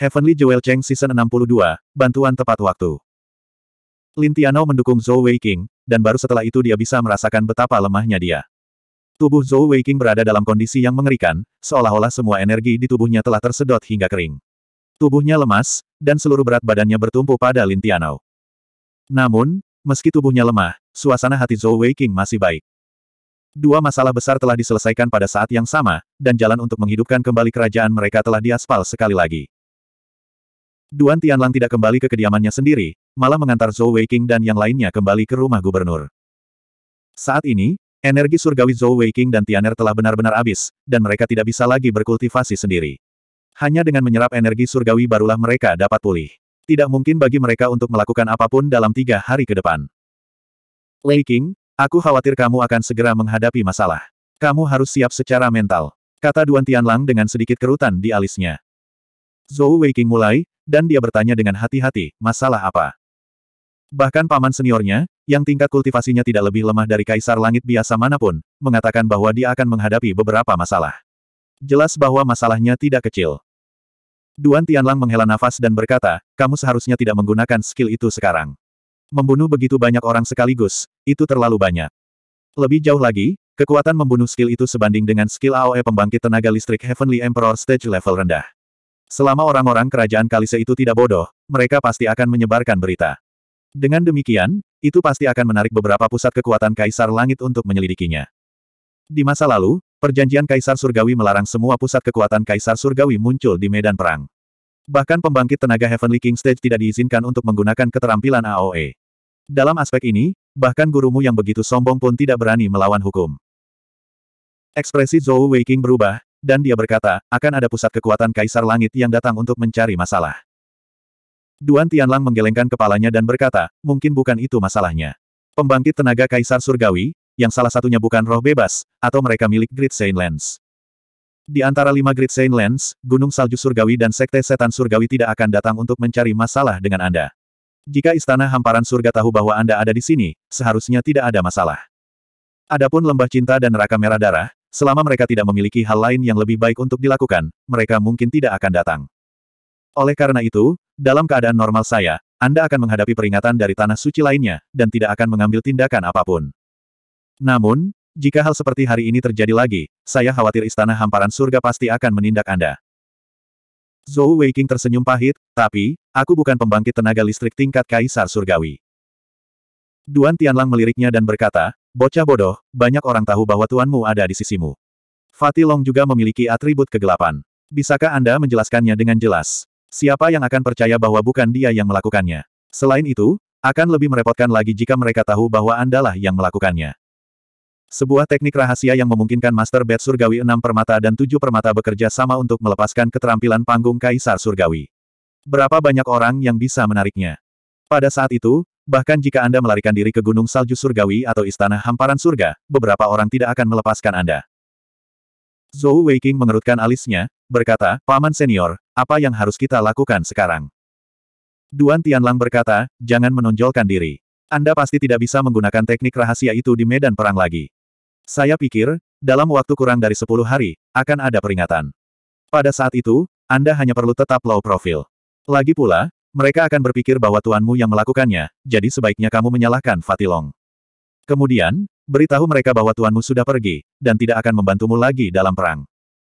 Heavenly Jewel Cheng Season 62, Bantuan Tepat Waktu. Lin Tianao mendukung Zhou Weiqing, dan baru setelah itu dia bisa merasakan betapa lemahnya dia. Tubuh Zhou Weiqing berada dalam kondisi yang mengerikan, seolah-olah semua energi di tubuhnya telah tersedot hingga kering. Tubuhnya lemas, dan seluruh berat badannya bertumpu pada Lin Tianao. Namun, meski tubuhnya lemah, suasana hati Zhou Weiqing masih baik. Dua masalah besar telah diselesaikan pada saat yang sama, dan jalan untuk menghidupkan kembali kerajaan mereka telah diaspal sekali lagi. Duan Tianlang tidak kembali ke kediamannya sendiri, malah mengantar Zhou Weiqing dan yang lainnya kembali ke rumah gubernur. Saat ini, energi surgawi Zhou Weiqing dan Tianer telah benar-benar habis, dan mereka tidak bisa lagi berkultivasi sendiri. Hanya dengan menyerap energi surgawi barulah mereka dapat pulih. Tidak mungkin bagi mereka untuk melakukan apapun dalam tiga hari ke depan. Lei aku khawatir kamu akan segera menghadapi masalah. Kamu harus siap secara mental, kata Duan Tianlang dengan sedikit kerutan di alisnya. Zhou Weiqing mulai, dan dia bertanya dengan hati-hati, masalah apa? Bahkan paman seniornya, yang tingkat kultivasinya tidak lebih lemah dari kaisar langit biasa manapun, mengatakan bahwa dia akan menghadapi beberapa masalah. Jelas bahwa masalahnya tidak kecil. Duan Tianlang menghela nafas dan berkata, kamu seharusnya tidak menggunakan skill itu sekarang. Membunuh begitu banyak orang sekaligus, itu terlalu banyak. Lebih jauh lagi, kekuatan membunuh skill itu sebanding dengan skill AOE pembangkit tenaga listrik Heavenly Emperor Stage level rendah. Selama orang-orang kerajaan Kalise itu tidak bodoh, mereka pasti akan menyebarkan berita. Dengan demikian, itu pasti akan menarik beberapa pusat kekuatan Kaisar Langit untuk menyelidikinya. Di masa lalu, perjanjian Kaisar Surgawi melarang semua pusat kekuatan Kaisar Surgawi muncul di medan perang. Bahkan pembangkit tenaga Heavenly King Stage tidak diizinkan untuk menggunakan keterampilan AOE. Dalam aspek ini, bahkan gurumu yang begitu sombong pun tidak berani melawan hukum. Ekspresi Zhou Weiking berubah, dan dia berkata, akan ada pusat kekuatan Kaisar Langit yang datang untuk mencari masalah. Duan Tianlang menggelengkan kepalanya dan berkata, mungkin bukan itu masalahnya. Pembangkit tenaga Kaisar Surgawi, yang salah satunya bukan roh bebas, atau mereka milik Great Saint Lens. Di antara lima Great Saint Lens, Gunung Salju Surgawi dan Sekte Setan Surgawi tidak akan datang untuk mencari masalah dengan Anda. Jika Istana Hamparan Surga tahu bahwa Anda ada di sini, seharusnya tidak ada masalah. Adapun Lembah Cinta dan Neraka Merah Darah, Selama mereka tidak memiliki hal lain yang lebih baik untuk dilakukan, mereka mungkin tidak akan datang. Oleh karena itu, dalam keadaan normal saya, Anda akan menghadapi peringatan dari tanah suci lainnya, dan tidak akan mengambil tindakan apapun. Namun, jika hal seperti hari ini terjadi lagi, saya khawatir istana hamparan surga pasti akan menindak Anda. Zhou Weiqing tersenyum pahit, tapi, aku bukan pembangkit tenaga listrik tingkat kaisar surgawi. Duan Tianlang meliriknya dan berkata, Bocah bodoh, banyak orang tahu bahwa tuanmu ada di sisimu. Fatilong juga memiliki atribut kegelapan. Bisakah Anda menjelaskannya dengan jelas? Siapa yang akan percaya bahwa bukan dia yang melakukannya? Selain itu, akan lebih merepotkan lagi jika mereka tahu bahwa Andalah yang melakukannya. Sebuah teknik rahasia yang memungkinkan Master Bed Surgawi 6 permata dan 7 permata bekerja sama untuk melepaskan keterampilan panggung Kaisar Surgawi. Berapa banyak orang yang bisa menariknya? Pada saat itu, Bahkan jika Anda melarikan diri ke Gunung Salju Surgawi atau Istana Hamparan Surga, beberapa orang tidak akan melepaskan Anda. Zhou Weiqing mengerutkan alisnya, berkata, Paman Senior, apa yang harus kita lakukan sekarang? Duan Tianlang berkata, jangan menonjolkan diri. Anda pasti tidak bisa menggunakan teknik rahasia itu di medan perang lagi. Saya pikir, dalam waktu kurang dari 10 hari, akan ada peringatan. Pada saat itu, Anda hanya perlu tetap low profile. Lagi pula, mereka akan berpikir bahwa tuanmu yang melakukannya, jadi sebaiknya kamu menyalahkan Fatilong. Kemudian, beritahu mereka bahwa tuanmu sudah pergi, dan tidak akan membantumu lagi dalam perang.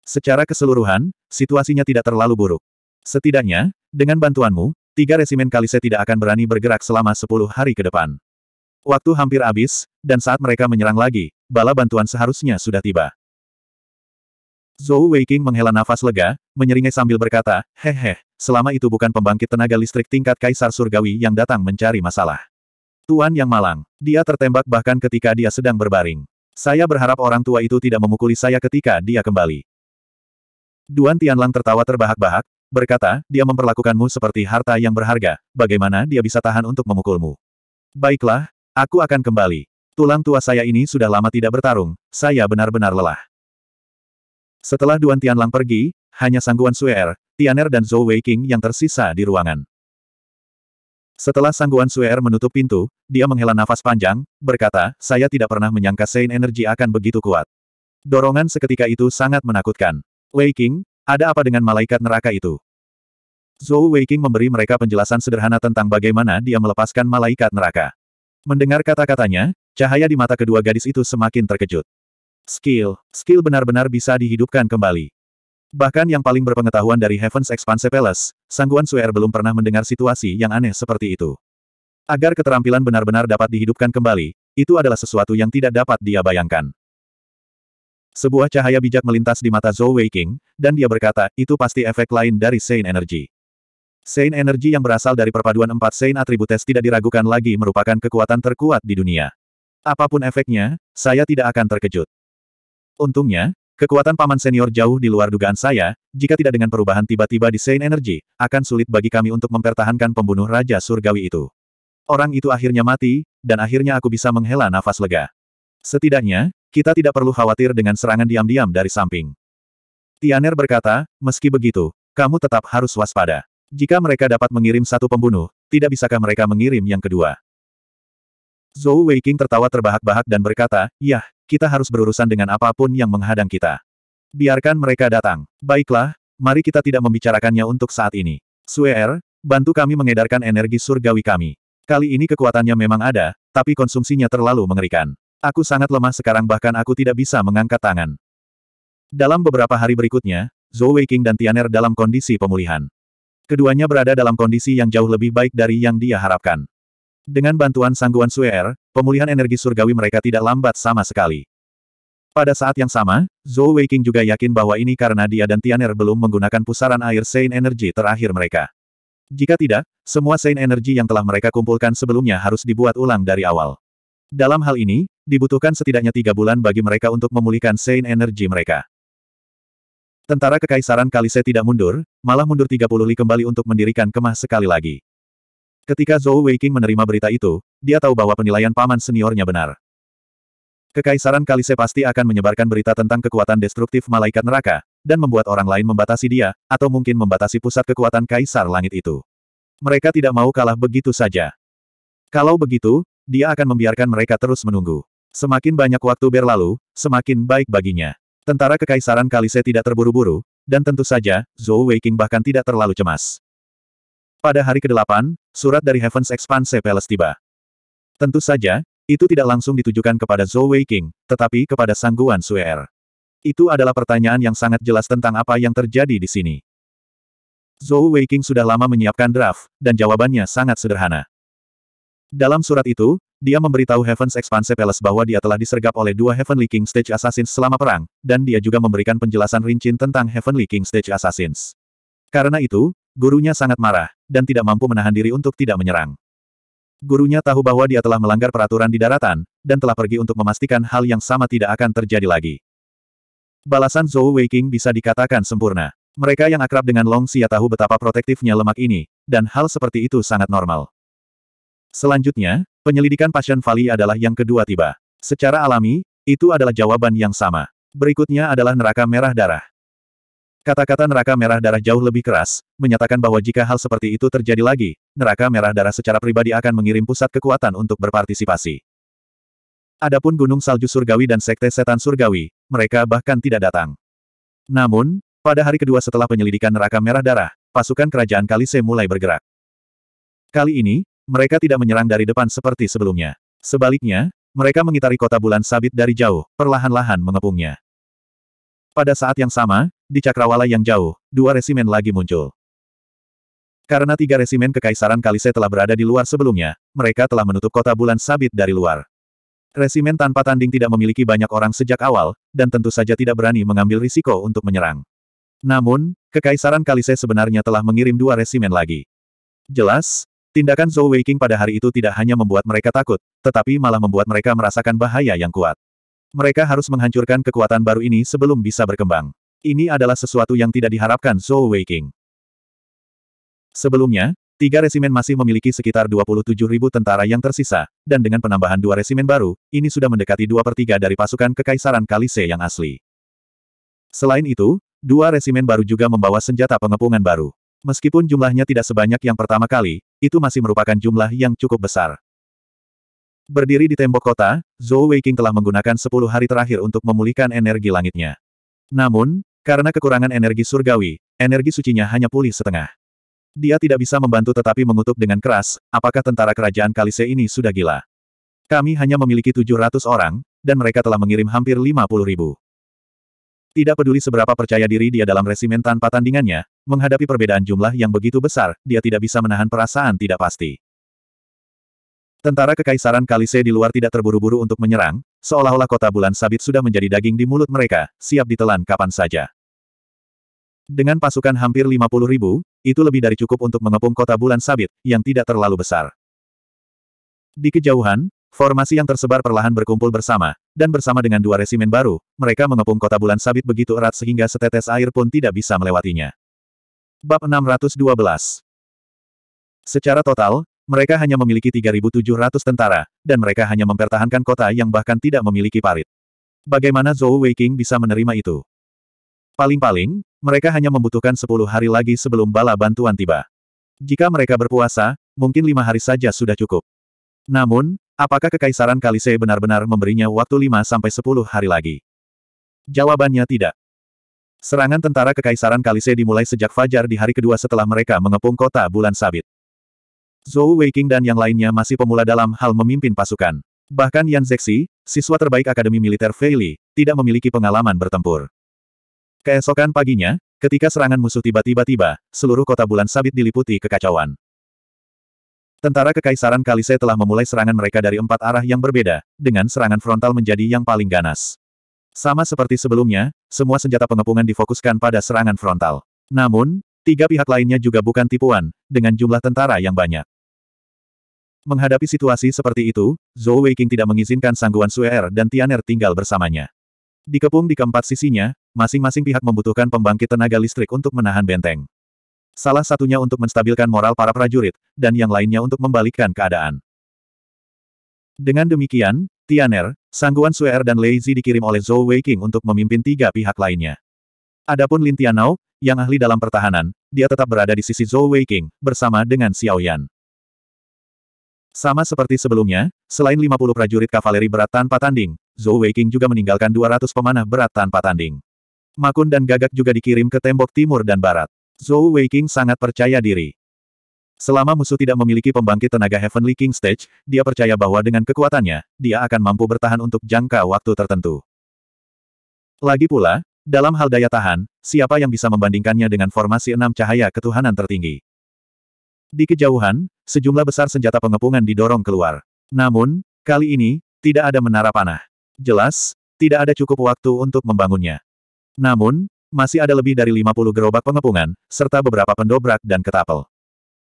Secara keseluruhan, situasinya tidak terlalu buruk. Setidaknya, dengan bantuanmu, tiga resimen Kalise tidak akan berani bergerak selama sepuluh hari ke depan. Waktu hampir habis, dan saat mereka menyerang lagi, bala bantuan seharusnya sudah tiba. Zhou Weiqing menghela nafas lega, menyeringai sambil berkata, hehe, selama itu bukan pembangkit tenaga listrik tingkat Kaisar Surgawi yang datang mencari masalah. Tuan yang malang, dia tertembak bahkan ketika dia sedang berbaring. Saya berharap orang tua itu tidak memukuli saya ketika dia kembali. Duan Tianlang tertawa terbahak-bahak, berkata, dia memperlakukanmu seperti harta yang berharga, bagaimana dia bisa tahan untuk memukulmu? Baiklah, aku akan kembali. Tulang tua saya ini sudah lama tidak bertarung, saya benar-benar lelah. Setelah Duan Tianlang pergi, hanya Sangguan Suer, Tianer dan Zhou Weiqing yang tersisa di ruangan. Setelah Sangguan Suer menutup pintu, dia menghela nafas panjang, berkata, saya tidak pernah menyangka Sein Energy akan begitu kuat. Dorongan seketika itu sangat menakutkan. Weiqing, ada apa dengan malaikat neraka itu? Zhou Weiqing memberi mereka penjelasan sederhana tentang bagaimana dia melepaskan malaikat neraka. Mendengar kata-katanya, cahaya di mata kedua gadis itu semakin terkejut. Skill. Skill benar-benar bisa dihidupkan kembali. Bahkan yang paling berpengetahuan dari Heaven's Expanse Palace, Sangguan Suer belum pernah mendengar situasi yang aneh seperti itu. Agar keterampilan benar-benar dapat dihidupkan kembali, itu adalah sesuatu yang tidak dapat dia bayangkan. Sebuah cahaya bijak melintas di mata Zhou Weiqing, dan dia berkata, itu pasti efek lain dari Saint Energy. Saint Energy yang berasal dari perpaduan empat Saint Attributes tidak diragukan lagi merupakan kekuatan terkuat di dunia. Apapun efeknya, saya tidak akan terkejut. Untungnya, kekuatan paman senior jauh di luar dugaan saya, jika tidak dengan perubahan tiba-tiba di Saint Energy, akan sulit bagi kami untuk mempertahankan pembunuh Raja Surgawi itu. Orang itu akhirnya mati, dan akhirnya aku bisa menghela nafas lega. Setidaknya, kita tidak perlu khawatir dengan serangan diam-diam dari samping. Tianer berkata, meski begitu, kamu tetap harus waspada. Jika mereka dapat mengirim satu pembunuh, tidak bisakah mereka mengirim yang kedua? Zhou Weiqing tertawa terbahak-bahak dan berkata, Yah, kita harus berurusan dengan apapun yang menghadang kita. Biarkan mereka datang. Baiklah, mari kita tidak membicarakannya untuk saat ini. Suer, er, bantu kami mengedarkan energi surgawi kami. Kali ini kekuatannya memang ada, tapi konsumsinya terlalu mengerikan. Aku sangat lemah sekarang bahkan aku tidak bisa mengangkat tangan. Dalam beberapa hari berikutnya, Zhou Weiqing dan Tianer dalam kondisi pemulihan. Keduanya berada dalam kondisi yang jauh lebih baik dari yang dia harapkan. Dengan bantuan sangguan Suer, pemulihan energi surgawi mereka tidak lambat sama sekali. Pada saat yang sama, Zhou Weiqing juga yakin bahwa ini karena dia dan Tianer belum menggunakan pusaran air Saint Energy terakhir mereka. Jika tidak, semua Saint Energy yang telah mereka kumpulkan sebelumnya harus dibuat ulang dari awal. Dalam hal ini, dibutuhkan setidaknya tiga bulan bagi mereka untuk memulihkan Saint Energy mereka. Tentara Kekaisaran Kalise tidak mundur, malah mundur 30 li kembali untuk mendirikan kemah sekali lagi. Ketika Zhou Weiqing menerima berita itu, dia tahu bahwa penilaian paman seniornya benar. Kekaisaran Kalise pasti akan menyebarkan berita tentang kekuatan destruktif malaikat neraka, dan membuat orang lain membatasi dia, atau mungkin membatasi pusat kekuatan kaisar langit itu. Mereka tidak mau kalah begitu saja. Kalau begitu, dia akan membiarkan mereka terus menunggu. Semakin banyak waktu berlalu, semakin baik baginya. Tentara Kekaisaran Kalise tidak terburu-buru, dan tentu saja, Zhou Weiqing bahkan tidak terlalu cemas. Pada hari ke-8, surat dari Heaven's Expanse Palace tiba. Tentu saja, itu tidak langsung ditujukan kepada Zhou Wei King, tetapi kepada Sangguan Suer. Itu adalah pertanyaan yang sangat jelas tentang apa yang terjadi di sini. Zhou Wei King sudah lama menyiapkan draft, dan jawabannya sangat sederhana. Dalam surat itu, dia memberitahu Heaven's Expanse Palace bahwa dia telah disergap oleh dua Heavenly King Stage Assassins selama perang, dan dia juga memberikan penjelasan rincin tentang Heavenly King Stage Assassins. Karena itu, gurunya sangat marah, dan tidak mampu menahan diri untuk tidak menyerang. Gurunya tahu bahwa dia telah melanggar peraturan di daratan, dan telah pergi untuk memastikan hal yang sama tidak akan terjadi lagi. Balasan Zhou Weiqing bisa dikatakan sempurna. Mereka yang akrab dengan Long Xia tahu betapa protektifnya lemak ini, dan hal seperti itu sangat normal. Selanjutnya, penyelidikan Passion Valley adalah yang kedua tiba. Secara alami, itu adalah jawaban yang sama. Berikutnya adalah neraka merah darah. Kata-kata neraka merah darah jauh lebih keras, menyatakan bahwa jika hal seperti itu terjadi lagi, neraka merah darah secara pribadi akan mengirim pusat kekuatan untuk berpartisipasi. Adapun gunung salju surgawi dan sekte setan surgawi, mereka bahkan tidak datang. Namun, pada hari kedua setelah penyelidikan neraka merah darah, pasukan kerajaan Kalise mulai bergerak. Kali ini, mereka tidak menyerang dari depan seperti sebelumnya. Sebaliknya, mereka mengitari kota bulan sabit dari jauh, perlahan-lahan mengepungnya. Pada saat yang sama, di cakrawala yang jauh, dua resimen lagi muncul. Karena tiga resimen kekaisaran Kalise telah berada di luar sebelumnya, mereka telah menutup kota bulan sabit dari luar. Resimen tanpa tanding tidak memiliki banyak orang sejak awal, dan tentu saja tidak berani mengambil risiko untuk menyerang. Namun, Kekaisaran Kalise sebenarnya telah mengirim dua resimen lagi. Jelas, tindakan Zhou Weiqing pada hari itu tidak hanya membuat mereka takut, tetapi malah membuat mereka merasakan bahaya yang kuat. Mereka harus menghancurkan kekuatan baru ini sebelum bisa berkembang. Ini adalah sesuatu yang tidak diharapkan Zhou Weiqing. Sebelumnya, tiga resimen masih memiliki sekitar ribu tentara yang tersisa, dan dengan penambahan dua resimen baru, ini sudah mendekati dua per tiga dari pasukan Kekaisaran Kalise yang asli. Selain itu, dua resimen baru juga membawa senjata pengepungan baru. Meskipun jumlahnya tidak sebanyak yang pertama kali, itu masih merupakan jumlah yang cukup besar. Berdiri di tembok kota, Zhou Weiqing telah menggunakan 10 hari terakhir untuk memulihkan energi langitnya. Namun, karena kekurangan energi surgawi, energi sucinya hanya pulih setengah. Dia tidak bisa membantu tetapi mengutuk dengan keras, apakah tentara kerajaan Kalise ini sudah gila. Kami hanya memiliki 700 orang, dan mereka telah mengirim hampir 50 ribu. Tidak peduli seberapa percaya diri dia dalam resimen tanpa tandingannya, menghadapi perbedaan jumlah yang begitu besar, dia tidak bisa menahan perasaan tidak pasti. Tentara Kekaisaran Kalise di luar tidak terburu-buru untuk menyerang, Seolah-olah kota bulan sabit sudah menjadi daging di mulut mereka, siap ditelan kapan saja. Dengan pasukan hampir 50 ribu, itu lebih dari cukup untuk mengepung kota bulan sabit, yang tidak terlalu besar. Di kejauhan, formasi yang tersebar perlahan berkumpul bersama, dan bersama dengan dua resimen baru, mereka mengepung kota bulan sabit begitu erat sehingga setetes air pun tidak bisa melewatinya. Bab 612 Secara total, mereka hanya memiliki 3.700 tentara, dan mereka hanya mempertahankan kota yang bahkan tidak memiliki parit. Bagaimana Zhou Weiqing bisa menerima itu? Paling-paling, mereka hanya membutuhkan 10 hari lagi sebelum bala bantuan tiba. Jika mereka berpuasa, mungkin lima hari saja sudah cukup. Namun, apakah Kekaisaran Kalise benar-benar memberinya waktu 5-10 hari lagi? Jawabannya tidak. Serangan tentara Kekaisaran Kalise dimulai sejak fajar di hari kedua setelah mereka mengepung kota Bulan Sabit. Zhou Weiqing dan yang lainnya masih pemula dalam hal memimpin pasukan. Bahkan Yan Zexi, siswa terbaik Akademi Militer Feili, tidak memiliki pengalaman bertempur. Keesokan paginya, ketika serangan musuh tiba-tiba tiba, seluruh kota bulan sabit diliputi kekacauan. Tentara Kekaisaran Kalise telah memulai serangan mereka dari empat arah yang berbeda, dengan serangan frontal menjadi yang paling ganas. Sama seperti sebelumnya, semua senjata pengepungan difokuskan pada serangan frontal. Namun, tiga pihak lainnya juga bukan tipuan, dengan jumlah tentara yang banyak. Menghadapi situasi seperti itu, Zhou Weiqing tidak mengizinkan Sangguan Suer dan Tianer tinggal bersamanya. Dikepung di keempat sisinya, masing-masing pihak membutuhkan pembangkit tenaga listrik untuk menahan benteng. Salah satunya untuk menstabilkan moral para prajurit, dan yang lainnya untuk membalikkan keadaan. Dengan demikian, Tianer, Sangguan Suer dan Lei Zi dikirim oleh Zhou Weiqing untuk memimpin tiga pihak lainnya. Adapun Lin Tianao, yang ahli dalam pertahanan, dia tetap berada di sisi Zhou Weiqing, bersama dengan Xiao Yan. Sama seperti sebelumnya, selain 50 prajurit kavaleri berat tanpa tanding, Zhou Weiqing juga meninggalkan 200 pemanah berat tanpa tanding. Makun dan Gagak juga dikirim ke tembok timur dan barat. Zhou Weiqing sangat percaya diri. Selama musuh tidak memiliki pembangkit tenaga Heavenly King Stage, dia percaya bahwa dengan kekuatannya, dia akan mampu bertahan untuk jangka waktu tertentu. Lagi pula, dalam hal daya tahan, siapa yang bisa membandingkannya dengan formasi enam cahaya ketuhanan tertinggi? Di kejauhan, sejumlah besar senjata pengepungan didorong keluar. Namun, kali ini, tidak ada menara panah. Jelas, tidak ada cukup waktu untuk membangunnya. Namun, masih ada lebih dari 50 gerobak pengepungan, serta beberapa pendobrak dan ketapel.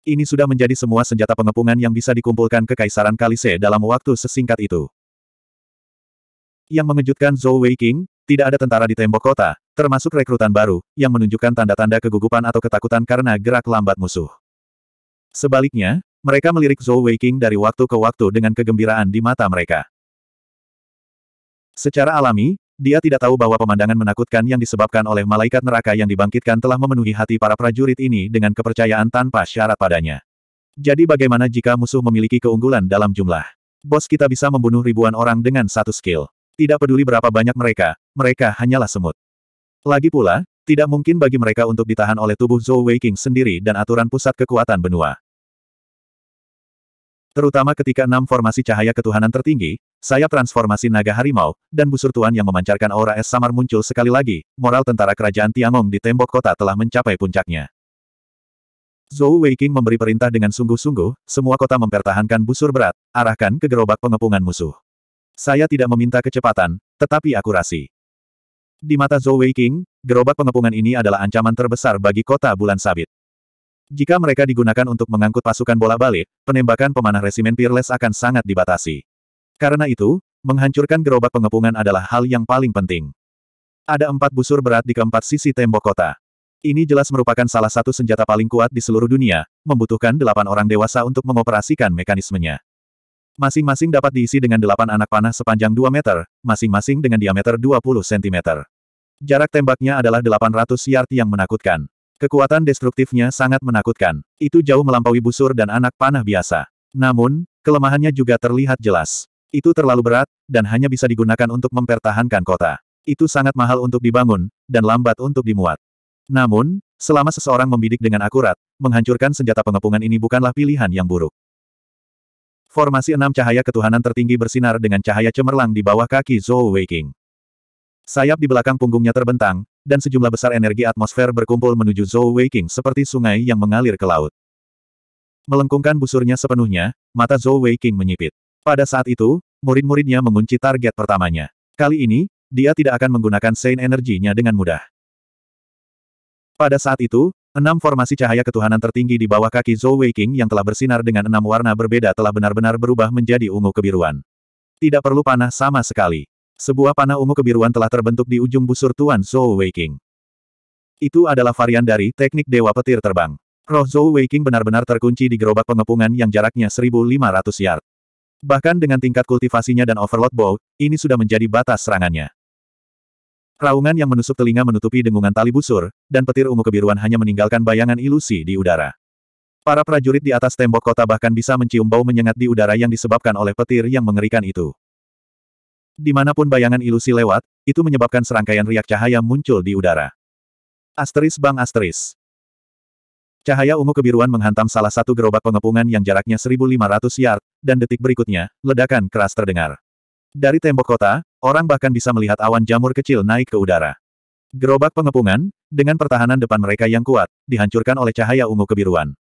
Ini sudah menjadi semua senjata pengepungan yang bisa dikumpulkan ke Kaisaran Kalise dalam waktu sesingkat itu. Yang mengejutkan Zhou Weiqing, tidak ada tentara di tembok kota, termasuk rekrutan baru, yang menunjukkan tanda-tanda kegugupan atau ketakutan karena gerak lambat musuh. Sebaliknya, mereka melirik Zhou Weiqing dari waktu ke waktu dengan kegembiraan di mata mereka. Secara alami, dia tidak tahu bahwa pemandangan menakutkan yang disebabkan oleh malaikat neraka yang dibangkitkan telah memenuhi hati para prajurit ini dengan kepercayaan tanpa syarat padanya. Jadi bagaimana jika musuh memiliki keunggulan dalam jumlah? Bos kita bisa membunuh ribuan orang dengan satu skill. Tidak peduli berapa banyak mereka, mereka hanyalah semut. Lagi pula, tidak mungkin bagi mereka untuk ditahan oleh tubuh Zhou Weiqing sendiri dan aturan pusat kekuatan benua. Terutama ketika enam formasi cahaya ketuhanan tertinggi, sayap transformasi naga harimau, dan busur tuan yang memancarkan aura es samar muncul sekali lagi, moral tentara kerajaan Tiangong di tembok kota telah mencapai puncaknya. Zhou Weiqing memberi perintah dengan sungguh-sungguh, semua kota mempertahankan busur berat, arahkan ke gerobak pengepungan musuh. Saya tidak meminta kecepatan, tetapi akurasi. Di mata Zhou Wei King, gerobak pengepungan ini adalah ancaman terbesar bagi kota bulan sabit. Jika mereka digunakan untuk mengangkut pasukan bola balik, penembakan pemanah resimen Peerless akan sangat dibatasi. Karena itu, menghancurkan gerobak pengepungan adalah hal yang paling penting. Ada empat busur berat di keempat sisi tembok kota. Ini jelas merupakan salah satu senjata paling kuat di seluruh dunia, membutuhkan delapan orang dewasa untuk mengoperasikan mekanismenya. Masing-masing dapat diisi dengan delapan anak panah sepanjang 2 meter, masing-masing dengan diameter 20 cm. Jarak tembaknya adalah 800 yard yang menakutkan. Kekuatan destruktifnya sangat menakutkan. Itu jauh melampaui busur dan anak panah biasa. Namun, kelemahannya juga terlihat jelas. Itu terlalu berat, dan hanya bisa digunakan untuk mempertahankan kota. Itu sangat mahal untuk dibangun, dan lambat untuk dimuat. Namun, selama seseorang membidik dengan akurat, menghancurkan senjata pengepungan ini bukanlah pilihan yang buruk. Formasi enam cahaya ketuhanan tertinggi bersinar dengan cahaya cemerlang di bawah kaki Zhou Weiqing. Sayap di belakang punggungnya terbentang, dan sejumlah besar energi atmosfer berkumpul menuju Zhou Weiqing seperti sungai yang mengalir ke laut. Melengkungkan busurnya sepenuhnya, mata Zhou Weiqing menyipit. Pada saat itu, murid-muridnya mengunci target pertamanya. Kali ini, dia tidak akan menggunakan Sein energinya dengan mudah. Pada saat itu, Enam formasi cahaya ketuhanan tertinggi di bawah kaki Zhou Weiqing yang telah bersinar dengan enam warna berbeda telah benar-benar berubah menjadi ungu kebiruan. Tidak perlu panah sama sekali. Sebuah panah ungu kebiruan telah terbentuk di ujung busur Tuan Zhou Weiqing. Itu adalah varian dari teknik Dewa Petir Terbang. Roh Zhou Weiqing benar-benar terkunci di gerobak pengepungan yang jaraknya 1.500 yard. Bahkan dengan tingkat kultivasinya dan overload bow, ini sudah menjadi batas serangannya. Raungan yang menusuk telinga menutupi dengungan tali busur, dan petir ungu kebiruan hanya meninggalkan bayangan ilusi di udara. Para prajurit di atas tembok kota bahkan bisa mencium bau menyengat di udara yang disebabkan oleh petir yang mengerikan itu. Dimanapun bayangan ilusi lewat, itu menyebabkan serangkaian riak cahaya muncul di udara. Asteris bang asteris. Cahaya ungu kebiruan menghantam salah satu gerobak pengepungan yang jaraknya 1.500 yard, dan detik berikutnya, ledakan keras terdengar. Dari tembok kota, orang bahkan bisa melihat awan jamur kecil naik ke udara. Gerobak pengepungan, dengan pertahanan depan mereka yang kuat, dihancurkan oleh cahaya ungu kebiruan.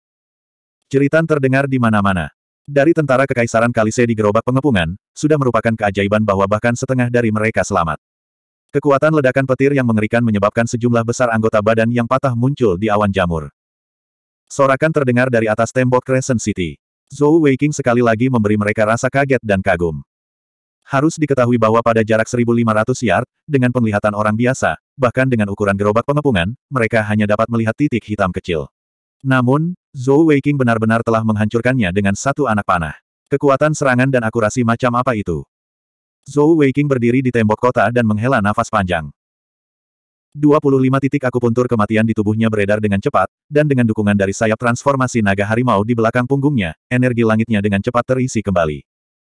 Ceritan terdengar di mana-mana. Dari tentara kekaisaran Kalise di gerobak pengepungan, sudah merupakan keajaiban bahwa bahkan setengah dari mereka selamat. Kekuatan ledakan petir yang mengerikan menyebabkan sejumlah besar anggota badan yang patah muncul di awan jamur. Sorakan terdengar dari atas tembok Crescent City. Zhou Weiking sekali lagi memberi mereka rasa kaget dan kagum. Harus diketahui bahwa pada jarak 1500 yard, dengan penglihatan orang biasa, bahkan dengan ukuran gerobak pengepungan, mereka hanya dapat melihat titik hitam kecil. Namun, Zhou Weiqing benar-benar telah menghancurkannya dengan satu anak panah. Kekuatan serangan dan akurasi macam apa itu? Zhou Weiqing berdiri di tembok kota dan menghela nafas panjang. 25 titik akupuntur kematian di tubuhnya beredar dengan cepat, dan dengan dukungan dari sayap transformasi naga harimau di belakang punggungnya, energi langitnya dengan cepat terisi kembali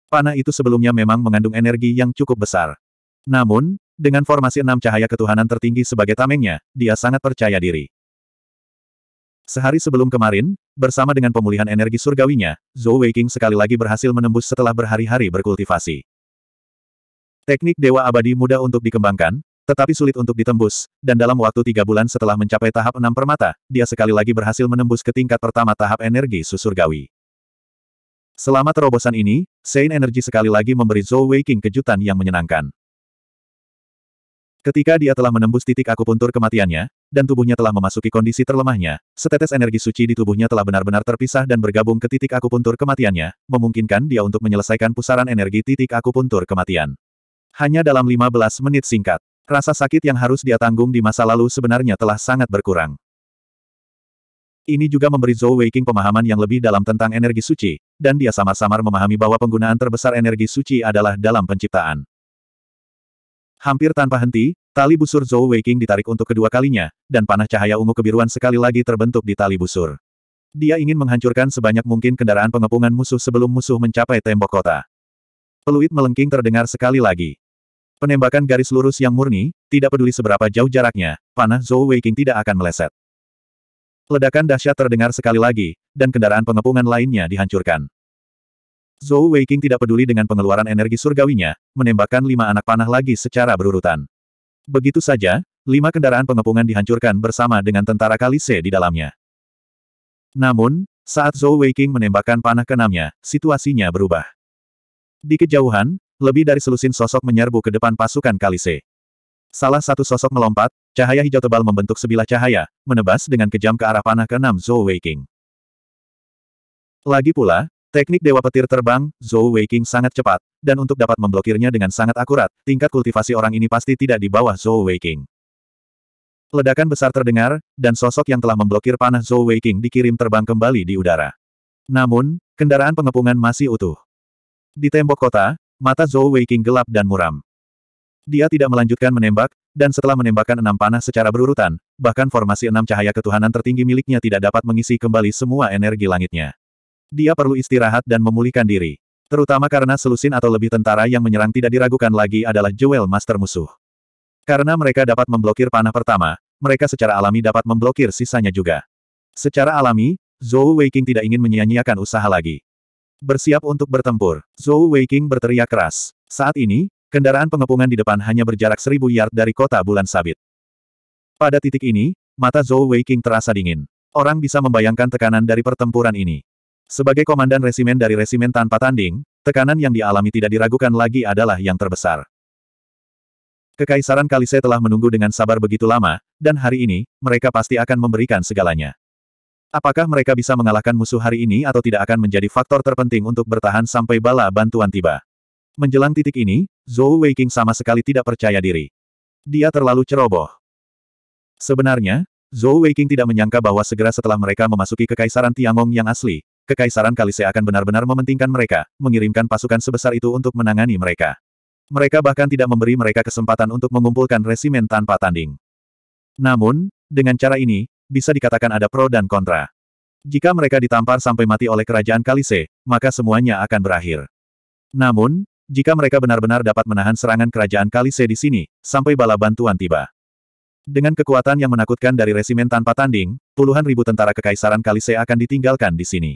panah itu sebelumnya memang mengandung energi yang cukup besar. Namun, dengan formasi enam cahaya ketuhanan tertinggi sebagai tamengnya, dia sangat percaya diri. Sehari sebelum kemarin, bersama dengan pemulihan energi surgawinya, Zhou Weiqing sekali lagi berhasil menembus setelah berhari-hari berkultivasi. Teknik Dewa Abadi mudah untuk dikembangkan, tetapi sulit untuk ditembus, dan dalam waktu tiga bulan setelah mencapai tahap enam permata, dia sekali lagi berhasil menembus ke tingkat pertama tahap energi susurgawi. Selama terobosan ini, Sein Energy sekali lagi memberi Zhou Weiqing kejutan yang menyenangkan. Ketika dia telah menembus titik akupuntur kematiannya, dan tubuhnya telah memasuki kondisi terlemahnya, setetes energi suci di tubuhnya telah benar-benar terpisah dan bergabung ke titik akupuntur kematiannya, memungkinkan dia untuk menyelesaikan pusaran energi titik akupuntur kematian. Hanya dalam 15 menit singkat, rasa sakit yang harus dia tanggung di masa lalu sebenarnya telah sangat berkurang. Ini juga memberi Zhou Weiqing pemahaman yang lebih dalam tentang energi suci, dan dia samar-samar memahami bahwa penggunaan terbesar energi suci adalah dalam penciptaan. Hampir tanpa henti, tali busur Zhou Weiqing ditarik untuk kedua kalinya, dan panah cahaya ungu kebiruan sekali lagi terbentuk di tali busur. Dia ingin menghancurkan sebanyak mungkin kendaraan pengepungan musuh sebelum musuh mencapai tembok kota. Peluit melengking terdengar sekali lagi. Penembakan garis lurus yang murni, tidak peduli seberapa jauh jaraknya, panah Zhou Weiqing tidak akan meleset. Ledakan dahsyat terdengar sekali lagi, dan kendaraan pengepungan lainnya dihancurkan. Zhou Weiqing tidak peduli dengan pengeluaran energi surgawinya, menembakkan lima anak panah lagi secara berurutan. Begitu saja, lima kendaraan pengepungan dihancurkan bersama dengan tentara Kalise di dalamnya. Namun, saat Zhou Weiqing menembakkan panah keenamnya, situasinya berubah. Di kejauhan, lebih dari selusin sosok menyerbu ke depan pasukan Kalise. Salah satu sosok melompat, cahaya hijau tebal membentuk sebilah cahaya, menebas dengan kejam ke arah panah keenam Zhou Weiqing. Lagi pula, teknik Dewa Petir Terbang, Zhou Weiqing sangat cepat, dan untuk dapat memblokirnya dengan sangat akurat, tingkat kultivasi orang ini pasti tidak di bawah Zhou Weiqing. Ledakan besar terdengar, dan sosok yang telah memblokir panah Zhou Weiqing dikirim terbang kembali di udara. Namun, kendaraan pengepungan masih utuh. Di tembok kota, mata Zhou Weiqing gelap dan muram. Dia tidak melanjutkan menembak, dan setelah menembakkan enam panah secara berurutan, bahkan formasi enam cahaya ketuhanan tertinggi miliknya tidak dapat mengisi kembali semua energi langitnya. Dia perlu istirahat dan memulihkan diri. Terutama karena selusin atau lebih tentara yang menyerang tidak diragukan lagi adalah Jewel Master musuh. Karena mereka dapat memblokir panah pertama, mereka secara alami dapat memblokir sisanya juga. Secara alami, Zhou Weiking tidak ingin menyia-nyiakan usaha lagi. Bersiap untuk bertempur, Zhou Weiking berteriak keras. Saat ini, Kendaraan pengepungan di depan hanya berjarak seribu yard dari kota bulan sabit. Pada titik ini, mata Zhou Weiqing terasa dingin. Orang bisa membayangkan tekanan dari pertempuran ini. Sebagai komandan resimen dari resimen tanpa tanding, tekanan yang dialami tidak diragukan lagi adalah yang terbesar. Kekaisaran Kalise telah menunggu dengan sabar begitu lama, dan hari ini, mereka pasti akan memberikan segalanya. Apakah mereka bisa mengalahkan musuh hari ini atau tidak akan menjadi faktor terpenting untuk bertahan sampai bala bantuan tiba. Menjelang titik ini, Zhou Weiqing sama sekali tidak percaya diri. Dia terlalu ceroboh. Sebenarnya, Zhou Weiqing tidak menyangka bahwa segera setelah mereka memasuki Kekaisaran Tiangong yang asli, Kekaisaran Kalise akan benar-benar mementingkan mereka, mengirimkan pasukan sebesar itu untuk menangani mereka. Mereka bahkan tidak memberi mereka kesempatan untuk mengumpulkan resimen tanpa tanding. Namun, dengan cara ini, bisa dikatakan ada pro dan kontra. Jika mereka ditampar sampai mati oleh kerajaan Kalise, maka semuanya akan berakhir. Namun, jika mereka benar-benar dapat menahan serangan kerajaan Kalise di sini, sampai bala bantuan tiba. Dengan kekuatan yang menakutkan dari resimen tanpa tanding, puluhan ribu tentara kekaisaran Kalise akan ditinggalkan di sini.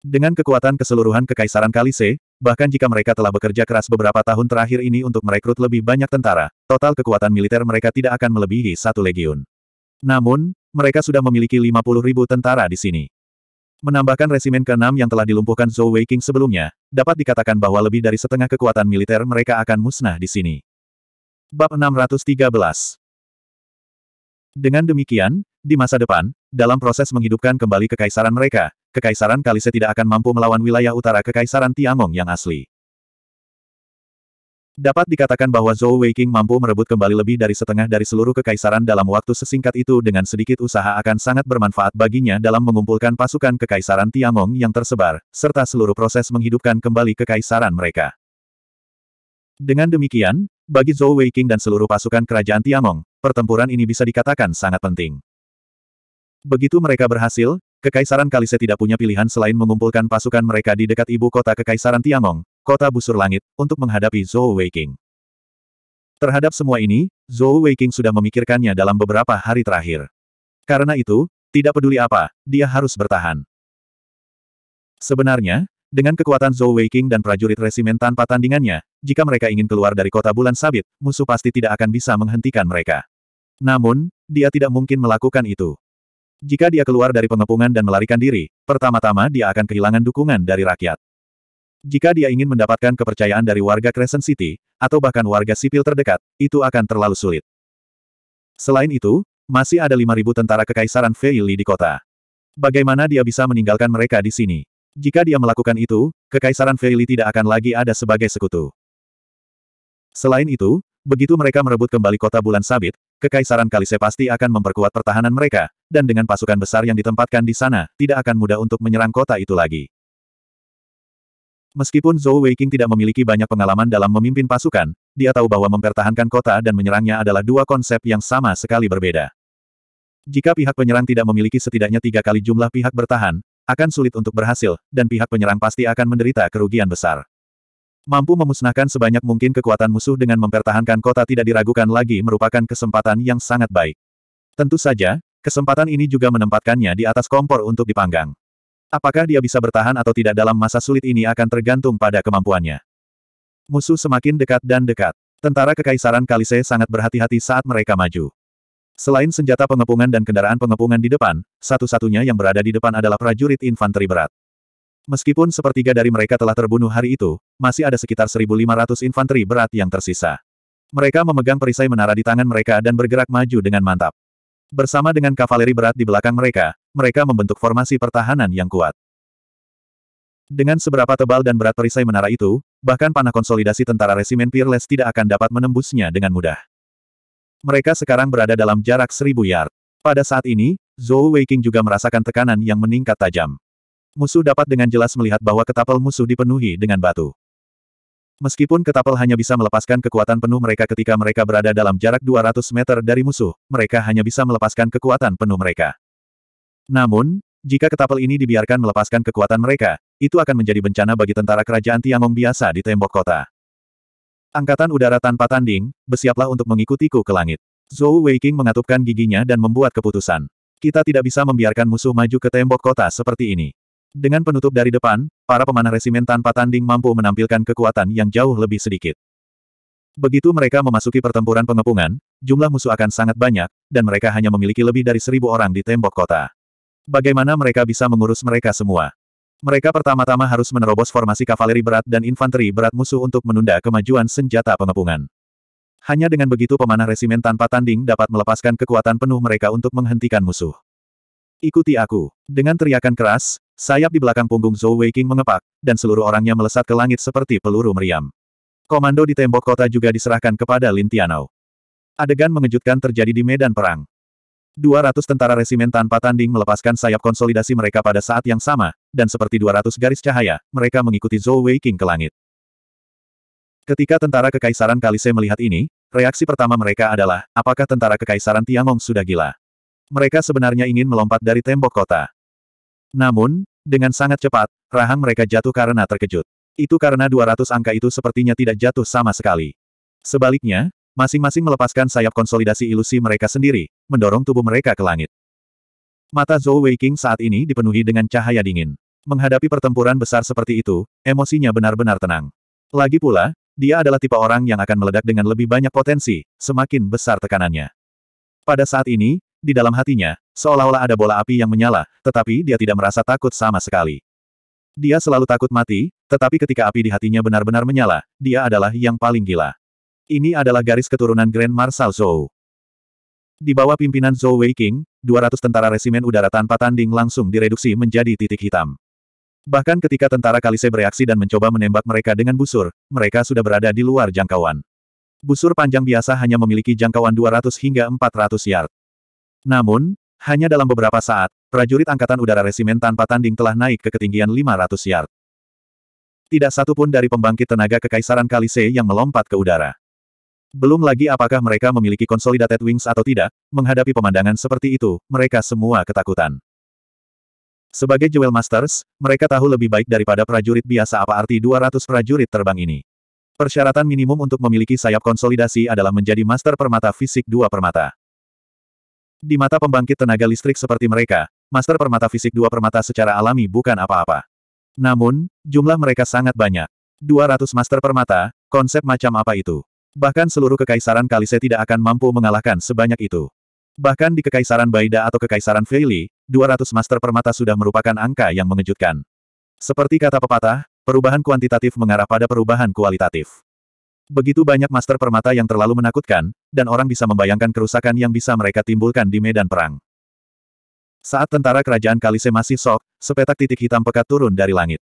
Dengan kekuatan keseluruhan kekaisaran Kalise, bahkan jika mereka telah bekerja keras beberapa tahun terakhir ini untuk merekrut lebih banyak tentara, total kekuatan militer mereka tidak akan melebihi satu legiun. Namun, mereka sudah memiliki 50 ribu tentara di sini. Menambahkan resimen ke-6 yang telah dilumpuhkan Zhou Weiqing sebelumnya, dapat dikatakan bahwa lebih dari setengah kekuatan militer mereka akan musnah di sini. Bab 613 Dengan demikian, di masa depan, dalam proses menghidupkan kembali kekaisaran mereka, Kekaisaran Kalise tidak akan mampu melawan wilayah utara Kekaisaran Tiangong yang asli. Dapat dikatakan bahwa Zhou Weiqing mampu merebut kembali lebih dari setengah dari seluruh kekaisaran dalam waktu sesingkat itu dengan sedikit usaha akan sangat bermanfaat baginya dalam mengumpulkan pasukan kekaisaran Tiangong yang tersebar, serta seluruh proses menghidupkan kembali kekaisaran mereka. Dengan demikian, bagi Zhou Weiqing dan seluruh pasukan kerajaan Tiangong, pertempuran ini bisa dikatakan sangat penting. Begitu mereka berhasil, Kekaisaran Kalise tidak punya pilihan selain mengumpulkan pasukan mereka di dekat ibu kota Kekaisaran Tiangong, kota busur langit, untuk menghadapi Zhou Weiqing. Terhadap semua ini, Zhou Weiqing sudah memikirkannya dalam beberapa hari terakhir. Karena itu, tidak peduli apa, dia harus bertahan. Sebenarnya, dengan kekuatan Zhou Weiqing dan prajurit resimen tanpa tandingannya, jika mereka ingin keluar dari kota bulan sabit, musuh pasti tidak akan bisa menghentikan mereka. Namun, dia tidak mungkin melakukan itu. Jika dia keluar dari pengepungan dan melarikan diri, pertama-tama dia akan kehilangan dukungan dari rakyat. Jika dia ingin mendapatkan kepercayaan dari warga Crescent City, atau bahkan warga sipil terdekat, itu akan terlalu sulit. Selain itu, masih ada 5.000 tentara kekaisaran Feili di kota. Bagaimana dia bisa meninggalkan mereka di sini? Jika dia melakukan itu, kekaisaran Feili tidak akan lagi ada sebagai sekutu. Selain itu, begitu mereka merebut kembali kota bulan sabit, kekaisaran Kalise pasti akan memperkuat pertahanan mereka, dan dengan pasukan besar yang ditempatkan di sana, tidak akan mudah untuk menyerang kota itu lagi. Meskipun Zhou Weiqing tidak memiliki banyak pengalaman dalam memimpin pasukan, dia tahu bahwa mempertahankan kota dan menyerangnya adalah dua konsep yang sama sekali berbeda. Jika pihak penyerang tidak memiliki setidaknya tiga kali jumlah pihak bertahan, akan sulit untuk berhasil, dan pihak penyerang pasti akan menderita kerugian besar. Mampu memusnahkan sebanyak mungkin kekuatan musuh dengan mempertahankan kota tidak diragukan lagi merupakan kesempatan yang sangat baik. Tentu saja, kesempatan ini juga menempatkannya di atas kompor untuk dipanggang. Apakah dia bisa bertahan atau tidak dalam masa sulit ini akan tergantung pada kemampuannya. Musuh semakin dekat dan dekat. Tentara Kekaisaran Kalise sangat berhati-hati saat mereka maju. Selain senjata pengepungan dan kendaraan pengepungan di depan, satu-satunya yang berada di depan adalah prajurit infanteri berat. Meskipun sepertiga dari mereka telah terbunuh hari itu, masih ada sekitar 1.500 infanteri berat yang tersisa. Mereka memegang perisai menara di tangan mereka dan bergerak maju dengan mantap. Bersama dengan kavaleri berat di belakang mereka, mereka membentuk formasi pertahanan yang kuat. Dengan seberapa tebal dan berat perisai menara itu, bahkan panah konsolidasi tentara resimen Peerless tidak akan dapat menembusnya dengan mudah. Mereka sekarang berada dalam jarak seribu yard. Pada saat ini, Zhou Weiqing juga merasakan tekanan yang meningkat tajam. Musuh dapat dengan jelas melihat bahwa ketapel musuh dipenuhi dengan batu. Meskipun ketapel hanya bisa melepaskan kekuatan penuh mereka ketika mereka berada dalam jarak 200 meter dari musuh, mereka hanya bisa melepaskan kekuatan penuh mereka. Namun, jika ketapel ini dibiarkan melepaskan kekuatan mereka, itu akan menjadi bencana bagi tentara kerajaan Tiangong biasa di tembok kota. Angkatan udara tanpa tanding, bersiaplah untuk mengikutiku ke langit. Zhou Weiqing mengatupkan giginya dan membuat keputusan. Kita tidak bisa membiarkan musuh maju ke tembok kota seperti ini. Dengan penutup dari depan, para pemanah resimen tanpa tanding mampu menampilkan kekuatan yang jauh lebih sedikit. Begitu mereka memasuki pertempuran pengepungan, jumlah musuh akan sangat banyak, dan mereka hanya memiliki lebih dari seribu orang di tembok kota. Bagaimana mereka bisa mengurus mereka semua? Mereka pertama-tama harus menerobos formasi kavaleri berat dan infanteri berat musuh untuk menunda kemajuan senjata pengepungan. Hanya dengan begitu pemanah resimen tanpa tanding dapat melepaskan kekuatan penuh mereka untuk menghentikan musuh. Ikuti aku. Dengan teriakan keras, Sayap di belakang punggung Zhou Weiqing mengepak, dan seluruh orangnya melesat ke langit seperti peluru meriam. Komando di tembok kota juga diserahkan kepada Lin Tianao. Adegan mengejutkan terjadi di medan perang. 200 tentara resimen tanpa tanding melepaskan sayap konsolidasi mereka pada saat yang sama, dan seperti 200 garis cahaya, mereka mengikuti Zhou Weiqing ke langit. Ketika tentara Kekaisaran Kalise melihat ini, reaksi pertama mereka adalah, apakah tentara Kekaisaran Tiangong sudah gila? Mereka sebenarnya ingin melompat dari tembok kota. Namun, dengan sangat cepat, rahang mereka jatuh karena terkejut. Itu karena 200 angka itu sepertinya tidak jatuh sama sekali. Sebaliknya, masing-masing melepaskan sayap konsolidasi ilusi mereka sendiri, mendorong tubuh mereka ke langit. Mata Zhou Weiqing saat ini dipenuhi dengan cahaya dingin. Menghadapi pertempuran besar seperti itu, emosinya benar-benar tenang. Lagi pula, dia adalah tipe orang yang akan meledak dengan lebih banyak potensi, semakin besar tekanannya. Pada saat ini, di dalam hatinya, seolah-olah ada bola api yang menyala, tetapi dia tidak merasa takut sama sekali. Dia selalu takut mati, tetapi ketika api di hatinya benar-benar menyala, dia adalah yang paling gila. Ini adalah garis keturunan Grand Marshal Zhou. Di bawah pimpinan Zhou Weiqing, 200 tentara resimen udara tanpa tanding langsung direduksi menjadi titik hitam. Bahkan ketika tentara Kalise bereaksi dan mencoba menembak mereka dengan busur, mereka sudah berada di luar jangkauan. Busur panjang biasa hanya memiliki jangkauan 200 hingga 400 yard. Namun, hanya dalam beberapa saat, prajurit Angkatan Udara Resimen tanpa tanding telah naik ke ketinggian 500 yard. Tidak satu pun dari pembangkit tenaga Kekaisaran Kalise yang melompat ke udara. Belum lagi apakah mereka memiliki consolidated wings atau tidak, menghadapi pemandangan seperti itu, mereka semua ketakutan. Sebagai Jewel Masters, mereka tahu lebih baik daripada prajurit biasa apa arti 200 prajurit terbang ini. Persyaratan minimum untuk memiliki sayap konsolidasi adalah menjadi master permata fisik dua permata. Di mata pembangkit tenaga listrik seperti mereka, master permata fisik dua permata secara alami bukan apa-apa. Namun, jumlah mereka sangat banyak. 200 master permata, konsep macam apa itu? Bahkan seluruh kekaisaran Kalise tidak akan mampu mengalahkan sebanyak itu. Bahkan di kekaisaran Baida atau kekaisaran Feili, 200 master permata sudah merupakan angka yang mengejutkan. Seperti kata pepatah, perubahan kuantitatif mengarah pada perubahan kualitatif. Begitu banyak master permata yang terlalu menakutkan, dan orang bisa membayangkan kerusakan yang bisa mereka timbulkan di medan perang. Saat tentara kerajaan Kalise masih sok, sepetak titik hitam pekat turun dari langit.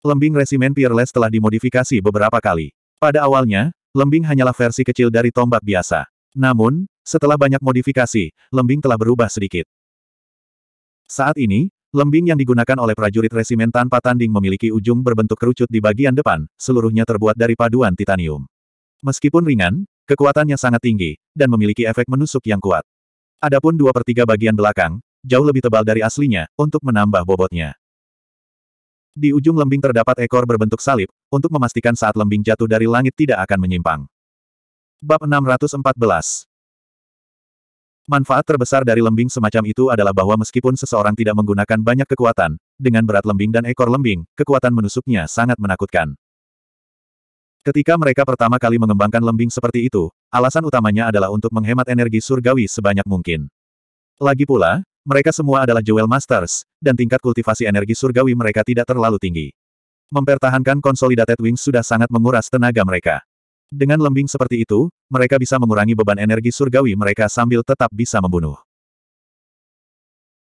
Lembing resimen Peerless telah dimodifikasi beberapa kali. Pada awalnya, lembing hanyalah versi kecil dari tombak biasa. Namun, setelah banyak modifikasi, lembing telah berubah sedikit. Saat ini, Lembing yang digunakan oleh prajurit resimen tanpa tanding memiliki ujung berbentuk kerucut di bagian depan, seluruhnya terbuat dari paduan titanium. Meskipun ringan, kekuatannya sangat tinggi, dan memiliki efek menusuk yang kuat. Adapun dua pertiga bagian belakang, jauh lebih tebal dari aslinya, untuk menambah bobotnya. Di ujung lembing terdapat ekor berbentuk salib, untuk memastikan saat lembing jatuh dari langit tidak akan menyimpang. Bab 614 Manfaat terbesar dari lembing semacam itu adalah bahwa meskipun seseorang tidak menggunakan banyak kekuatan, dengan berat lembing dan ekor lembing, kekuatan menusuknya sangat menakutkan. Ketika mereka pertama kali mengembangkan lembing seperti itu, alasan utamanya adalah untuk menghemat energi surgawi sebanyak mungkin. Lagi pula, mereka semua adalah Jewel Masters, dan tingkat kultivasi energi surgawi mereka tidak terlalu tinggi. Mempertahankan Consolidated Wings sudah sangat menguras tenaga mereka. Dengan lembing seperti itu, mereka bisa mengurangi beban energi surgawi mereka sambil tetap bisa membunuh.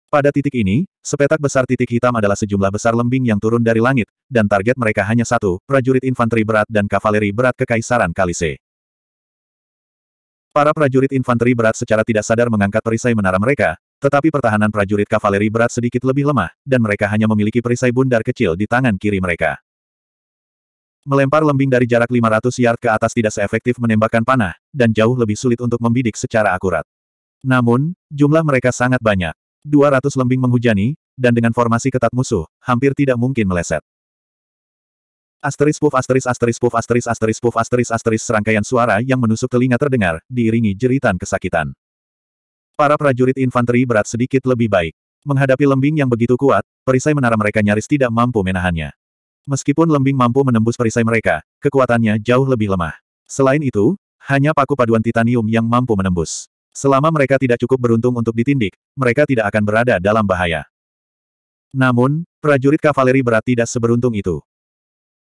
Pada titik ini, sepetak besar titik hitam adalah sejumlah besar lembing yang turun dari langit, dan target mereka hanya satu, prajurit infanteri berat dan kavaleri berat Kekaisaran Kalise. Para prajurit infanteri berat secara tidak sadar mengangkat perisai menara mereka, tetapi pertahanan prajurit kavaleri berat sedikit lebih lemah, dan mereka hanya memiliki perisai bundar kecil di tangan kiri mereka. Melempar lembing dari jarak 500 yard ke atas tidak seefektif menembakkan panah, dan jauh lebih sulit untuk membidik secara akurat. Namun, jumlah mereka sangat banyak. 200 lembing menghujani, dan dengan formasi ketat musuh, hampir tidak mungkin meleset. Asteris puff asteris asteris puff asteris asteris puff asteris asteris serangkaian suara yang menusuk telinga terdengar, diiringi jeritan kesakitan. Para prajurit infanteri berat sedikit lebih baik. Menghadapi lembing yang begitu kuat, perisai menara mereka nyaris tidak mampu menahannya. Meskipun lembing mampu menembus perisai mereka, kekuatannya jauh lebih lemah. Selain itu, hanya paku paduan titanium yang mampu menembus. Selama mereka tidak cukup beruntung untuk ditindik, mereka tidak akan berada dalam bahaya. Namun, prajurit kavaleri berat tidak seberuntung itu.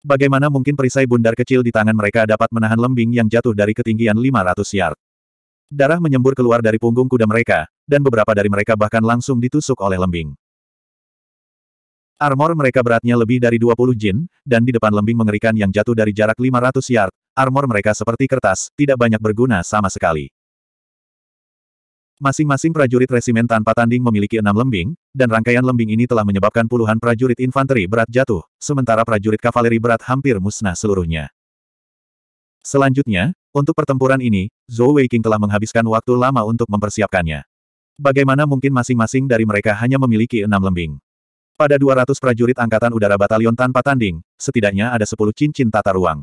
Bagaimana mungkin perisai bundar kecil di tangan mereka dapat menahan lembing yang jatuh dari ketinggian 500 yard? Darah menyembur keluar dari punggung kuda mereka, dan beberapa dari mereka bahkan langsung ditusuk oleh lembing. Armor mereka beratnya lebih dari 20 jin, dan di depan lembing mengerikan yang jatuh dari jarak 500 yard, armor mereka seperti kertas, tidak banyak berguna sama sekali. Masing-masing prajurit resimen tanpa tanding memiliki enam lembing, dan rangkaian lembing ini telah menyebabkan puluhan prajurit infanteri berat jatuh, sementara prajurit kavaleri berat hampir musnah seluruhnya. Selanjutnya, untuk pertempuran ini, Zhou Weiqing telah menghabiskan waktu lama untuk mempersiapkannya. Bagaimana mungkin masing-masing dari mereka hanya memiliki enam lembing? Pada 200 prajurit Angkatan Udara Batalion tanpa tanding, setidaknya ada 10 cincin tata ruang.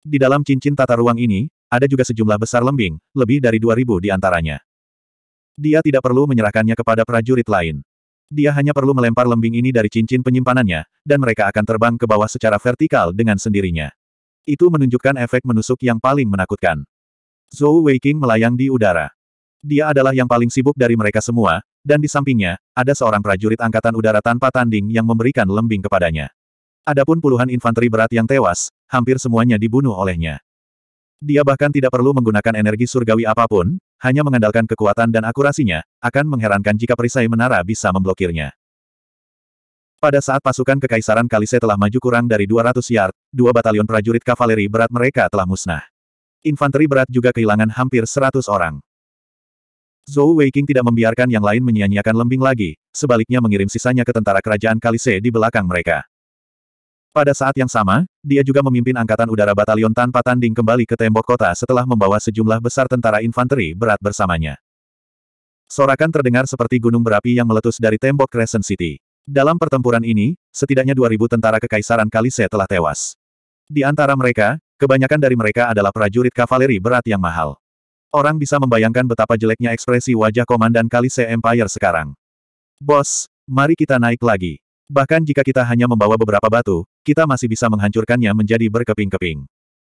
Di dalam cincin tata ruang ini, ada juga sejumlah besar lembing, lebih dari 2.000 di antaranya. Dia tidak perlu menyerahkannya kepada prajurit lain. Dia hanya perlu melempar lembing ini dari cincin penyimpanannya, dan mereka akan terbang ke bawah secara vertikal dengan sendirinya. Itu menunjukkan efek menusuk yang paling menakutkan. Zhou Weiqing melayang di udara. Dia adalah yang paling sibuk dari mereka semua, dan di sampingnya, ada seorang prajurit angkatan udara tanpa tanding yang memberikan lembing kepadanya. Adapun puluhan infanteri berat yang tewas, hampir semuanya dibunuh olehnya. Dia bahkan tidak perlu menggunakan energi surgawi apapun, hanya mengandalkan kekuatan dan akurasinya, akan mengherankan jika perisai menara bisa memblokirnya. Pada saat pasukan kekaisaran Kalise telah maju kurang dari 200 yard, dua batalion prajurit kavaleri berat mereka telah musnah. Infanteri berat juga kehilangan hampir 100 orang. Zhou Weiqing tidak membiarkan yang lain menyia-nyiakan lembing lagi, sebaliknya mengirim sisanya ke tentara kerajaan Kalise di belakang mereka. Pada saat yang sama, dia juga memimpin Angkatan Udara Batalion tanpa tanding kembali ke tembok kota setelah membawa sejumlah besar tentara infanteri berat bersamanya. Sorakan terdengar seperti gunung berapi yang meletus dari tembok Crescent City. Dalam pertempuran ini, setidaknya 2.000 tentara Kekaisaran Kalise telah tewas. Di antara mereka, kebanyakan dari mereka adalah prajurit kavaleri berat yang mahal. Orang bisa membayangkan betapa jeleknya ekspresi wajah Komandan Kalise Empire sekarang. Bos, mari kita naik lagi. Bahkan jika kita hanya membawa beberapa batu, kita masih bisa menghancurkannya menjadi berkeping-keping.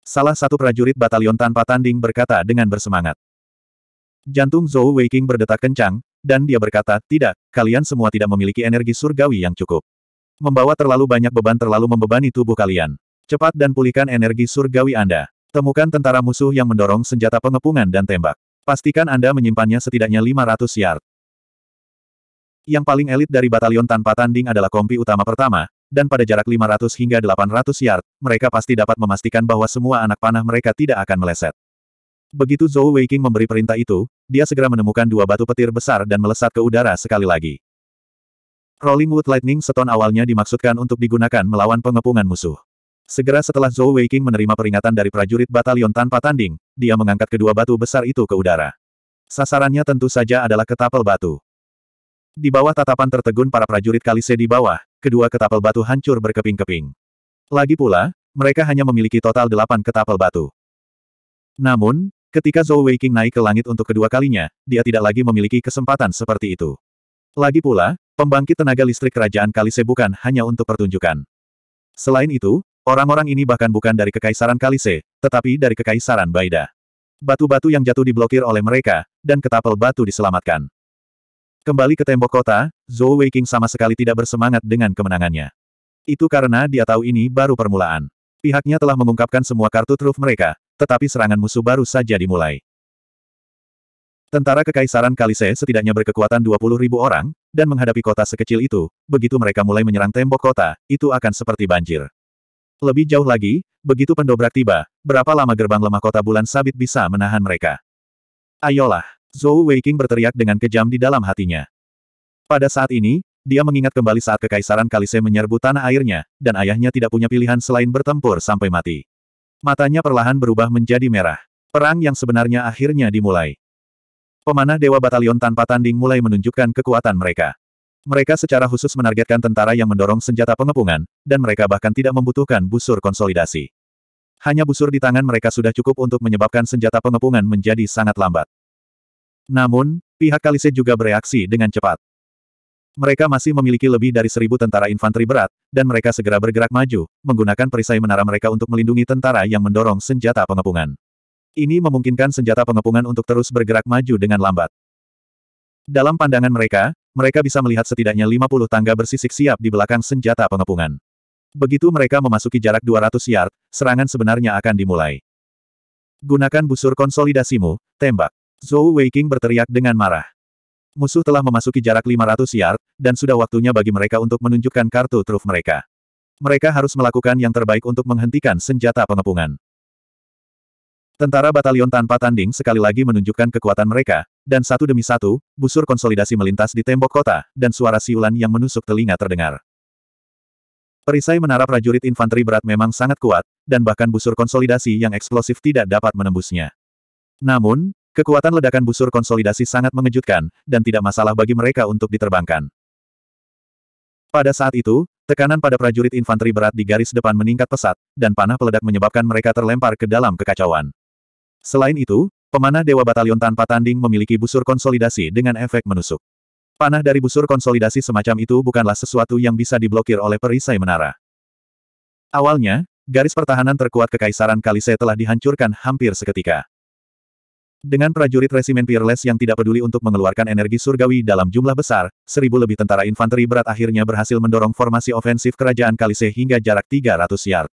Salah satu prajurit batalion tanpa tanding berkata dengan bersemangat. Jantung Zhou Weiqing berdetak kencang, dan dia berkata, tidak, kalian semua tidak memiliki energi surgawi yang cukup. Membawa terlalu banyak beban terlalu membebani tubuh kalian. Cepat dan pulihkan energi surgawi Anda. Temukan tentara musuh yang mendorong senjata pengepungan dan tembak. Pastikan Anda menyimpannya setidaknya 500 yard. Yang paling elit dari batalion tanpa tanding adalah kompi utama pertama, dan pada jarak 500 hingga 800 yard, mereka pasti dapat memastikan bahwa semua anak panah mereka tidak akan meleset. Begitu Zhou Weiqing memberi perintah itu, dia segera menemukan dua batu petir besar dan melesat ke udara sekali lagi. Rolling Wood Lightning Stone awalnya dimaksudkan untuk digunakan melawan pengepungan musuh. Segera setelah Zhou Weiqing menerima peringatan dari prajurit batalion tanpa tanding, dia mengangkat kedua batu besar itu ke udara. Sasarannya tentu saja adalah ketapel batu. Di bawah tatapan tertegun para prajurit Kalise di bawah, kedua ketapel batu hancur berkeping-keping. Lagi pula, mereka hanya memiliki total delapan ketapel batu. Namun, Ketika Zhou Weiqing naik ke langit untuk kedua kalinya, dia tidak lagi memiliki kesempatan seperti itu. Lagi pula, pembangkit tenaga listrik kerajaan Kalise bukan hanya untuk pertunjukan. Selain itu, Orang-orang ini bahkan bukan dari Kekaisaran Kalise, tetapi dari Kekaisaran Baida. Batu-batu yang jatuh diblokir oleh mereka, dan ketapel batu diselamatkan. Kembali ke tembok kota, Zhou Weiqing sama sekali tidak bersemangat dengan kemenangannya. Itu karena dia tahu ini baru permulaan. Pihaknya telah mengungkapkan semua kartu truf mereka, tetapi serangan musuh baru saja dimulai. Tentara Kekaisaran Kalise setidaknya berkekuatan ribu orang, dan menghadapi kota sekecil itu, begitu mereka mulai menyerang tembok kota, itu akan seperti banjir. Lebih jauh lagi, begitu pendobrak tiba, berapa lama gerbang lemah kota bulan sabit bisa menahan mereka? Ayolah, Zhou Weiqing berteriak dengan kejam di dalam hatinya. Pada saat ini, dia mengingat kembali saat Kekaisaran Kalise menyerbu tanah airnya, dan ayahnya tidak punya pilihan selain bertempur sampai mati. Matanya perlahan berubah menjadi merah. Perang yang sebenarnya akhirnya dimulai. Pemanah Dewa Batalion tanpa tanding mulai menunjukkan kekuatan mereka. Mereka secara khusus menargetkan tentara yang mendorong senjata pengepungan, dan mereka bahkan tidak membutuhkan busur konsolidasi. Hanya busur di tangan mereka sudah cukup untuk menyebabkan senjata pengepungan menjadi sangat lambat. Namun, pihak Kalise juga bereaksi dengan cepat. Mereka masih memiliki lebih dari seribu tentara infanteri berat, dan mereka segera bergerak maju, menggunakan perisai menara mereka untuk melindungi tentara yang mendorong senjata pengepungan. Ini memungkinkan senjata pengepungan untuk terus bergerak maju dengan lambat. Dalam pandangan mereka, mereka bisa melihat setidaknya 50 tangga bersisik siap di belakang senjata pengepungan. Begitu mereka memasuki jarak 200 yard, serangan sebenarnya akan dimulai. Gunakan busur konsolidasimu, tembak. Zhou Weiqing berteriak dengan marah. Musuh telah memasuki jarak 500 yard, dan sudah waktunya bagi mereka untuk menunjukkan kartu truf mereka. Mereka harus melakukan yang terbaik untuk menghentikan senjata pengepungan. Tentara batalion tanpa tanding sekali lagi menunjukkan kekuatan mereka, dan satu demi satu, busur konsolidasi melintas di tembok kota, dan suara siulan yang menusuk telinga terdengar. Perisai menara prajurit infanteri berat memang sangat kuat, dan bahkan busur konsolidasi yang eksplosif tidak dapat menembusnya. Namun, kekuatan ledakan busur konsolidasi sangat mengejutkan, dan tidak masalah bagi mereka untuk diterbangkan. Pada saat itu, tekanan pada prajurit infanteri berat di garis depan meningkat pesat, dan panah peledak menyebabkan mereka terlempar ke dalam kekacauan. Selain itu, Pemanah Dewa Batalion tanpa tanding memiliki busur konsolidasi dengan efek menusuk. Panah dari busur konsolidasi semacam itu bukanlah sesuatu yang bisa diblokir oleh perisai menara. Awalnya, garis pertahanan terkuat Kekaisaran Kalise telah dihancurkan hampir seketika. Dengan prajurit resimen Peerless yang tidak peduli untuk mengeluarkan energi surgawi dalam jumlah besar, seribu lebih tentara infanteri berat akhirnya berhasil mendorong formasi ofensif kerajaan Kalise hingga jarak 300 yard.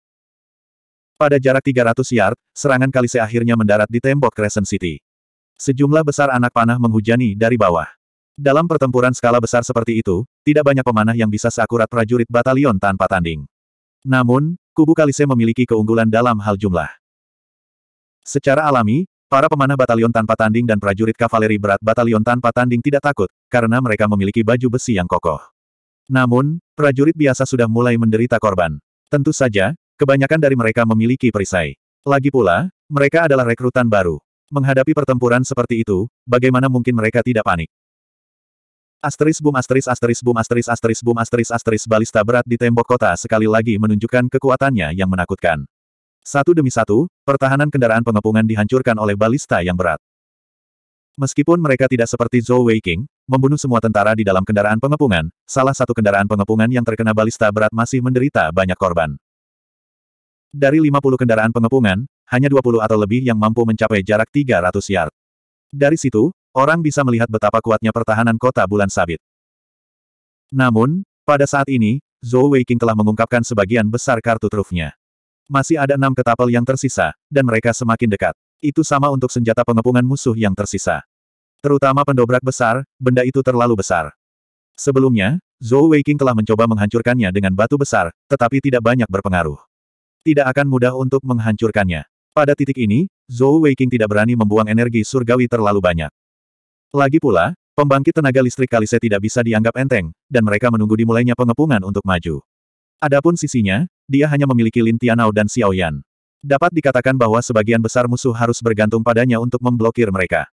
Pada jarak 300 yard, serangan Kalise akhirnya mendarat di tembok Crescent City. Sejumlah besar anak panah menghujani dari bawah. Dalam pertempuran skala besar seperti itu, tidak banyak pemanah yang bisa seakurat prajurit batalion tanpa tanding. Namun, kubu Kalise memiliki keunggulan dalam hal jumlah. Secara alami, para pemanah batalion tanpa tanding dan prajurit kavaleri berat batalion tanpa tanding tidak takut, karena mereka memiliki baju besi yang kokoh. Namun, prajurit biasa sudah mulai menderita korban. Tentu saja, Kebanyakan dari mereka memiliki perisai. Lagi pula, mereka adalah rekrutan baru. Menghadapi pertempuran seperti itu, bagaimana mungkin mereka tidak panik? Asteris boom asteris asteris boom asteris asteris boom asteris asteris balista berat di tembok kota sekali lagi menunjukkan kekuatannya yang menakutkan. Satu demi satu, pertahanan kendaraan pengepungan dihancurkan oleh balista yang berat. Meskipun mereka tidak seperti Zhou Weiqing, membunuh semua tentara di dalam kendaraan pengepungan, salah satu kendaraan pengepungan yang terkena balista berat masih menderita banyak korban. Dari 50 kendaraan pengepungan, hanya 20 atau lebih yang mampu mencapai jarak 300 yard. Dari situ, orang bisa melihat betapa kuatnya pertahanan kota bulan sabit. Namun, pada saat ini, Zhou Weiqing telah mengungkapkan sebagian besar kartu trufnya. Masih ada enam ketapel yang tersisa, dan mereka semakin dekat. Itu sama untuk senjata pengepungan musuh yang tersisa. Terutama pendobrak besar, benda itu terlalu besar. Sebelumnya, Zhou Weiqing telah mencoba menghancurkannya dengan batu besar, tetapi tidak banyak berpengaruh tidak akan mudah untuk menghancurkannya. Pada titik ini, Zhou Weiqing tidak berani membuang energi surgawi terlalu banyak. Lagi pula, pembangkit tenaga listrik Kalise tidak bisa dianggap enteng, dan mereka menunggu dimulainya pengepungan untuk maju. Adapun sisinya, dia hanya memiliki Lin Tianao dan Xiao Yan. Dapat dikatakan bahwa sebagian besar musuh harus bergantung padanya untuk memblokir mereka.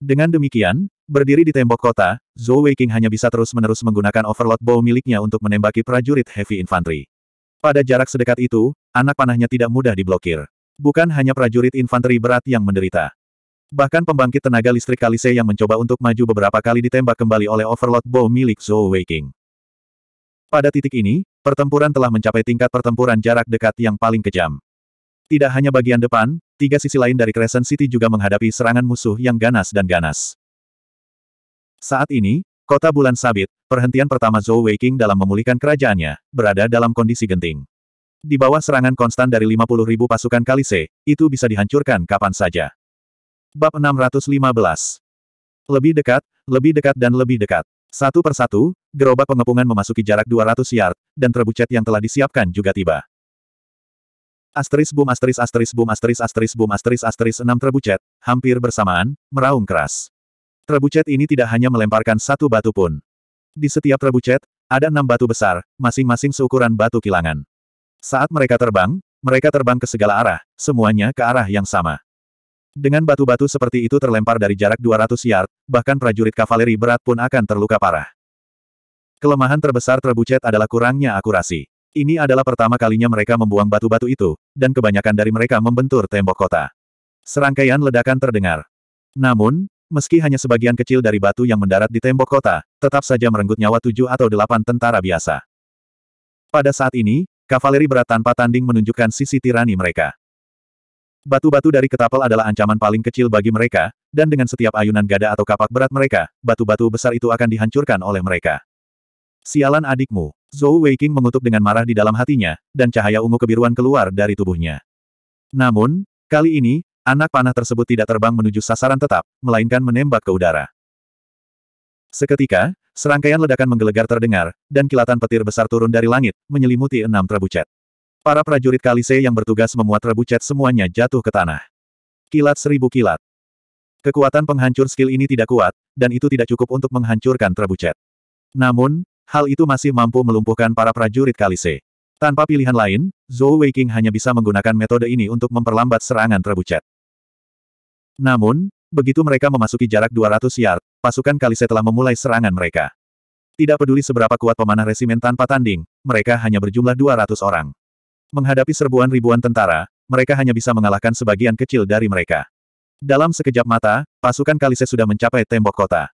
Dengan demikian, berdiri di tembok kota, Zhou Weiqing hanya bisa terus-menerus menggunakan overload bow miliknya untuk menembaki prajurit heavy infantry. Pada jarak sedekat itu, anak panahnya tidak mudah diblokir. Bukan hanya prajurit infanteri berat yang menderita. Bahkan pembangkit tenaga listrik Kalise yang mencoba untuk maju beberapa kali ditembak kembali oleh Overlord bow milik Zhou Weiking. Pada titik ini, pertempuran telah mencapai tingkat pertempuran jarak dekat yang paling kejam. Tidak hanya bagian depan, tiga sisi lain dari Crescent City juga menghadapi serangan musuh yang ganas dan ganas. Saat ini, Kota Bulan Sabit, perhentian pertama Zhou Weiqing dalam memulihkan kerajaannya, berada dalam kondisi genting. Di bawah serangan konstan dari 50.000 pasukan Kalise, itu bisa dihancurkan kapan saja. Bab 615 Lebih dekat, lebih dekat dan lebih dekat. Satu persatu, gerobak pengepungan memasuki jarak 200 yard, dan trebuchet yang telah disiapkan juga tiba. Asteris boom asteris asteris boom asteris asteris boom asteris asteris 6 trebuchet hampir bersamaan, meraung keras. Trebuchet ini tidak hanya melemparkan satu batu pun. Di setiap trebuchet, ada enam batu besar, masing-masing seukuran batu kilangan. Saat mereka terbang, mereka terbang ke segala arah, semuanya ke arah yang sama. Dengan batu-batu seperti itu terlempar dari jarak 200 yard, bahkan prajurit kavaleri berat pun akan terluka parah. Kelemahan terbesar trebucet adalah kurangnya akurasi. Ini adalah pertama kalinya mereka membuang batu-batu itu, dan kebanyakan dari mereka membentur tembok kota. Serangkaian ledakan terdengar. Namun, Meski hanya sebagian kecil dari batu yang mendarat di tembok kota, tetap saja merenggut nyawa tujuh atau delapan tentara biasa. Pada saat ini, kavaleri berat tanpa tanding menunjukkan sisi tirani mereka. Batu-batu dari ketapel adalah ancaman paling kecil bagi mereka, dan dengan setiap ayunan gada atau kapak berat mereka, batu-batu besar itu akan dihancurkan oleh mereka. Sialan adikmu, Zhou Weiqing mengutuk dengan marah di dalam hatinya, dan cahaya ungu kebiruan keluar dari tubuhnya. Namun, kali ini, Anak panah tersebut tidak terbang menuju sasaran tetap, melainkan menembak ke udara. Seketika, serangkaian ledakan menggelegar terdengar, dan kilatan petir besar turun dari langit, menyelimuti enam trebucet. Para prajurit Kalise yang bertugas memuat trebucet semuanya jatuh ke tanah. Kilat seribu kilat. Kekuatan penghancur skill ini tidak kuat, dan itu tidak cukup untuk menghancurkan trebucet. Namun, hal itu masih mampu melumpuhkan para prajurit Kalise. Tanpa pilihan lain, Zhou Weiking hanya bisa menggunakan metode ini untuk memperlambat serangan trebucet. Namun, begitu mereka memasuki jarak 200 yard, pasukan Kalise telah memulai serangan mereka. Tidak peduli seberapa kuat pemanah resimen tanpa tanding, mereka hanya berjumlah 200 orang. Menghadapi serbuan ribuan tentara, mereka hanya bisa mengalahkan sebagian kecil dari mereka. Dalam sekejap mata, pasukan Kalise sudah mencapai tembok kota.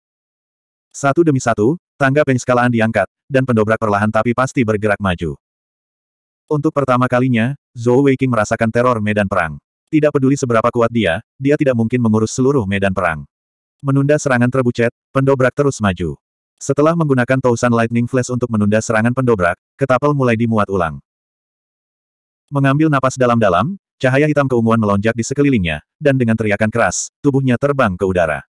Satu demi satu, tangga penyeskalaan diangkat, dan pendobrak perlahan tapi pasti bergerak maju. Untuk pertama kalinya, Zhou Weiqing merasakan teror medan perang. Tidak peduli seberapa kuat dia, dia tidak mungkin mengurus seluruh medan perang. Menunda serangan terbucet, pendobrak terus maju. Setelah menggunakan Tousan Lightning Flash untuk menunda serangan pendobrak, ketapel mulai dimuat ulang. Mengambil napas dalam-dalam, cahaya hitam keunguan melonjak di sekelilingnya, dan dengan teriakan keras, tubuhnya terbang ke udara.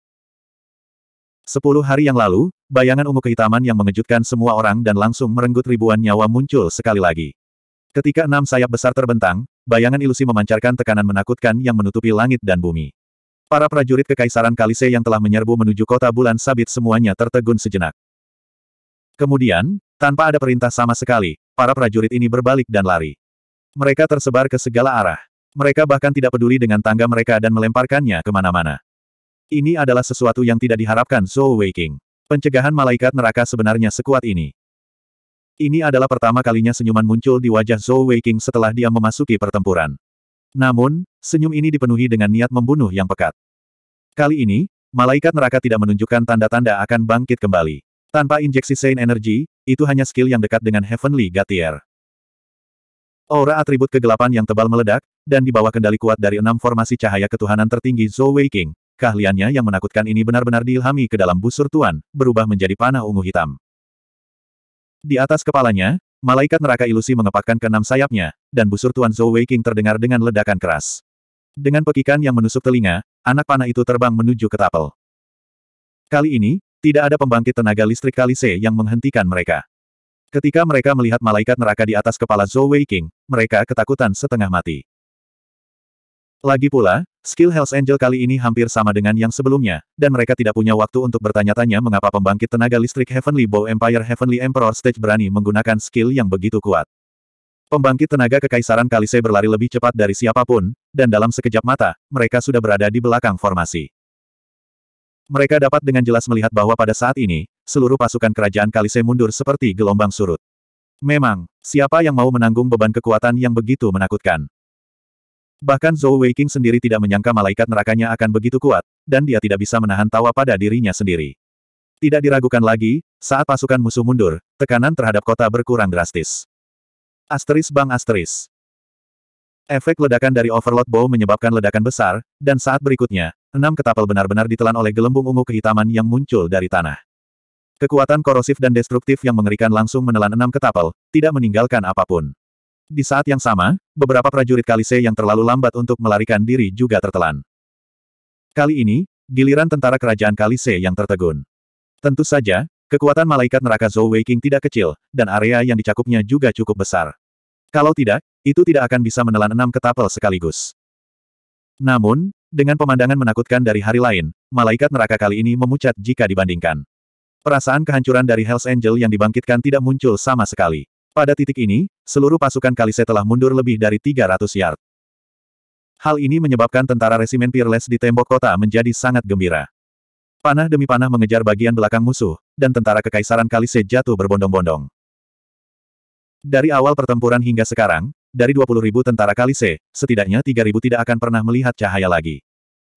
Sepuluh hari yang lalu, bayangan ungu kehitaman yang mengejutkan semua orang dan langsung merenggut ribuan nyawa muncul sekali lagi. Ketika enam sayap besar terbentang, bayangan ilusi memancarkan tekanan menakutkan yang menutupi langit dan bumi. Para prajurit Kekaisaran Kalise yang telah menyerbu menuju kota bulan sabit semuanya tertegun sejenak. Kemudian, tanpa ada perintah sama sekali, para prajurit ini berbalik dan lari. Mereka tersebar ke segala arah. Mereka bahkan tidak peduli dengan tangga mereka dan melemparkannya kemana-mana. Ini adalah sesuatu yang tidak diharapkan Zhou Weiqing. Pencegahan malaikat neraka sebenarnya sekuat ini. Ini adalah pertama kalinya senyuman muncul di wajah Zhou Weiqing setelah dia memasuki pertempuran. Namun, senyum ini dipenuhi dengan niat membunuh yang pekat. Kali ini, malaikat neraka tidak menunjukkan tanda-tanda akan bangkit kembali. Tanpa injeksi Saint Energy, itu hanya skill yang dekat dengan Heavenly Gatier. Aura atribut kegelapan yang tebal meledak, dan di bawah kendali kuat dari enam formasi cahaya ketuhanan tertinggi Zhou Weiqing, keahliannya yang menakutkan ini benar-benar diilhami ke dalam busur tuan, berubah menjadi panah ungu hitam. Di atas kepalanya, malaikat neraka ilusi mengepakkan keenam sayapnya, dan busur Tuan Zhou Weiqing terdengar dengan ledakan keras. Dengan pekikan yang menusuk telinga, anak panah itu terbang menuju ke tapel. Kali ini, tidak ada pembangkit tenaga listrik kali C yang menghentikan mereka. Ketika mereka melihat malaikat neraka di atas kepala Zhou Weiqing, mereka ketakutan setengah mati. Lagi pula, Skill Hells Angel kali ini hampir sama dengan yang sebelumnya, dan mereka tidak punya waktu untuk bertanya-tanya mengapa pembangkit tenaga listrik Heavenly Bow Empire Heavenly Emperor Stage berani menggunakan skill yang begitu kuat. Pembangkit tenaga kekaisaran Kalise berlari lebih cepat dari siapapun, dan dalam sekejap mata, mereka sudah berada di belakang formasi. Mereka dapat dengan jelas melihat bahwa pada saat ini, seluruh pasukan kerajaan Kalise mundur seperti gelombang surut. Memang, siapa yang mau menanggung beban kekuatan yang begitu menakutkan? Bahkan Zhou Weiqing sendiri tidak menyangka malaikat nerakanya akan begitu kuat, dan dia tidak bisa menahan tawa pada dirinya sendiri. Tidak diragukan lagi, saat pasukan musuh mundur, tekanan terhadap kota berkurang drastis. Asteris Bang Asteris Efek ledakan dari Overlord Bow menyebabkan ledakan besar, dan saat berikutnya, enam ketapel benar-benar ditelan oleh gelembung ungu kehitaman yang muncul dari tanah. Kekuatan korosif dan destruktif yang mengerikan langsung menelan enam ketapel, tidak meninggalkan apapun. Di saat yang sama, beberapa prajurit Kalise yang terlalu lambat untuk melarikan diri juga tertelan. Kali ini, giliran tentara kerajaan Kalise yang tertegun. Tentu saja, kekuatan malaikat neraka Zhou King tidak kecil, dan area yang dicakupnya juga cukup besar. Kalau tidak, itu tidak akan bisa menelan enam ketapel sekaligus. Namun, dengan pemandangan menakutkan dari hari lain, malaikat neraka kali ini memucat jika dibandingkan. Perasaan kehancuran dari Hells Angel yang dibangkitkan tidak muncul sama sekali. Pada titik ini, seluruh pasukan Kalise telah mundur lebih dari 300 yard. Hal ini menyebabkan tentara resimen Peerless di tembok kota menjadi sangat gembira. Panah demi panah mengejar bagian belakang musuh, dan tentara kekaisaran Kalise jatuh berbondong-bondong. Dari awal pertempuran hingga sekarang, dari 20.000 tentara Kalise, setidaknya 3.000 tidak akan pernah melihat cahaya lagi.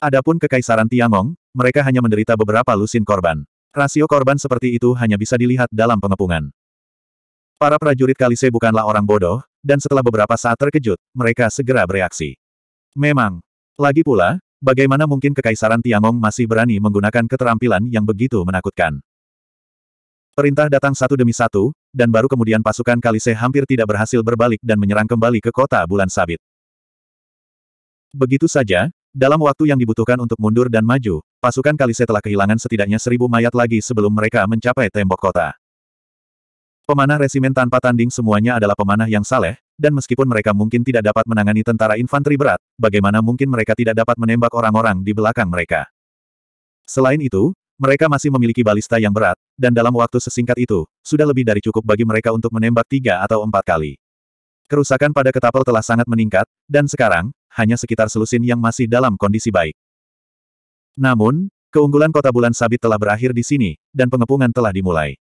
Adapun kekaisaran Tiangong, mereka hanya menderita beberapa lusin korban. Rasio korban seperti itu hanya bisa dilihat dalam pengepungan. Para prajurit Kalise bukanlah orang bodoh, dan setelah beberapa saat terkejut, mereka segera bereaksi. Memang. Lagi pula, bagaimana mungkin Kekaisaran Tiangong masih berani menggunakan keterampilan yang begitu menakutkan? Perintah datang satu demi satu, dan baru kemudian pasukan Kalise hampir tidak berhasil berbalik dan menyerang kembali ke kota bulan sabit. Begitu saja, dalam waktu yang dibutuhkan untuk mundur dan maju, pasukan Kalise telah kehilangan setidaknya seribu mayat lagi sebelum mereka mencapai tembok kota. Pemanah resimen tanpa tanding semuanya adalah pemanah yang saleh, dan meskipun mereka mungkin tidak dapat menangani tentara infanteri berat, bagaimana mungkin mereka tidak dapat menembak orang-orang di belakang mereka. Selain itu, mereka masih memiliki balista yang berat, dan dalam waktu sesingkat itu, sudah lebih dari cukup bagi mereka untuk menembak tiga atau empat kali. Kerusakan pada ketapel telah sangat meningkat, dan sekarang, hanya sekitar selusin yang masih dalam kondisi baik. Namun, keunggulan kota bulan sabit telah berakhir di sini, dan pengepungan telah dimulai.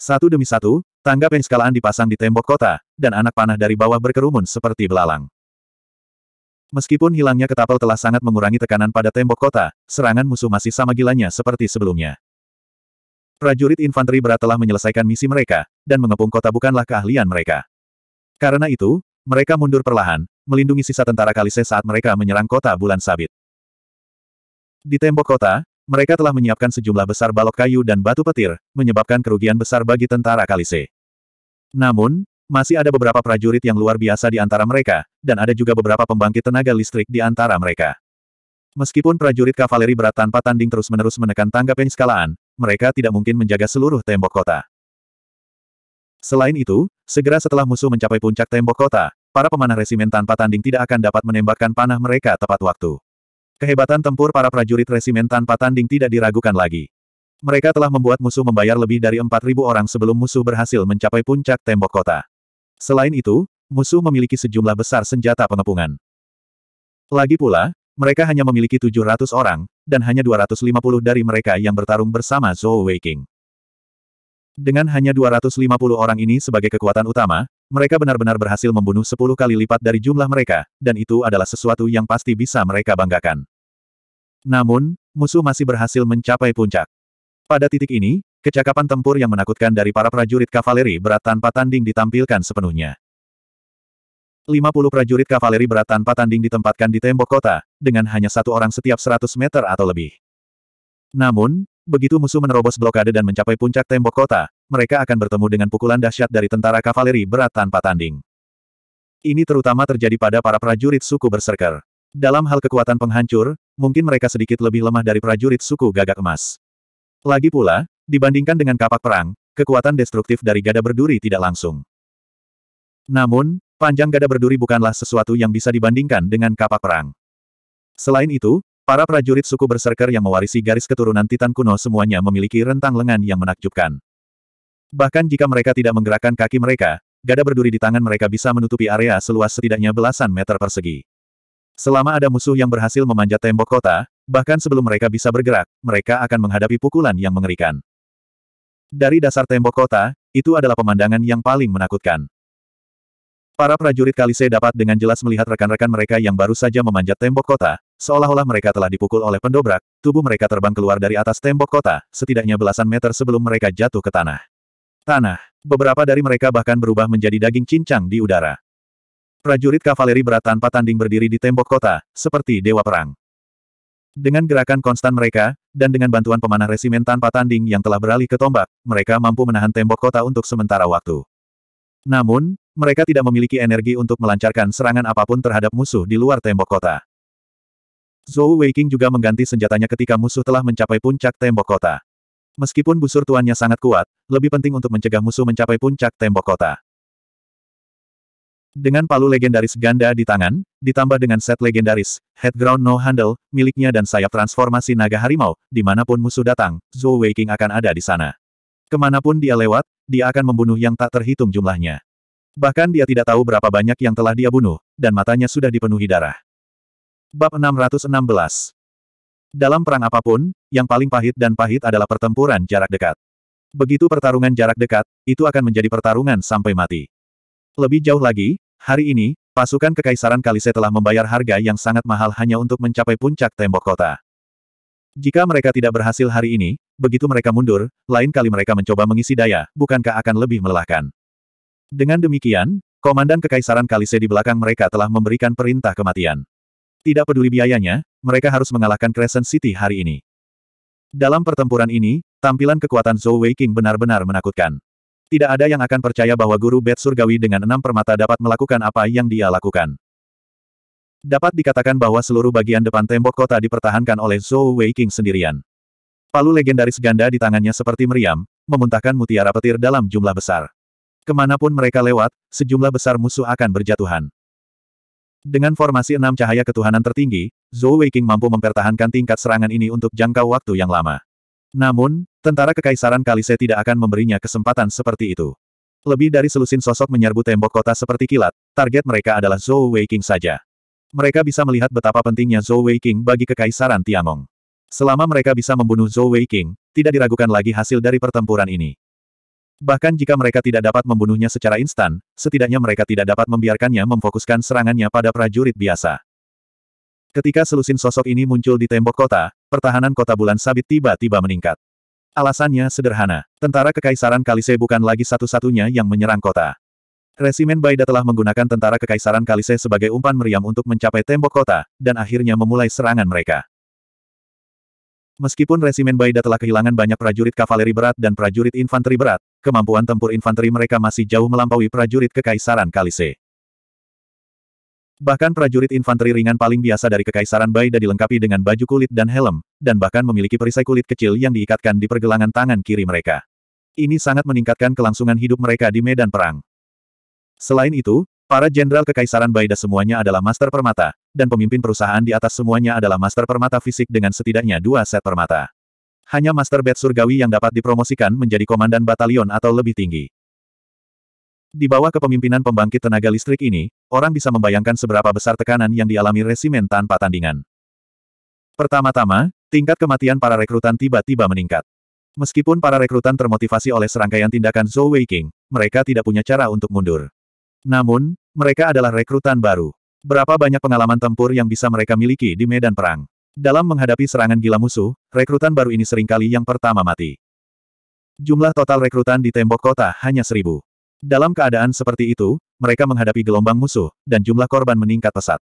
Satu demi satu, tangga penskalaan dipasang di tembok kota, dan anak panah dari bawah berkerumun seperti belalang. Meskipun hilangnya ketapel telah sangat mengurangi tekanan pada tembok kota, serangan musuh masih sama gilanya seperti sebelumnya. Prajurit infanteri berat telah menyelesaikan misi mereka, dan mengepung kota bukanlah keahlian mereka. Karena itu, mereka mundur perlahan, melindungi sisa tentara Kalise saat mereka menyerang kota bulan sabit. Di tembok kota, mereka telah menyiapkan sejumlah besar balok kayu dan batu petir, menyebabkan kerugian besar bagi tentara Kalise. Namun, masih ada beberapa prajurit yang luar biasa di antara mereka, dan ada juga beberapa pembangkit tenaga listrik di antara mereka. Meskipun prajurit kavaleri berat tanpa tanding terus-menerus menekan tangga penyeskalaan, mereka tidak mungkin menjaga seluruh tembok kota. Selain itu, segera setelah musuh mencapai puncak tembok kota, para pemanah resimen tanpa tanding tidak akan dapat menembakkan panah mereka tepat waktu. Kehebatan tempur para prajurit resimen tanpa tanding tidak diragukan lagi. Mereka telah membuat musuh membayar lebih dari 4.000 orang sebelum musuh berhasil mencapai puncak tembok kota. Selain itu, musuh memiliki sejumlah besar senjata pengepungan. Lagi pula, mereka hanya memiliki 700 orang, dan hanya 250 dari mereka yang bertarung bersama Zhou Weiking. Dengan hanya 250 orang ini sebagai kekuatan utama, mereka benar-benar berhasil membunuh sepuluh kali lipat dari jumlah mereka, dan itu adalah sesuatu yang pasti bisa mereka banggakan. Namun, musuh masih berhasil mencapai puncak. Pada titik ini, kecakapan tempur yang menakutkan dari para prajurit kavaleri berat tanpa tanding ditampilkan sepenuhnya. 50 prajurit kavaleri berat tanpa tanding ditempatkan di tembok kota, dengan hanya satu orang setiap 100 meter atau lebih. Namun, begitu musuh menerobos blokade dan mencapai puncak tembok kota, mereka akan bertemu dengan pukulan dahsyat dari tentara kavaleri berat tanpa tanding. Ini terutama terjadi pada para prajurit suku berserker. Dalam hal kekuatan penghancur, mungkin mereka sedikit lebih lemah dari prajurit suku gagak emas. Lagi pula, dibandingkan dengan kapak perang, kekuatan destruktif dari gada berduri tidak langsung. Namun, panjang gada berduri bukanlah sesuatu yang bisa dibandingkan dengan kapak perang. Selain itu, para prajurit suku berserker yang mewarisi garis keturunan Titan kuno semuanya memiliki rentang lengan yang menakjubkan. Bahkan jika mereka tidak menggerakkan kaki mereka, gada berduri di tangan mereka bisa menutupi area seluas setidaknya belasan meter persegi. Selama ada musuh yang berhasil memanjat tembok kota, bahkan sebelum mereka bisa bergerak, mereka akan menghadapi pukulan yang mengerikan. Dari dasar tembok kota, itu adalah pemandangan yang paling menakutkan. Para prajurit Kalise dapat dengan jelas melihat rekan-rekan mereka yang baru saja memanjat tembok kota, seolah-olah mereka telah dipukul oleh pendobrak, tubuh mereka terbang keluar dari atas tembok kota, setidaknya belasan meter sebelum mereka jatuh ke tanah tanah. Beberapa dari mereka bahkan berubah menjadi daging cincang di udara. Prajurit kavaleri berat tanpa tanding berdiri di tembok kota, seperti dewa perang. Dengan gerakan konstan mereka, dan dengan bantuan pemanah resimen tanpa tanding yang telah beralih ke tombak, mereka mampu menahan tembok kota untuk sementara waktu. Namun, mereka tidak memiliki energi untuk melancarkan serangan apapun terhadap musuh di luar tembok kota. Zhou Weiking juga mengganti senjatanya ketika musuh telah mencapai puncak tembok kota. Meskipun busur tuannya sangat kuat, lebih penting untuk mencegah musuh mencapai puncak tembok kota. Dengan palu legendaris ganda di tangan, ditambah dengan set legendaris, headground no handle, miliknya dan sayap transformasi naga harimau, dimanapun musuh datang, Zhou Weiqing akan ada di sana. Kemanapun dia lewat, dia akan membunuh yang tak terhitung jumlahnya. Bahkan dia tidak tahu berapa banyak yang telah dia bunuh, dan matanya sudah dipenuhi darah. Bab 616 dalam perang apapun, yang paling pahit dan pahit adalah pertempuran jarak dekat. Begitu pertarungan jarak dekat, itu akan menjadi pertarungan sampai mati. Lebih jauh lagi, hari ini, pasukan Kekaisaran Kalise telah membayar harga yang sangat mahal hanya untuk mencapai puncak tembok kota. Jika mereka tidak berhasil hari ini, begitu mereka mundur, lain kali mereka mencoba mengisi daya, bukankah akan lebih melelahkan? Dengan demikian, Komandan Kekaisaran Kalise di belakang mereka telah memberikan perintah kematian. Tidak peduli biayanya, mereka harus mengalahkan Crescent City hari ini. Dalam pertempuran ini, tampilan kekuatan Zhou Weiqing benar-benar menakutkan. Tidak ada yang akan percaya bahwa guru Bet surgawi dengan enam permata dapat melakukan apa yang dia lakukan. Dapat dikatakan bahwa seluruh bagian depan tembok kota dipertahankan oleh Zhou Weiqing sendirian. Palu legendaris ganda di tangannya seperti meriam, memuntahkan mutiara petir dalam jumlah besar. Kemanapun mereka lewat, sejumlah besar musuh akan berjatuhan. Dengan formasi enam cahaya ketuhanan tertinggi, Zhou Weiqing mampu mempertahankan tingkat serangan ini untuk jangka waktu yang lama. Namun, tentara Kekaisaran Kalise tidak akan memberinya kesempatan seperti itu. Lebih dari selusin sosok menyerbu tembok kota seperti kilat, target mereka adalah Zhou Weiqing saja. Mereka bisa melihat betapa pentingnya Zhou Weiqing bagi Kekaisaran Tiangong. Selama mereka bisa membunuh Zhou Weiqing, tidak diragukan lagi hasil dari pertempuran ini. Bahkan jika mereka tidak dapat membunuhnya secara instan, setidaknya mereka tidak dapat membiarkannya memfokuskan serangannya pada prajurit biasa. Ketika selusin sosok ini muncul di tembok kota, pertahanan kota bulan sabit tiba-tiba meningkat. Alasannya sederhana, tentara kekaisaran Kalise bukan lagi satu-satunya yang menyerang kota. Resimen Baida telah menggunakan tentara kekaisaran Kalise sebagai umpan meriam untuk mencapai tembok kota, dan akhirnya memulai serangan mereka. Meskipun resimen Baida telah kehilangan banyak prajurit kavaleri berat dan prajurit infanteri berat, kemampuan tempur infanteri mereka masih jauh melampaui prajurit Kekaisaran Kalise. Bahkan prajurit infanteri ringan paling biasa dari Kekaisaran Baida dilengkapi dengan baju kulit dan helm, dan bahkan memiliki perisai kulit kecil yang diikatkan di pergelangan tangan kiri mereka. Ini sangat meningkatkan kelangsungan hidup mereka di medan perang. Selain itu, para jenderal Kekaisaran Baida semuanya adalah master permata, dan pemimpin perusahaan di atas semuanya adalah master permata fisik dengan setidaknya dua set permata. Hanya master bed surgawi yang dapat dipromosikan menjadi komandan batalion atau lebih tinggi. Di bawah kepemimpinan pembangkit tenaga listrik ini, orang bisa membayangkan seberapa besar tekanan yang dialami resimen tanpa tandingan. Pertama-tama, tingkat kematian para rekrutan tiba-tiba meningkat. Meskipun para rekrutan termotivasi oleh serangkaian tindakan Zhou Weiqing, mereka tidak punya cara untuk mundur. Namun, mereka adalah rekrutan baru. Berapa banyak pengalaman tempur yang bisa mereka miliki di medan perang? Dalam menghadapi serangan gila musuh, rekrutan baru ini seringkali yang pertama mati. Jumlah total rekrutan di tembok kota hanya seribu. Dalam keadaan seperti itu, mereka menghadapi gelombang musuh, dan jumlah korban meningkat pesat.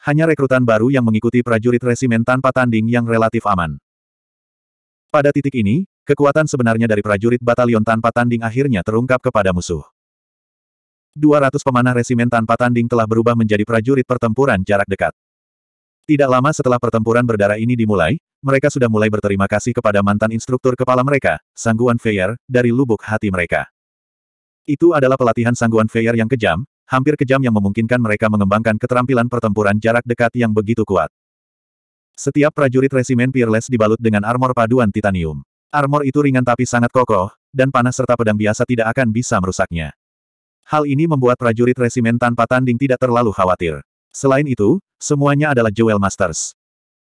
Hanya rekrutan baru yang mengikuti prajurit resimen tanpa tanding yang relatif aman. Pada titik ini, kekuatan sebenarnya dari prajurit batalion tanpa tanding akhirnya terungkap kepada musuh. 200 pemanah resimen tanpa tanding telah berubah menjadi prajurit pertempuran jarak dekat. Tidak lama setelah pertempuran berdarah ini dimulai, mereka sudah mulai berterima kasih kepada mantan instruktur kepala mereka, Sangguan Feyer, dari lubuk hati mereka. Itu adalah pelatihan Sangguan Feyer yang kejam, hampir kejam yang memungkinkan mereka mengembangkan keterampilan pertempuran jarak dekat yang begitu kuat. Setiap prajurit resimen Peerless dibalut dengan armor paduan titanium. Armor itu ringan tapi sangat kokoh, dan panas serta pedang biasa tidak akan bisa merusaknya. Hal ini membuat prajurit resimen tanpa tanding tidak terlalu khawatir. Selain itu, semuanya adalah Jewel Masters.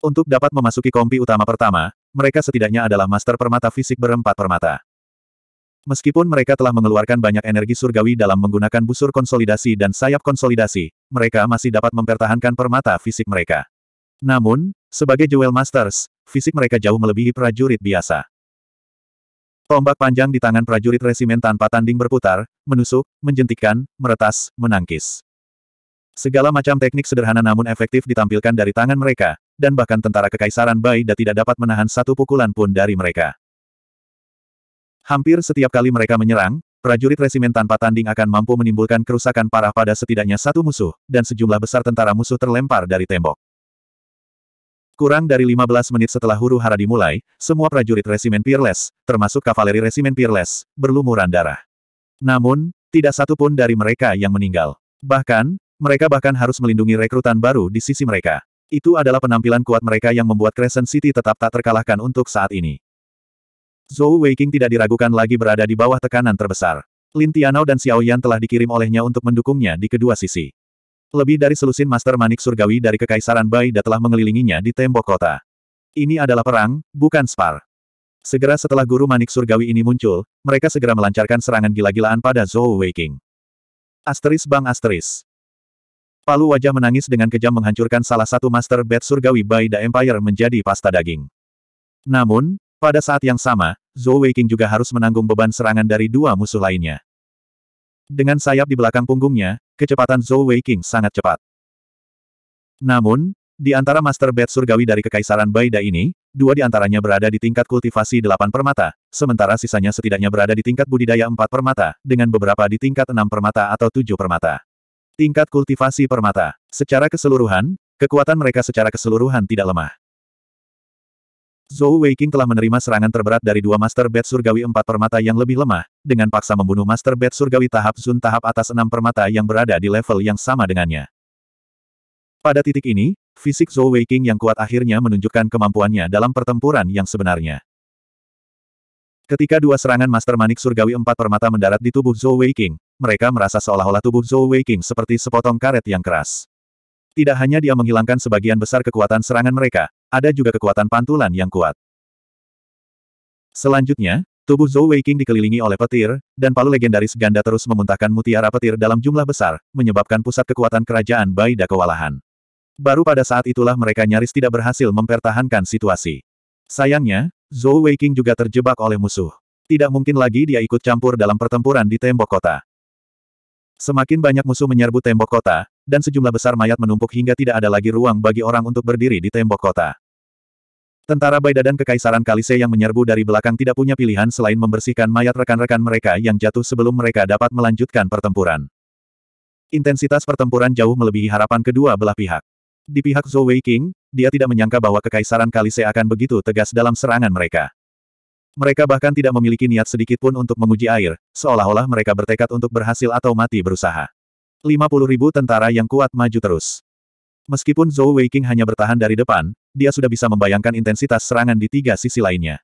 Untuk dapat memasuki kompi utama pertama, mereka setidaknya adalah Master Permata Fisik berempat permata. Meskipun mereka telah mengeluarkan banyak energi surgawi dalam menggunakan busur konsolidasi dan sayap konsolidasi, mereka masih dapat mempertahankan permata fisik mereka. Namun, sebagai Jewel Masters, fisik mereka jauh melebihi prajurit biasa. Tombak panjang di tangan prajurit resimen tanpa tanding berputar, menusuk, menjentikan, meretas, menangkis. Segala macam teknik sederhana namun efektif ditampilkan dari tangan mereka, dan bahkan tentara kekaisaran Da tidak dapat menahan satu pukulan pun dari mereka. Hampir setiap kali mereka menyerang, prajurit resimen tanpa tanding akan mampu menimbulkan kerusakan parah pada setidaknya satu musuh, dan sejumlah besar tentara musuh terlempar dari tembok. Kurang dari 15 menit setelah huru hara dimulai, semua prajurit resimen Peerless, termasuk kavaleri resimen Peerless, berlumuran darah. Namun, tidak satu pun dari mereka yang meninggal. Bahkan, mereka bahkan harus melindungi rekrutan baru di sisi mereka. Itu adalah penampilan kuat mereka yang membuat Crescent City tetap tak terkalahkan untuk saat ini. Zhou Weiqing tidak diragukan lagi berada di bawah tekanan terbesar. Lin Tianao dan Xiao Yan telah dikirim olehnya untuk mendukungnya di kedua sisi. Lebih dari selusin master manik surgawi dari Kekaisaran Baida telah mengelilinginya di tembok kota. Ini adalah perang, bukan spar. Segera setelah guru manik surgawi ini muncul, mereka segera melancarkan serangan gila-gilaan pada Zhou Weiking. Asteris bang asteris. Palu wajah menangis dengan kejam menghancurkan salah satu master bed surgawi Baida Empire menjadi pasta daging. Namun, pada saat yang sama, Zhou Weiking juga harus menanggung beban serangan dari dua musuh lainnya. Dengan sayap di belakang punggungnya, kecepatan Zhou Wei King sangat cepat. Namun, di antara Master Bed Surgawi dari Kekaisaran Baida ini, dua di antaranya berada di tingkat kultivasi delapan permata, sementara sisanya setidaknya berada di tingkat budidaya empat permata, dengan beberapa di tingkat enam permata atau tujuh permata. Tingkat kultivasi permata. Secara keseluruhan, kekuatan mereka secara keseluruhan tidak lemah. Zhou Weiqing telah menerima serangan terberat dari dua Master Bed Surgawi empat permata yang lebih lemah, dengan paksa membunuh Master Bed Surgawi tahap Zun tahap atas enam permata yang berada di level yang sama dengannya. Pada titik ini, fisik Zhou Weiqing yang kuat akhirnya menunjukkan kemampuannya dalam pertempuran yang sebenarnya. Ketika dua serangan Master Manik Surgawi empat permata mendarat di tubuh Zhou Weiqing, mereka merasa seolah-olah tubuh Zhou Weiqing seperti sepotong karet yang keras. Tidak hanya dia menghilangkan sebagian besar kekuatan serangan mereka, ada juga kekuatan pantulan yang kuat. Selanjutnya, tubuh Zhou Weiqing dikelilingi oleh petir, dan palu legendaris ganda terus memuntahkan mutiara petir dalam jumlah besar, menyebabkan pusat kekuatan kerajaan Baida kewalahan. Baru pada saat itulah mereka nyaris tidak berhasil mempertahankan situasi. Sayangnya, Zhou Weiqing juga terjebak oleh musuh. Tidak mungkin lagi dia ikut campur dalam pertempuran di tembok kota. Semakin banyak musuh menyerbu tembok kota, dan sejumlah besar mayat menumpuk hingga tidak ada lagi ruang bagi orang untuk berdiri di tembok kota. Tentara Baidadan Kekaisaran Kalise yang menyerbu dari belakang tidak punya pilihan selain membersihkan mayat rekan-rekan mereka yang jatuh sebelum mereka dapat melanjutkan pertempuran. Intensitas pertempuran jauh melebihi harapan kedua belah pihak. Di pihak Zhou Wei King, dia tidak menyangka bahwa Kekaisaran Kalise akan begitu tegas dalam serangan mereka. Mereka bahkan tidak memiliki niat sedikit pun untuk menguji air, seolah-olah mereka bertekad untuk berhasil atau mati berusaha. 50.000 tentara yang kuat maju terus. Meskipun Zhou Weiqing hanya bertahan dari depan, dia sudah bisa membayangkan intensitas serangan di tiga sisi lainnya.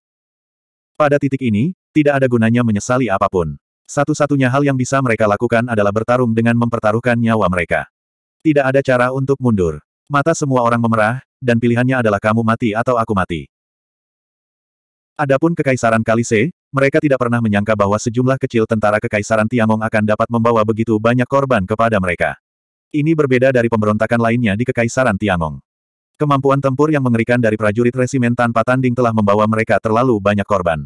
Pada titik ini, tidak ada gunanya menyesali apapun. Satu-satunya hal yang bisa mereka lakukan adalah bertarung dengan mempertaruhkan nyawa mereka. Tidak ada cara untuk mundur. Mata semua orang memerah, dan pilihannya adalah kamu mati atau aku mati. Adapun Kekaisaran Kalise, mereka tidak pernah menyangka bahwa sejumlah kecil tentara Kekaisaran Tiangong akan dapat membawa begitu banyak korban kepada mereka. Ini berbeda dari pemberontakan lainnya di Kekaisaran Tiangong. Kemampuan tempur yang mengerikan dari prajurit resimen tanpa tanding telah membawa mereka terlalu banyak korban.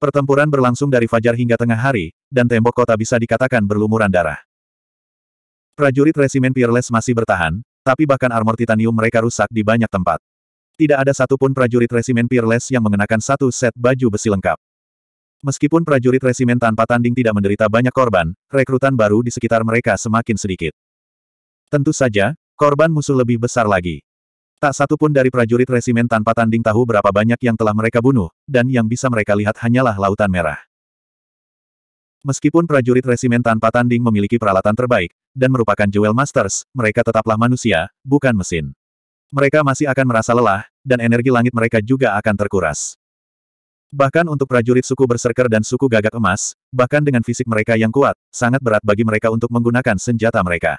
Pertempuran berlangsung dari fajar hingga tengah hari, dan tembok kota bisa dikatakan berlumuran darah. Prajurit resimen Peerless masih bertahan, tapi bahkan armor titanium mereka rusak di banyak tempat. Tidak ada satupun prajurit resimen Peerless yang mengenakan satu set baju besi lengkap. Meskipun prajurit resimen tanpa tanding tidak menderita banyak korban, rekrutan baru di sekitar mereka semakin sedikit. Tentu saja, Korban musuh lebih besar lagi. Tak satupun dari prajurit resimen tanpa tanding tahu berapa banyak yang telah mereka bunuh, dan yang bisa mereka lihat hanyalah Lautan Merah. Meskipun prajurit resimen tanpa tanding memiliki peralatan terbaik, dan merupakan Jewel Masters, mereka tetaplah manusia, bukan mesin. Mereka masih akan merasa lelah, dan energi langit mereka juga akan terkuras. Bahkan untuk prajurit suku berserker dan suku gagak emas, bahkan dengan fisik mereka yang kuat, sangat berat bagi mereka untuk menggunakan senjata mereka.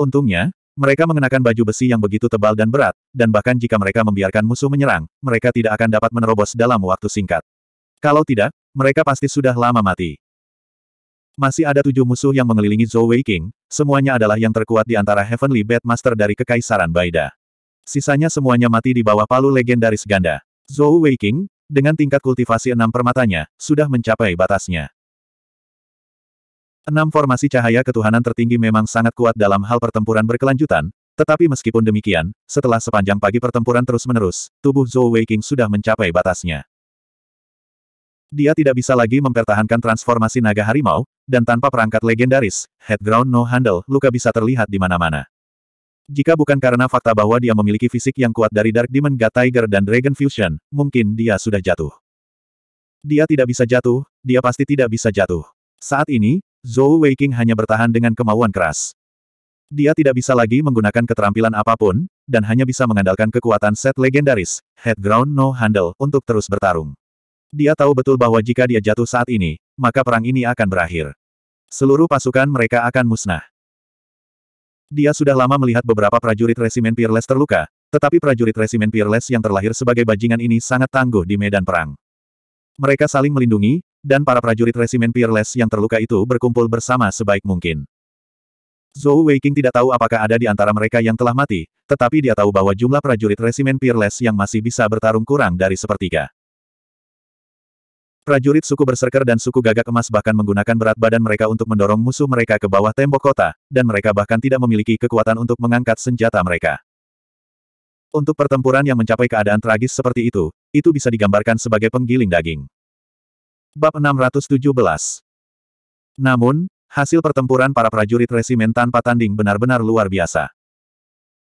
Untungnya, mereka mengenakan baju besi yang begitu tebal dan berat, dan bahkan jika mereka membiarkan musuh menyerang, mereka tidak akan dapat menerobos dalam waktu singkat. Kalau tidak, mereka pasti sudah lama mati. Masih ada tujuh musuh yang mengelilingi Zhou Wei King, semuanya adalah yang terkuat di antara Heavenly Master dari Kekaisaran Baida. Sisanya semuanya mati di bawah palu legendaris ganda. Zhou Wei King, dengan tingkat kultivasi enam permatanya, sudah mencapai batasnya. Enam formasi cahaya ketuhanan tertinggi memang sangat kuat dalam hal pertempuran berkelanjutan, tetapi meskipun demikian, setelah sepanjang pagi pertempuran terus-menerus, tubuh Zhou Weiqing sudah mencapai batasnya. Dia tidak bisa lagi mempertahankan transformasi naga harimau, dan tanpa perangkat legendaris, headground no handle, luka bisa terlihat di mana-mana. Jika bukan karena fakta bahwa dia memiliki fisik yang kuat dari Dark Demon God Tiger dan Dragon Fusion, mungkin dia sudah jatuh. Dia tidak bisa jatuh, dia pasti tidak bisa jatuh. Saat ini, Zhou Weiqing hanya bertahan dengan kemauan keras. Dia tidak bisa lagi menggunakan keterampilan apapun, dan hanya bisa mengandalkan kekuatan set legendaris, Headground No Handle, untuk terus bertarung. Dia tahu betul bahwa jika dia jatuh saat ini, maka perang ini akan berakhir. Seluruh pasukan mereka akan musnah. Dia sudah lama melihat beberapa prajurit resimen Peerless terluka, tetapi prajurit resimen Peerless yang terlahir sebagai bajingan ini sangat tangguh di medan perang. Mereka saling melindungi, dan para prajurit resimen Peerless yang terluka itu berkumpul bersama sebaik mungkin. Zhou Weiqing tidak tahu apakah ada di antara mereka yang telah mati, tetapi dia tahu bahwa jumlah prajurit resimen Peerless yang masih bisa bertarung kurang dari sepertiga. Prajurit suku berserker dan suku gagak emas bahkan menggunakan berat badan mereka untuk mendorong musuh mereka ke bawah tembok kota, dan mereka bahkan tidak memiliki kekuatan untuk mengangkat senjata mereka. Untuk pertempuran yang mencapai keadaan tragis seperti itu, itu bisa digambarkan sebagai penggiling daging. Bab 617 Namun, hasil pertempuran para prajurit resimen tanpa tanding benar-benar luar biasa.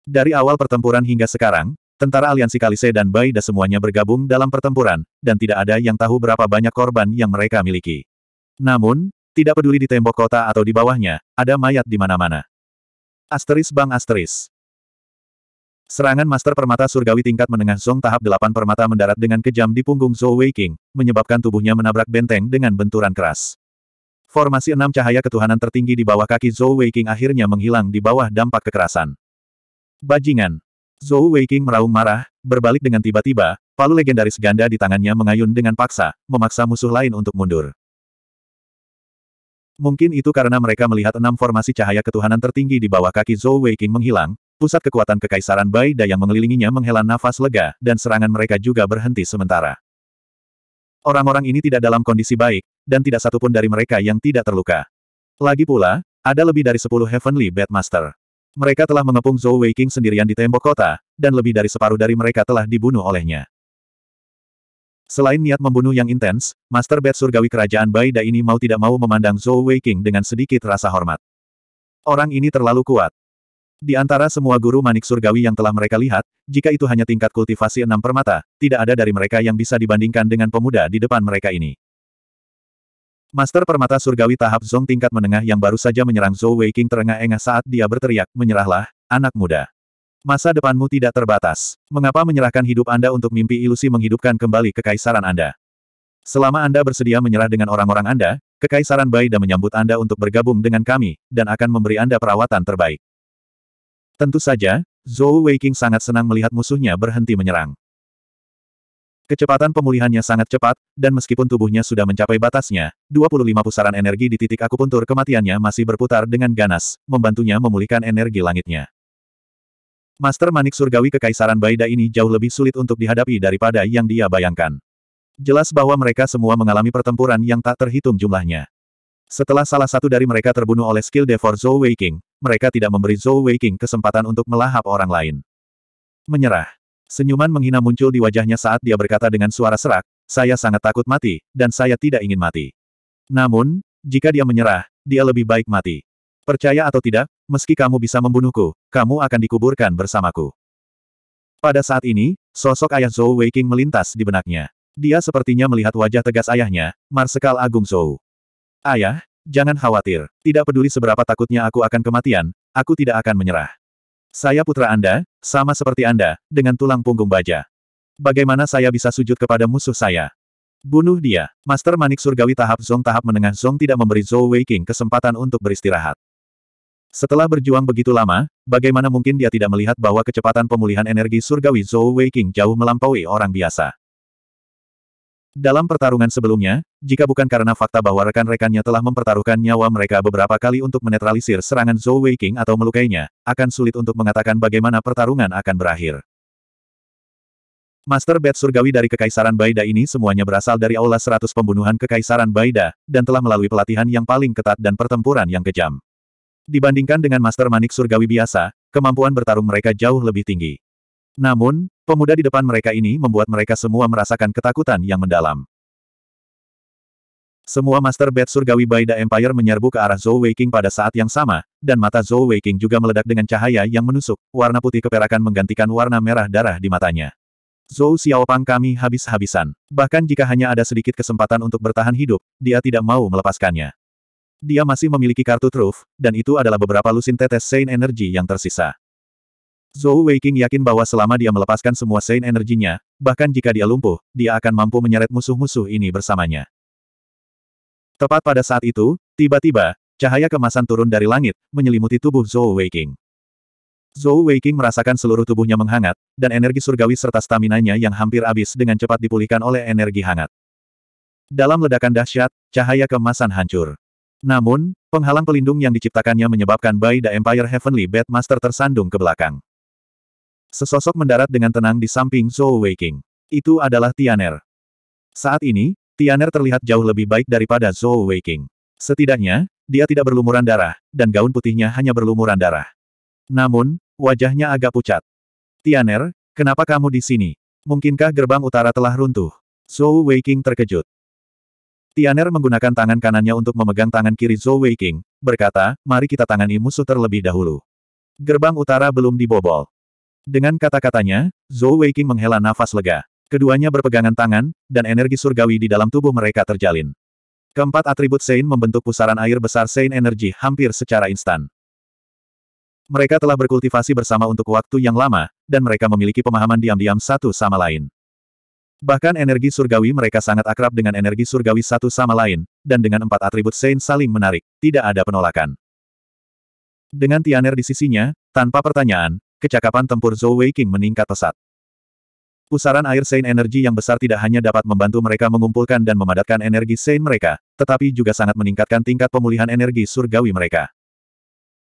Dari awal pertempuran hingga sekarang, tentara aliansi Kalise dan Baida semuanya bergabung dalam pertempuran, dan tidak ada yang tahu berapa banyak korban yang mereka miliki. Namun, tidak peduli di tembok kota atau di bawahnya, ada mayat di mana-mana. Asteris bang asteris. Serangan Master Permata Surgawi tingkat menengah Song tahap 8 permata mendarat dengan kejam di punggung Zhou Weiqing, menyebabkan tubuhnya menabrak benteng dengan benturan keras. Formasi enam cahaya ketuhanan tertinggi di bawah kaki Zhou Weiqing akhirnya menghilang di bawah dampak kekerasan. Bajingan. Zhou Weiqing meraung marah, berbalik dengan tiba-tiba, palu legendaris ganda di tangannya mengayun dengan paksa, memaksa musuh lain untuk mundur. Mungkin itu karena mereka melihat enam formasi cahaya ketuhanan tertinggi di bawah kaki Zhou Weiqing menghilang, Pusat kekuatan Kekaisaran Da yang mengelilinginya menghela nafas lega, dan serangan mereka juga berhenti sementara. Orang-orang ini tidak dalam kondisi baik, dan tidak satupun dari mereka yang tidak terluka. Lagi pula, ada lebih dari 10 Heavenly Bedmaster. Mereka telah mengepung Zhou Weiqing sendirian di tembok kota, dan lebih dari separuh dari mereka telah dibunuh olehnya. Selain niat membunuh yang intens, Master Bed Surgawi Kerajaan Da ini mau tidak mau memandang Zhou Weiqing dengan sedikit rasa hormat. Orang ini terlalu kuat, di antara semua guru manik surgawi yang telah mereka lihat, jika itu hanya tingkat kultivasi enam permata, tidak ada dari mereka yang bisa dibandingkan dengan pemuda di depan mereka ini. Master permata surgawi tahap Zong tingkat menengah yang baru saja menyerang Zhou wei king terengah-engah saat dia berteriak, menyerahlah, anak muda. Masa depanmu tidak terbatas. Mengapa menyerahkan hidup Anda untuk mimpi ilusi menghidupkan kembali kekaisaran Anda? Selama Anda bersedia menyerah dengan orang-orang Anda, Kekaisaran dan menyambut Anda untuk bergabung dengan kami, dan akan memberi Anda perawatan terbaik. Tentu saja, Zhou Weiqing sangat senang melihat musuhnya berhenti menyerang. Kecepatan pemulihannya sangat cepat, dan meskipun tubuhnya sudah mencapai batasnya, 25 pusaran energi di titik akupuntur kematiannya masih berputar dengan ganas, membantunya memulihkan energi langitnya. Master Manik Surgawi Kekaisaran Baida ini jauh lebih sulit untuk dihadapi daripada yang dia bayangkan. Jelas bahwa mereka semua mengalami pertempuran yang tak terhitung jumlahnya. Setelah salah satu dari mereka terbunuh oleh skill Devor Zhou Weiqing, mereka tidak memberi Zhou Weiqing kesempatan untuk melahap orang lain. Menyerah. Senyuman menghina muncul di wajahnya saat dia berkata dengan suara serak, saya sangat takut mati, dan saya tidak ingin mati. Namun, jika dia menyerah, dia lebih baik mati. Percaya atau tidak, meski kamu bisa membunuhku, kamu akan dikuburkan bersamaku. Pada saat ini, sosok ayah Zhou Weiqing melintas di benaknya. Dia sepertinya melihat wajah tegas ayahnya, Marsekal Agung Zhou. Ayah, Jangan khawatir, tidak peduli seberapa takutnya aku akan kematian, aku tidak akan menyerah. Saya putra Anda, sama seperti Anda, dengan tulang punggung baja. Bagaimana saya bisa sujud kepada musuh saya? Bunuh dia. Master Manik Surgawi tahap Zong tahap menengah Zong tidak memberi Zhou Weiqing kesempatan untuk beristirahat. Setelah berjuang begitu lama, bagaimana mungkin dia tidak melihat bahwa kecepatan pemulihan energi surgawi Zhou Weiqing jauh melampaui orang biasa. Dalam pertarungan sebelumnya, jika bukan karena fakta bahwa rekan-rekannya telah mempertaruhkan nyawa mereka beberapa kali untuk menetralisir serangan Zhou Wei King atau melukainya, akan sulit untuk mengatakan bagaimana pertarungan akan berakhir. Master Bed Surgawi dari Kekaisaran Baida ini semuanya berasal dari Aula 100 Pembunuhan Kekaisaran Baida, dan telah melalui pelatihan yang paling ketat dan pertempuran yang kejam. Dibandingkan dengan Master Manik Surgawi biasa, kemampuan bertarung mereka jauh lebih tinggi. Namun, pemuda di depan mereka ini membuat mereka semua merasakan ketakutan yang mendalam. Semua Master Bed Surgawi Baida Empire menyerbu ke arah Zhou Weiqing pada saat yang sama, dan mata Zhou Weiqing juga meledak dengan cahaya yang menusuk, warna putih keperakan menggantikan warna merah darah di matanya. Zhou Xiaopang kami habis-habisan. Bahkan jika hanya ada sedikit kesempatan untuk bertahan hidup, dia tidak mau melepaskannya. Dia masih memiliki kartu truf, dan itu adalah beberapa lusin tetes Saint Energy yang tersisa. Zhou Weiqing yakin bahwa selama dia melepaskan semua Sein energinya, bahkan jika dia lumpuh, dia akan mampu menyeret musuh-musuh ini bersamanya. Tepat pada saat itu, tiba-tiba, cahaya kemasan turun dari langit, menyelimuti tubuh Zhou Weiqing. Zhou Weiqing merasakan seluruh tubuhnya menghangat, dan energi surgawi serta staminanya yang hampir habis dengan cepat dipulihkan oleh energi hangat. Dalam ledakan dahsyat, cahaya kemasan hancur. Namun, penghalang pelindung yang diciptakannya menyebabkan Bai Da Empire Heavenly Bad Master tersandung ke belakang. Sesosok mendarat dengan tenang di samping Zhou Weiqing. Itu adalah Tianer. Saat ini, Tianer terlihat jauh lebih baik daripada Zhou Weiqing. Setidaknya, dia tidak berlumuran darah, dan gaun putihnya hanya berlumuran darah. Namun, wajahnya agak pucat. Tianer, kenapa kamu di sini? Mungkinkah gerbang utara telah runtuh? Zhou Weiqing terkejut. Tianer menggunakan tangan kanannya untuk memegang tangan kiri Zhou Weiqing, berkata, mari kita tangani musuh terlebih dahulu. Gerbang utara belum dibobol. Dengan kata-katanya, Zhou Weiqing menghela nafas lega. Keduanya berpegangan tangan, dan energi surgawi di dalam tubuh mereka terjalin. Keempat atribut Sein membentuk pusaran air besar Sein Energi hampir secara instan. Mereka telah berkultivasi bersama untuk waktu yang lama, dan mereka memiliki pemahaman diam-diam satu sama lain. Bahkan energi surgawi mereka sangat akrab dengan energi surgawi satu sama lain, dan dengan empat atribut Sein saling menarik, tidak ada penolakan. Dengan Tianer di sisinya, tanpa pertanyaan, Kecakapan tempur Zhou Weiqing meningkat pesat. Pusaran air Saint Energy yang besar tidak hanya dapat membantu mereka mengumpulkan dan memadatkan energi Saint mereka, tetapi juga sangat meningkatkan tingkat pemulihan energi surgawi mereka.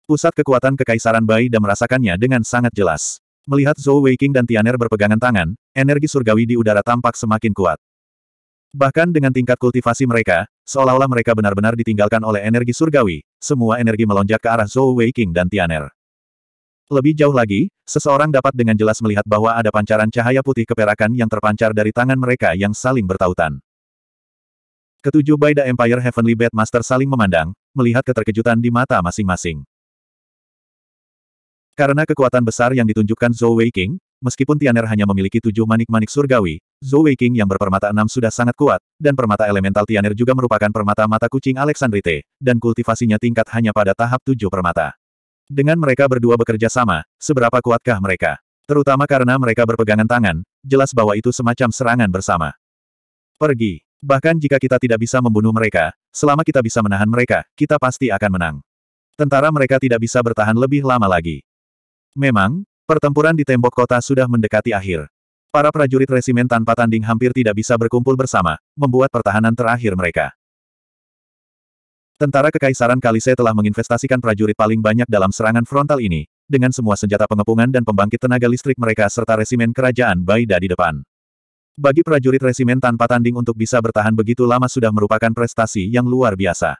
Pusat kekuatan Kekaisaran Bai dan merasakannya dengan sangat jelas. Melihat Zhou Weiqing dan Tianer berpegangan tangan, energi surgawi di udara tampak semakin kuat. Bahkan dengan tingkat kultivasi mereka, seolah-olah mereka benar-benar ditinggalkan oleh energi surgawi, semua energi melonjak ke arah Zhou Weiqing dan Tianer. Lebih jauh lagi, seseorang dapat dengan jelas melihat bahwa ada pancaran cahaya putih keperakan yang terpancar dari tangan mereka yang saling bertautan. Ketujuh Baida Empire Heavenly Bed Master saling memandang, melihat keterkejutan di mata masing-masing. Karena kekuatan besar yang ditunjukkan Zhou Weiqing, meskipun Tianer hanya memiliki tujuh manik-manik surgawi, Zhou Weiqing yang berpermata enam sudah sangat kuat, dan permata elemental Tianer juga merupakan permata mata kucing Alexandrite, dan kultivasinya tingkat hanya pada tahap tujuh permata. Dengan mereka berdua bekerja sama, seberapa kuatkah mereka? Terutama karena mereka berpegangan tangan, jelas bahwa itu semacam serangan bersama. Pergi. Bahkan jika kita tidak bisa membunuh mereka, selama kita bisa menahan mereka, kita pasti akan menang. Tentara mereka tidak bisa bertahan lebih lama lagi. Memang, pertempuran di tembok kota sudah mendekati akhir. Para prajurit resimen tanpa tanding hampir tidak bisa berkumpul bersama, membuat pertahanan terakhir mereka. Tentara Kekaisaran Kalise telah menginvestasikan prajurit paling banyak dalam serangan frontal ini, dengan semua senjata pengepungan dan pembangkit tenaga listrik mereka serta resimen kerajaan Baida di depan. Bagi prajurit resimen tanpa tanding untuk bisa bertahan begitu lama sudah merupakan prestasi yang luar biasa.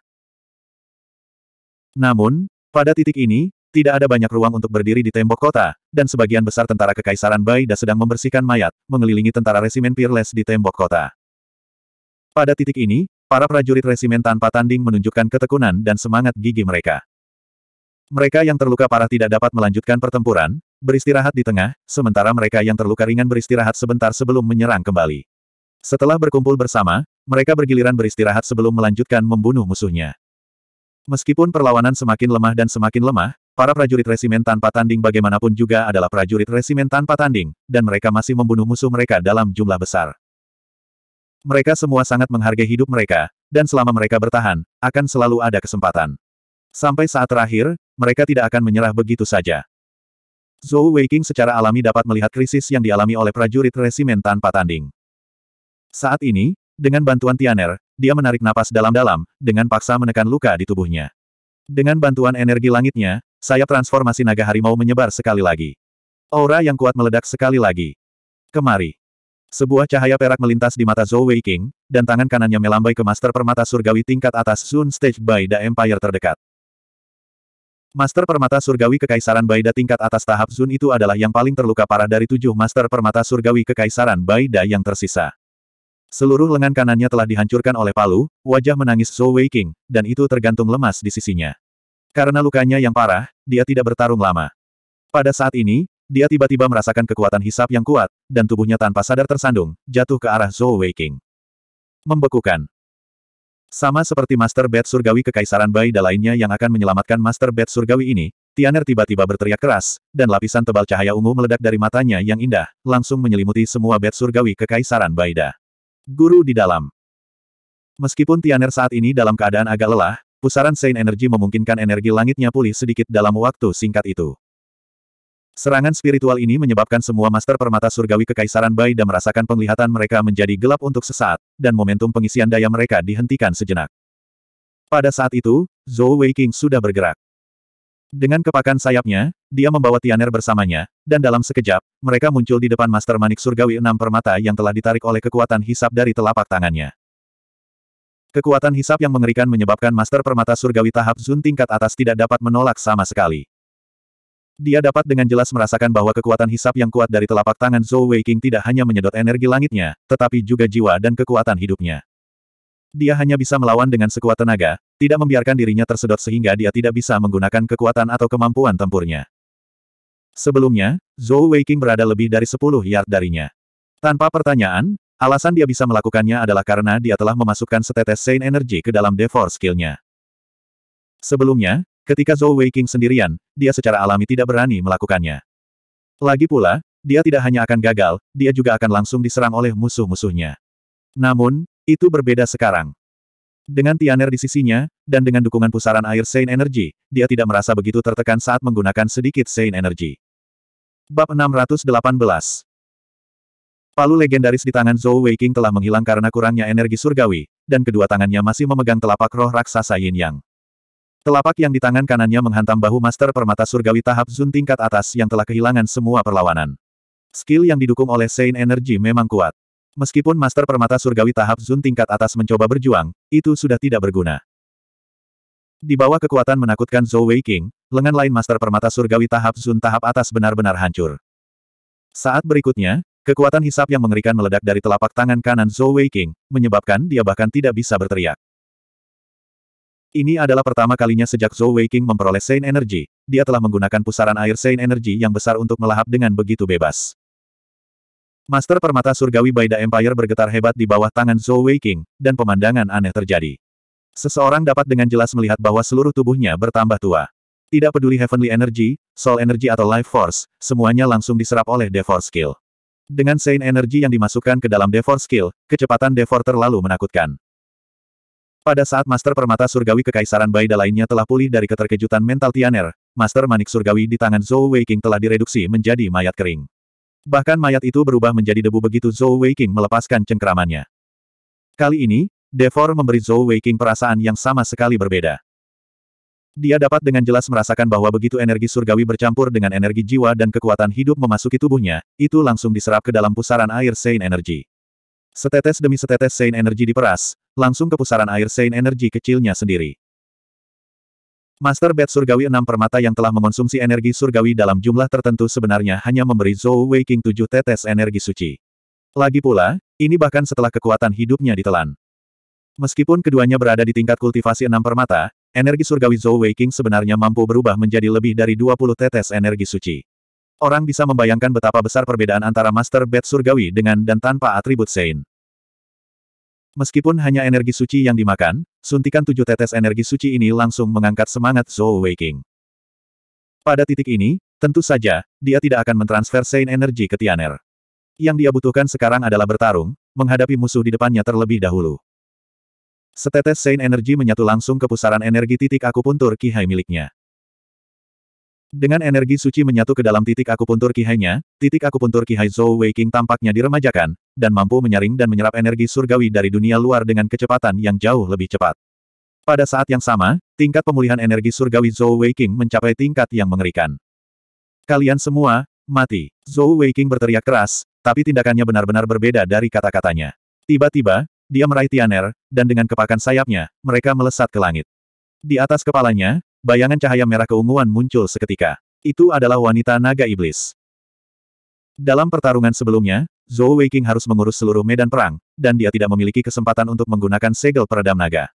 Namun, pada titik ini, tidak ada banyak ruang untuk berdiri di tembok kota, dan sebagian besar tentara Kekaisaran Baida sedang membersihkan mayat, mengelilingi tentara resimen Peerless di tembok kota. Pada titik ini, Para prajurit resimen tanpa tanding menunjukkan ketekunan dan semangat gigi mereka. Mereka yang terluka parah tidak dapat melanjutkan pertempuran, beristirahat di tengah, sementara mereka yang terluka ringan beristirahat sebentar sebelum menyerang kembali. Setelah berkumpul bersama, mereka bergiliran beristirahat sebelum melanjutkan membunuh musuhnya. Meskipun perlawanan semakin lemah dan semakin lemah, para prajurit resimen tanpa tanding bagaimanapun juga adalah prajurit resimen tanpa tanding, dan mereka masih membunuh musuh mereka dalam jumlah besar. Mereka semua sangat menghargai hidup mereka, dan selama mereka bertahan, akan selalu ada kesempatan. Sampai saat terakhir, mereka tidak akan menyerah begitu saja. Zhou Weiking secara alami dapat melihat krisis yang dialami oleh prajurit resimen tanpa tanding. Saat ini, dengan bantuan Tianer, dia menarik napas dalam-dalam, dengan paksa menekan luka di tubuhnya. Dengan bantuan energi langitnya, sayap transformasi naga harimau menyebar sekali lagi. Aura yang kuat meledak sekali lagi. Kemari. Sebuah cahaya perak melintas di mata Zhou Wei King, dan tangan kanannya melambai ke Master Permata Surgawi tingkat atas Sun Stage by The Empire terdekat. Master Permata Surgawi Kekaisaran Baida tingkat atas tahap Zun itu adalah yang paling terluka parah dari tujuh Master Permata Surgawi Kekaisaran Baida yang tersisa. Seluruh lengan kanannya telah dihancurkan oleh palu, wajah menangis Zhou Wei King, dan itu tergantung lemas di sisinya. Karena lukanya yang parah, dia tidak bertarung lama. Pada saat ini, dia tiba-tiba merasakan kekuatan hisap yang kuat, dan tubuhnya tanpa sadar tersandung, jatuh ke arah Zhou Weiqing. Membekukan. Sama seperti Master Bed Surgawi Kekaisaran Baida lainnya yang akan menyelamatkan Master Bed Surgawi ini, Tianer tiba-tiba berteriak keras, dan lapisan tebal cahaya ungu meledak dari matanya yang indah, langsung menyelimuti semua Bed Surgawi Kekaisaran Baida. Guru di dalam. Meskipun Tianer saat ini dalam keadaan agak lelah, pusaran Sein Energi memungkinkan energi langitnya pulih sedikit dalam waktu singkat itu. Serangan spiritual ini menyebabkan semua master permata surgawi kekaisaran dan merasakan penglihatan mereka menjadi gelap untuk sesaat, dan momentum pengisian daya mereka dihentikan sejenak. Pada saat itu, Zhou Weiqing sudah bergerak. Dengan kepakan sayapnya, dia membawa Tianer bersamanya, dan dalam sekejap, mereka muncul di depan Master Manik Surgawi enam permata yang telah ditarik oleh kekuatan hisap dari telapak tangannya. Kekuatan hisap yang mengerikan menyebabkan Master Permata Surgawi tahap Zun tingkat atas tidak dapat menolak sama sekali. Dia dapat dengan jelas merasakan bahwa kekuatan hisap yang kuat dari telapak tangan Zhou Weiqing tidak hanya menyedot energi langitnya, tetapi juga jiwa dan kekuatan hidupnya. Dia hanya bisa melawan dengan sekuat tenaga, tidak membiarkan dirinya tersedot sehingga dia tidak bisa menggunakan kekuatan atau kemampuan tempurnya. Sebelumnya, Zhou Weiqing berada lebih dari 10 yard darinya. Tanpa pertanyaan, alasan dia bisa melakukannya adalah karena dia telah memasukkan setetes Saint Energy ke dalam Devor skill-nya. Sebelumnya, Ketika Zhou Weiqing sendirian, dia secara alami tidak berani melakukannya. Lagi pula, dia tidak hanya akan gagal, dia juga akan langsung diserang oleh musuh-musuhnya. Namun, itu berbeda sekarang. Dengan Tianer di sisinya, dan dengan dukungan pusaran air Saint Energy, dia tidak merasa begitu tertekan saat menggunakan sedikit Saint Energy. Bab 618 Palu legendaris di tangan Zhou Weiqing telah menghilang karena kurangnya energi surgawi, dan kedua tangannya masih memegang telapak roh raksasa Yin Yang. Telapak yang di tangan kanannya menghantam bahu Master Permata Surgawi tahap Zun tingkat atas yang telah kehilangan semua perlawanan. Skill yang didukung oleh Saint Energy memang kuat. Meskipun Master Permata Surgawi tahap Zun tingkat atas mencoba berjuang, itu sudah tidak berguna. Di bawah kekuatan menakutkan Zhou Wei King, lengan lain Master Permata Surgawi tahap Zun tahap atas benar-benar hancur. Saat berikutnya, kekuatan hisap yang mengerikan meledak dari telapak tangan kanan Zhou Wei King, menyebabkan dia bahkan tidak bisa berteriak. Ini adalah pertama kalinya sejak Zhou Weiqing memperoleh Saint Energy, dia telah menggunakan pusaran air Saint Energy yang besar untuk melahap dengan begitu bebas. Master Permata Surgawi Baida Empire bergetar hebat di bawah tangan Zhou Weiqing, dan pemandangan aneh terjadi. Seseorang dapat dengan jelas melihat bahwa seluruh tubuhnya bertambah tua. Tidak peduli Heavenly Energy, Soul Energy atau Life Force, semuanya langsung diserap oleh Devor Skill. Dengan Saint Energy yang dimasukkan ke dalam Devor Skill, kecepatan Devor terlalu menakutkan. Pada saat Master Permata Surgawi Kekaisaran Baida lainnya telah pulih dari keterkejutan mental Tianer, Master Manik Surgawi di tangan Zhou Weiqing telah direduksi menjadi mayat kering. Bahkan mayat itu berubah menjadi debu begitu Zhou Weiqing melepaskan cengkeramannya. Kali ini, Devor memberi Zhou Weiqing perasaan yang sama sekali berbeda. Dia dapat dengan jelas merasakan bahwa begitu energi surgawi bercampur dengan energi jiwa dan kekuatan hidup memasuki tubuhnya, itu langsung diserap ke dalam pusaran air Sein Energy. Setetes demi setetes Saint Energi diperas, langsung ke pusaran air Saint Energi kecilnya sendiri. Master Bed Surgawi enam Permata yang telah mengonsumsi energi surgawi dalam jumlah tertentu sebenarnya hanya memberi Zhou King tujuh tetes energi suci. Lagi pula, ini bahkan setelah kekuatan hidupnya ditelan. Meskipun keduanya berada di tingkat kultivasi enam permata, energi surgawi Zhou King sebenarnya mampu berubah menjadi lebih dari 20 tetes energi suci. Orang bisa membayangkan betapa besar perbedaan antara Master Bed Surgawi dengan dan tanpa atribut Sein. Meskipun hanya energi suci yang dimakan, suntikan tujuh tetes energi suci ini langsung mengangkat semangat Zhou Weiking. Pada titik ini, tentu saja, dia tidak akan mentransfer Sein energi ke Tianer. Yang dia butuhkan sekarang adalah bertarung, menghadapi musuh di depannya terlebih dahulu. Setetes Sein energi menyatu langsung ke pusaran energi titik akupuntur Kihai miliknya. Dengan energi suci menyatu ke dalam titik akupuntur kihainya, titik akupuntur kihai Zhou Weiking tampaknya diremajakan, dan mampu menyaring dan menyerap energi surgawi dari dunia luar dengan kecepatan yang jauh lebih cepat. Pada saat yang sama, tingkat pemulihan energi surgawi Zhou Weiking mencapai tingkat yang mengerikan. Kalian semua, mati. Zhou Weiking berteriak keras, tapi tindakannya benar-benar berbeda dari kata-katanya. Tiba-tiba, dia meraih Tianer, dan dengan kepakan sayapnya, mereka melesat ke langit. Di atas kepalanya, Bayangan cahaya merah keunguan muncul seketika. Itu adalah wanita naga iblis. Dalam pertarungan sebelumnya, Zhou Weiqing harus mengurus seluruh medan perang, dan dia tidak memiliki kesempatan untuk menggunakan segel peredam naga.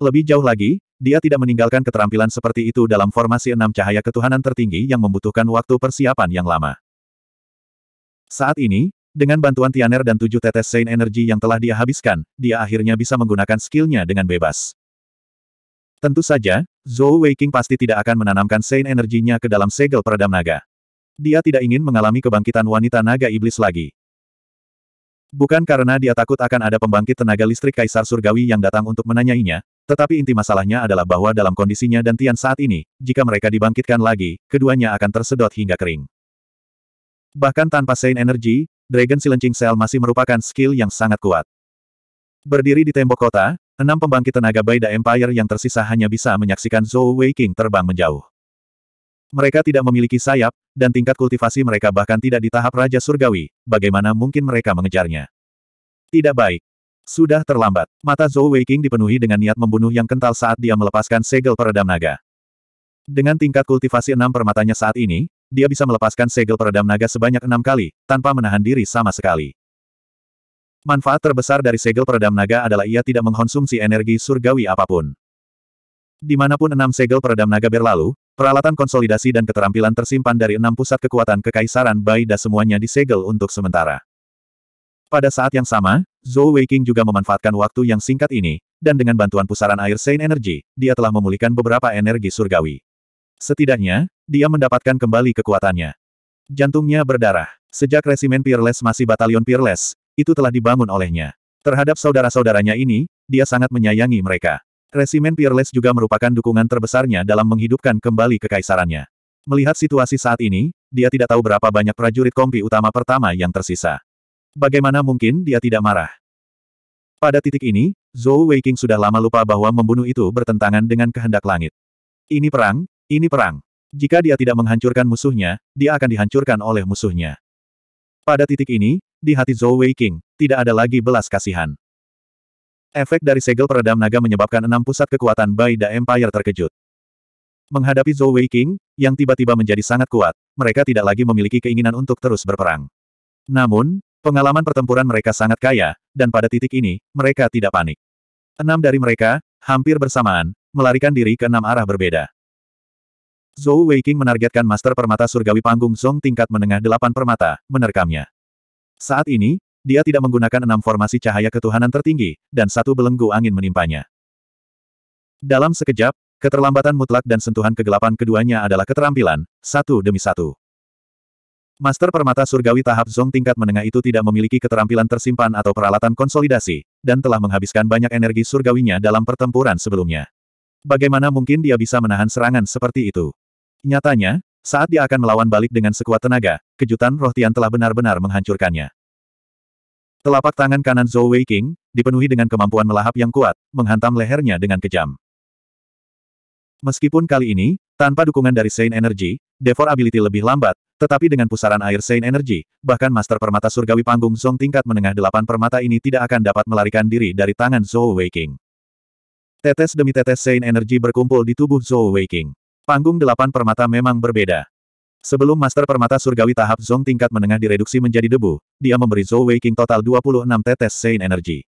Lebih jauh lagi, dia tidak meninggalkan keterampilan seperti itu dalam formasi enam cahaya ketuhanan tertinggi yang membutuhkan waktu persiapan yang lama. Saat ini, dengan bantuan Tianer dan tujuh tetes Saint Energy yang telah dia habiskan, dia akhirnya bisa menggunakan skillnya dengan bebas. Tentu saja, Zhou Weiqing pasti tidak akan menanamkan Sein energinya ke dalam segel peredam naga. Dia tidak ingin mengalami kebangkitan wanita naga iblis lagi. Bukan karena dia takut akan ada pembangkit tenaga listrik Kaisar Surgawi yang datang untuk menanyainya, tetapi inti masalahnya adalah bahwa dalam kondisinya dan Tian saat ini, jika mereka dibangkitkan lagi, keduanya akan tersedot hingga kering. Bahkan tanpa Sein Energi, Dragon Silencing Cell masih merupakan skill yang sangat kuat. Berdiri di tembok kota, Enam pembangkit tenaga Baida Empire yang tersisa hanya bisa menyaksikan Zhou Wei King terbang menjauh. Mereka tidak memiliki sayap, dan tingkat kultivasi mereka bahkan tidak di tahap Raja Surgawi, bagaimana mungkin mereka mengejarnya? Tidak baik. Sudah terlambat. Mata Zhou Wei King dipenuhi dengan niat membunuh yang kental saat dia melepaskan segel peredam naga. Dengan tingkat kultivasi enam permatanya saat ini, dia bisa melepaskan segel peredam naga sebanyak enam kali, tanpa menahan diri sama sekali. Manfaat terbesar dari segel peredam naga adalah ia tidak mengkonsumsi energi surgawi apapun. Dimanapun enam segel peredam naga berlalu, peralatan konsolidasi dan keterampilan tersimpan dari enam pusat kekuatan kekaisaran dan semuanya disegel untuk sementara. Pada saat yang sama, Zhou Weiqing juga memanfaatkan waktu yang singkat ini, dan dengan bantuan pusaran air Saint Energy, dia telah memulihkan beberapa energi surgawi. Setidaknya, dia mendapatkan kembali kekuatannya. Jantungnya berdarah. Sejak resimen Peerless masih batalion Peerless, itu telah dibangun olehnya. Terhadap saudara-saudaranya ini, dia sangat menyayangi mereka. Resimen Peerless juga merupakan dukungan terbesarnya dalam menghidupkan kembali kekaisarannya. Melihat situasi saat ini, dia tidak tahu berapa banyak prajurit kompi utama pertama yang tersisa. Bagaimana mungkin dia tidak marah? Pada titik ini, Zhou Weiqing sudah lama lupa bahwa membunuh itu bertentangan dengan kehendak langit. Ini perang, ini perang. Jika dia tidak menghancurkan musuhnya, dia akan dihancurkan oleh musuhnya. Pada titik ini, di hati Zhou Wei King, tidak ada lagi belas kasihan. Efek dari segel peredam naga menyebabkan enam pusat kekuatan Bai Da Empire terkejut. Menghadapi Zhou Wei King, yang tiba-tiba menjadi sangat kuat, mereka tidak lagi memiliki keinginan untuk terus berperang. Namun, pengalaman pertempuran mereka sangat kaya, dan pada titik ini, mereka tidak panik. Enam dari mereka, hampir bersamaan, melarikan diri ke enam arah berbeda. Zhou Weiqing menargetkan Master Permata Surgawi Panggung Zong tingkat menengah delapan permata, menerkamnya. Saat ini, dia tidak menggunakan enam formasi cahaya ketuhanan tertinggi, dan satu belenggu angin menimpanya. Dalam sekejap, keterlambatan mutlak dan sentuhan kegelapan keduanya adalah keterampilan, satu demi satu. Master Permata Surgawi tahap Zong tingkat menengah itu tidak memiliki keterampilan tersimpan atau peralatan konsolidasi, dan telah menghabiskan banyak energi surgawinya dalam pertempuran sebelumnya. Bagaimana mungkin dia bisa menahan serangan seperti itu? Nyatanya, saat dia akan melawan balik dengan sekuat tenaga, kejutan roh Tian telah benar-benar menghancurkannya. Telapak tangan kanan Zhou Wei King, dipenuhi dengan kemampuan melahap yang kuat, menghantam lehernya dengan kejam. Meskipun kali ini, tanpa dukungan dari Saint Energy, Devor Ability lebih lambat, tetapi dengan pusaran air Saint Energy, bahkan Master Permata Surgawi Panggung Song tingkat menengah delapan permata ini tidak akan dapat melarikan diri dari tangan Zhou Wei King. Tetes demi tetes Saint Energy berkumpul di tubuh Zhou Wei King. Panggung delapan permata memang berbeda. Sebelum Master Permata Surgawi tahap Zong tingkat menengah direduksi menjadi debu, dia memberi Zhou Wei King total 26 tetes Sein Energy.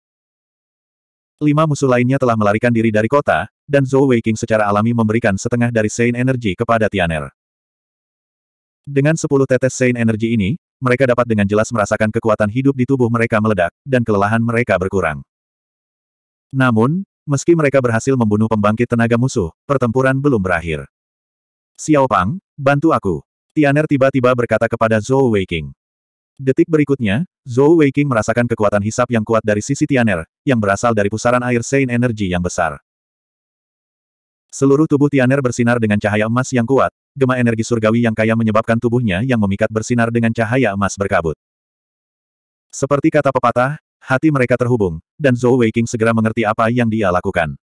Lima musuh lainnya telah melarikan diri dari kota, dan Zhou Wei King secara alami memberikan setengah dari Sein Energy kepada Tianer. Dengan 10 tetes Sein Energy ini, mereka dapat dengan jelas merasakan kekuatan hidup di tubuh mereka meledak, dan kelelahan mereka berkurang. Namun, meski mereka berhasil membunuh pembangkit tenaga musuh, pertempuran belum berakhir. Xiao Pang, bantu aku. Tianer tiba-tiba berkata kepada Zhou Weiqing. Detik berikutnya, Zhou Weiqing merasakan kekuatan hisap yang kuat dari sisi Tianer, yang berasal dari pusaran air Sein energi yang besar. Seluruh tubuh Tianer bersinar dengan cahaya emas yang kuat, gema energi surgawi yang kaya menyebabkan tubuhnya yang memikat bersinar dengan cahaya emas berkabut. Seperti kata pepatah, hati mereka terhubung, dan Zhou Weiqing segera mengerti apa yang dia lakukan.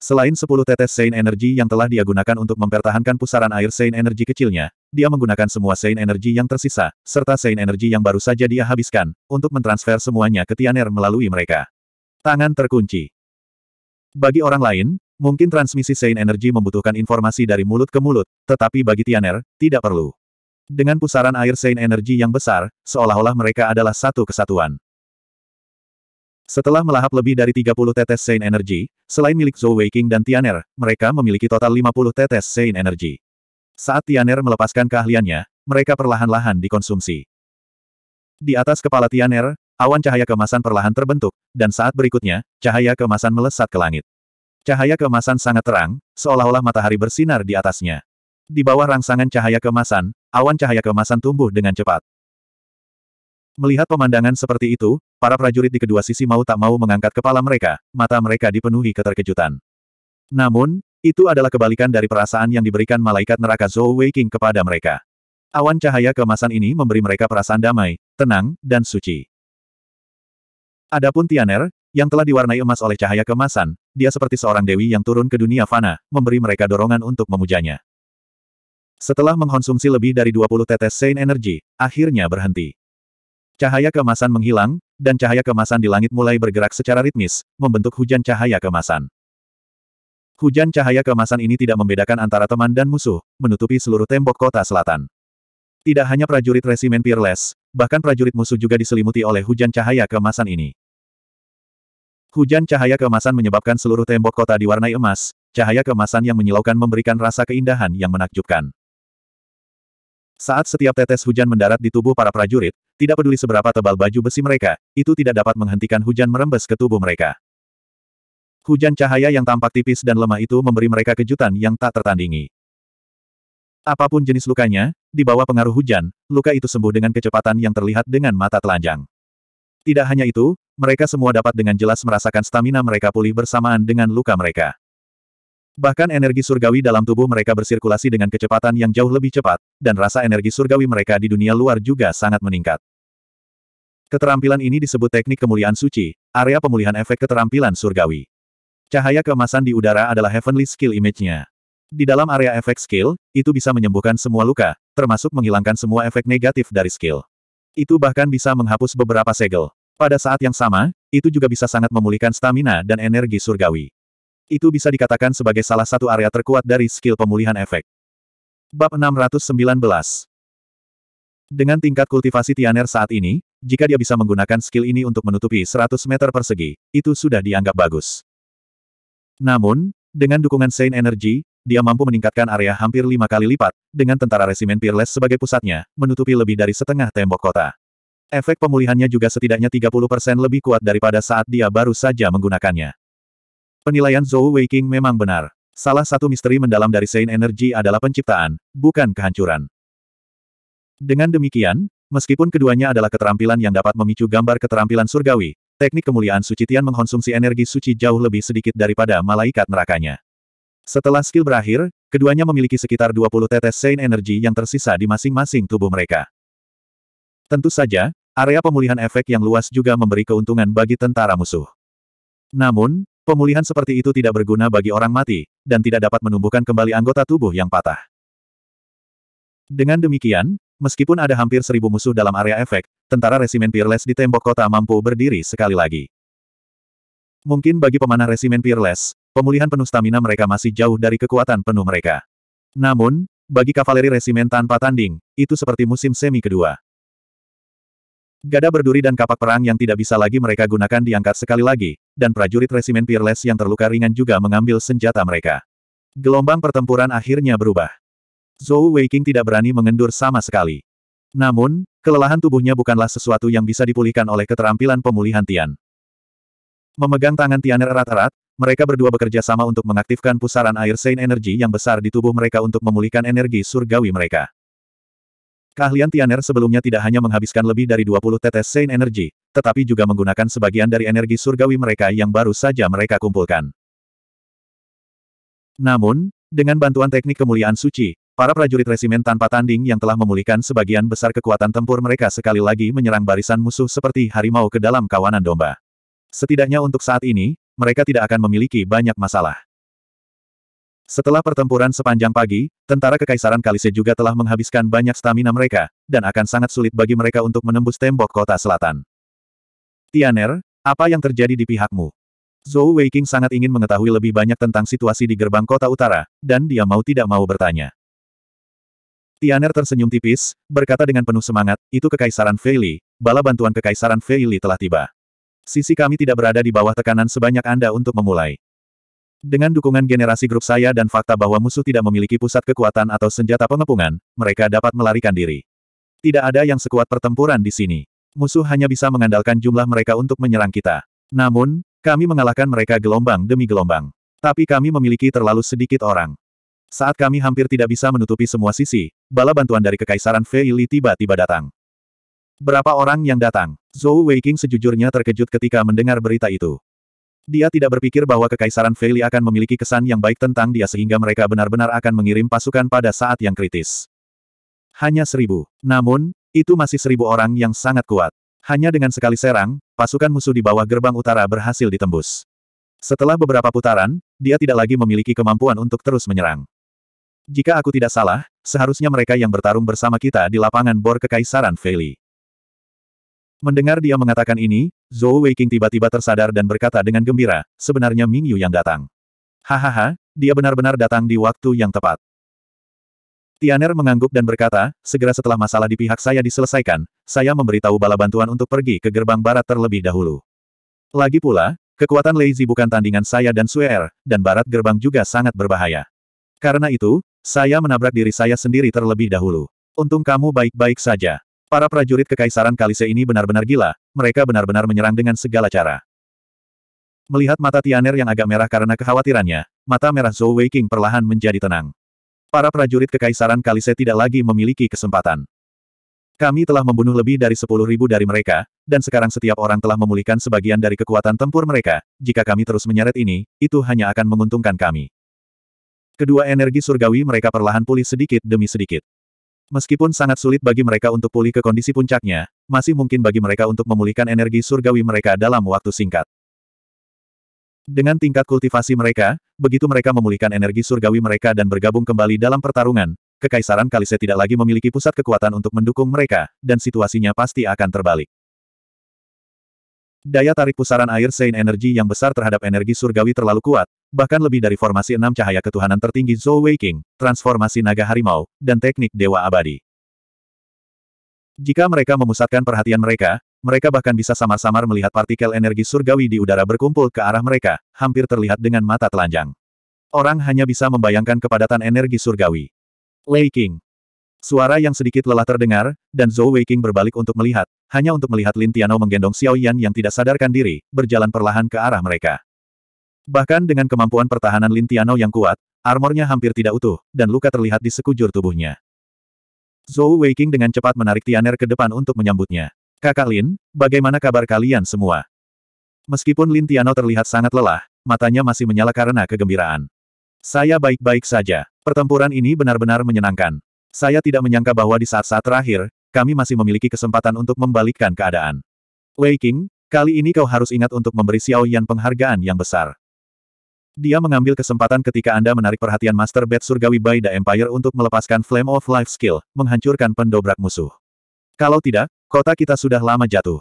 Selain 10 tetes Saint Energi yang telah dia gunakan untuk mempertahankan pusaran air Saint Energi kecilnya, dia menggunakan semua Saint Energi yang tersisa, serta Saint Energi yang baru saja dia habiskan, untuk mentransfer semuanya ke Tianer melalui mereka. Tangan terkunci. Bagi orang lain, mungkin transmisi Saint Energi membutuhkan informasi dari mulut ke mulut, tetapi bagi Tianer, tidak perlu. Dengan pusaran air Saint Energi yang besar, seolah-olah mereka adalah satu kesatuan. Setelah melahap lebih dari 30 tetes Sein Energy, selain milik Zhou Weiqing dan Tianer, mereka memiliki total 50 tetes Sein Energy. Saat Tianer melepaskan keahliannya, mereka perlahan-lahan dikonsumsi. Di atas kepala Tianer, awan cahaya kemasan perlahan terbentuk, dan saat berikutnya, cahaya kemasan melesat ke langit. Cahaya kemasan sangat terang, seolah-olah matahari bersinar di atasnya. Di bawah rangsangan cahaya kemasan, awan cahaya kemasan tumbuh dengan cepat. Melihat pemandangan seperti itu, para prajurit di kedua sisi mau tak mau mengangkat kepala mereka, mata mereka dipenuhi keterkejutan. Namun, itu adalah kebalikan dari perasaan yang diberikan malaikat neraka Zhou Wei King kepada mereka. Awan cahaya kemasan ini memberi mereka perasaan damai, tenang, dan suci. Adapun Tianer, yang telah diwarnai emas oleh cahaya kemasan, dia seperti seorang dewi yang turun ke dunia fana, memberi mereka dorongan untuk memujanya. Setelah mengkonsumsi lebih dari 20 tetes Saint Energy, akhirnya berhenti. Cahaya kemasan menghilang, dan cahaya kemasan di langit mulai bergerak secara ritmis, membentuk hujan cahaya kemasan. Hujan cahaya kemasan ini tidak membedakan antara teman dan musuh, menutupi seluruh tembok kota selatan. Tidak hanya prajurit resimen Peerless, bahkan prajurit musuh juga diselimuti oleh hujan cahaya kemasan ini. Hujan cahaya kemasan menyebabkan seluruh tembok kota diwarnai emas, cahaya kemasan yang menyilaukan memberikan rasa keindahan yang menakjubkan. Saat setiap tetes hujan mendarat di tubuh para prajurit, tidak peduli seberapa tebal baju besi mereka, itu tidak dapat menghentikan hujan merembes ke tubuh mereka. Hujan cahaya yang tampak tipis dan lemah itu memberi mereka kejutan yang tak tertandingi. Apapun jenis lukanya, di bawah pengaruh hujan, luka itu sembuh dengan kecepatan yang terlihat dengan mata telanjang. Tidak hanya itu, mereka semua dapat dengan jelas merasakan stamina mereka pulih bersamaan dengan luka mereka. Bahkan energi surgawi dalam tubuh mereka bersirkulasi dengan kecepatan yang jauh lebih cepat, dan rasa energi surgawi mereka di dunia luar juga sangat meningkat. Keterampilan ini disebut teknik kemuliaan suci, area pemulihan efek keterampilan surgawi. Cahaya keemasan di udara adalah heavenly skill image-nya. Di dalam area efek skill, itu bisa menyembuhkan semua luka, termasuk menghilangkan semua efek negatif dari skill. Itu bahkan bisa menghapus beberapa segel. Pada saat yang sama, itu juga bisa sangat memulihkan stamina dan energi surgawi. Itu bisa dikatakan sebagai salah satu area terkuat dari skill pemulihan efek. Bab 619 Dengan tingkat kultivasi Tianer saat ini, jika dia bisa menggunakan skill ini untuk menutupi 100 meter persegi, itu sudah dianggap bagus. Namun, dengan dukungan Saint Energy, dia mampu meningkatkan area hampir lima kali lipat, dengan tentara resimen Peerless sebagai pusatnya, menutupi lebih dari setengah tembok kota. Efek pemulihannya juga setidaknya 30% lebih kuat daripada saat dia baru saja menggunakannya. Penilaian Zhou Weiqing memang benar. Salah satu misteri mendalam dari Sein Energy adalah penciptaan, bukan kehancuran. Dengan demikian, meskipun keduanya adalah keterampilan yang dapat memicu gambar keterampilan surgawi, teknik kemuliaan suci Tian mengkonsumsi energi suci jauh lebih sedikit daripada malaikat nerakanya. Setelah skill berakhir, keduanya memiliki sekitar 20 tetes Sein Energy yang tersisa di masing-masing tubuh mereka. Tentu saja, area pemulihan efek yang luas juga memberi keuntungan bagi tentara musuh. Namun, Pemulihan seperti itu tidak berguna bagi orang mati, dan tidak dapat menumbuhkan kembali anggota tubuh yang patah. Dengan demikian, meskipun ada hampir seribu musuh dalam area efek, tentara resimen Peerless di tembok kota mampu berdiri sekali lagi. Mungkin bagi pemanah resimen Peerless, pemulihan penuh stamina mereka masih jauh dari kekuatan penuh mereka. Namun, bagi kavaleri resimen tanpa tanding, itu seperti musim semi kedua. Gada berduri dan kapak perang yang tidak bisa lagi mereka gunakan diangkat sekali lagi, dan prajurit resimen Peerless yang terluka ringan juga mengambil senjata mereka. Gelombang pertempuran akhirnya berubah. Zhou Weiqing tidak berani mengendur sama sekali. Namun, kelelahan tubuhnya bukanlah sesuatu yang bisa dipulihkan oleh keterampilan pemulihan Tian. Memegang tangan Tian erat-erat, mereka berdua bekerja sama untuk mengaktifkan pusaran air Saint Energy yang besar di tubuh mereka untuk memulihkan energi surgawi mereka. Keahlian Tianer sebelumnya tidak hanya menghabiskan lebih dari 20 tetes Sein Energy, tetapi juga menggunakan sebagian dari energi surgawi mereka yang baru saja mereka kumpulkan. Namun, dengan bantuan teknik kemuliaan suci, para prajurit resimen tanpa tanding yang telah memulihkan sebagian besar kekuatan tempur mereka sekali lagi menyerang barisan musuh seperti harimau ke dalam kawanan domba. Setidaknya untuk saat ini, mereka tidak akan memiliki banyak masalah. Setelah pertempuran sepanjang pagi, tentara Kekaisaran Kalise juga telah menghabiskan banyak stamina mereka, dan akan sangat sulit bagi mereka untuk menembus tembok kota selatan. Tianer, apa yang terjadi di pihakmu? Zhou Weiqing sangat ingin mengetahui lebih banyak tentang situasi di gerbang kota utara, dan dia mau tidak mau bertanya. Tianer tersenyum tipis, berkata dengan penuh semangat, itu Kekaisaran Feili, bala bantuan Kekaisaran Feili telah tiba. Sisi kami tidak berada di bawah tekanan sebanyak Anda untuk memulai. Dengan dukungan generasi grup saya dan fakta bahwa musuh tidak memiliki pusat kekuatan atau senjata pengepungan, mereka dapat melarikan diri. Tidak ada yang sekuat pertempuran di sini. Musuh hanya bisa mengandalkan jumlah mereka untuk menyerang kita. Namun, kami mengalahkan mereka gelombang demi gelombang. Tapi kami memiliki terlalu sedikit orang. Saat kami hampir tidak bisa menutupi semua sisi, bala bantuan dari Kekaisaran Feili tiba-tiba datang. Berapa orang yang datang? Zhou Weiqing sejujurnya terkejut ketika mendengar berita itu. Dia tidak berpikir bahwa Kekaisaran Veili akan memiliki kesan yang baik tentang dia sehingga mereka benar-benar akan mengirim pasukan pada saat yang kritis. Hanya seribu. Namun, itu masih seribu orang yang sangat kuat. Hanya dengan sekali serang, pasukan musuh di bawah gerbang utara berhasil ditembus. Setelah beberapa putaran, dia tidak lagi memiliki kemampuan untuk terus menyerang. Jika aku tidak salah, seharusnya mereka yang bertarung bersama kita di lapangan bor Kekaisaran Veili. Mendengar dia mengatakan ini, Zhou Weiqing tiba-tiba tersadar dan berkata dengan gembira, sebenarnya Ming Yu yang datang. Hahaha, dia benar-benar datang di waktu yang tepat. Tianer mengangguk dan berkata, segera setelah masalah di pihak saya diselesaikan, saya memberitahu bala bantuan untuk pergi ke gerbang barat terlebih dahulu. Lagi pula, kekuatan Lazy bukan tandingan saya dan Suer, er, dan barat gerbang juga sangat berbahaya. Karena itu, saya menabrak diri saya sendiri terlebih dahulu. Untung kamu baik-baik saja. Para prajurit kekaisaran Kalise ini benar-benar gila, mereka benar-benar menyerang dengan segala cara. Melihat mata Tianer yang agak merah karena kekhawatirannya, mata merah Zhou Weiqing perlahan menjadi tenang. Para prajurit kekaisaran Kalise tidak lagi memiliki kesempatan. Kami telah membunuh lebih dari sepuluh ribu dari mereka, dan sekarang setiap orang telah memulihkan sebagian dari kekuatan tempur mereka. Jika kami terus menyeret ini, itu hanya akan menguntungkan kami. Kedua energi surgawi mereka perlahan pulih sedikit demi sedikit. Meskipun sangat sulit bagi mereka untuk pulih ke kondisi puncaknya, masih mungkin bagi mereka untuk memulihkan energi surgawi mereka dalam waktu singkat. Dengan tingkat kultivasi mereka, begitu mereka memulihkan energi surgawi mereka dan bergabung kembali dalam pertarungan, Kekaisaran Kalise tidak lagi memiliki pusat kekuatan untuk mendukung mereka, dan situasinya pasti akan terbalik. Daya tarik pusaran air Sein energi yang besar terhadap energi surgawi terlalu kuat, bahkan lebih dari formasi enam cahaya ketuhanan tertinggi Zhou King, transformasi naga harimau, dan teknik dewa abadi. Jika mereka memusatkan perhatian mereka, mereka bahkan bisa samar-samar melihat partikel energi surgawi di udara berkumpul ke arah mereka, hampir terlihat dengan mata telanjang. Orang hanya bisa membayangkan kepadatan energi surgawi. Lei King. Suara yang sedikit lelah terdengar, dan Zhou King berbalik untuk melihat, hanya untuk melihat Lin Tiano menggendong Xiao Yan yang tidak sadarkan diri, berjalan perlahan ke arah mereka. Bahkan dengan kemampuan pertahanan Lin Tiano yang kuat, armornya hampir tidak utuh, dan luka terlihat di sekujur tubuhnya. Zhou Weiqing dengan cepat menarik Tianer ke depan untuk menyambutnya. Kakak Lin, bagaimana kabar kalian semua? Meskipun Lin Tiano terlihat sangat lelah, matanya masih menyala karena kegembiraan. Saya baik-baik saja. Pertempuran ini benar-benar menyenangkan. Saya tidak menyangka bahwa di saat-saat terakhir, kami masih memiliki kesempatan untuk membalikkan keadaan. Wei King, kali ini kau harus ingat untuk memberi Xiao Yan penghargaan yang besar. Dia mengambil kesempatan ketika Anda menarik perhatian Master Bed Surgawi by the Empire untuk melepaskan Flame of Life skill, menghancurkan pendobrak musuh. Kalau tidak, kota kita sudah lama jatuh.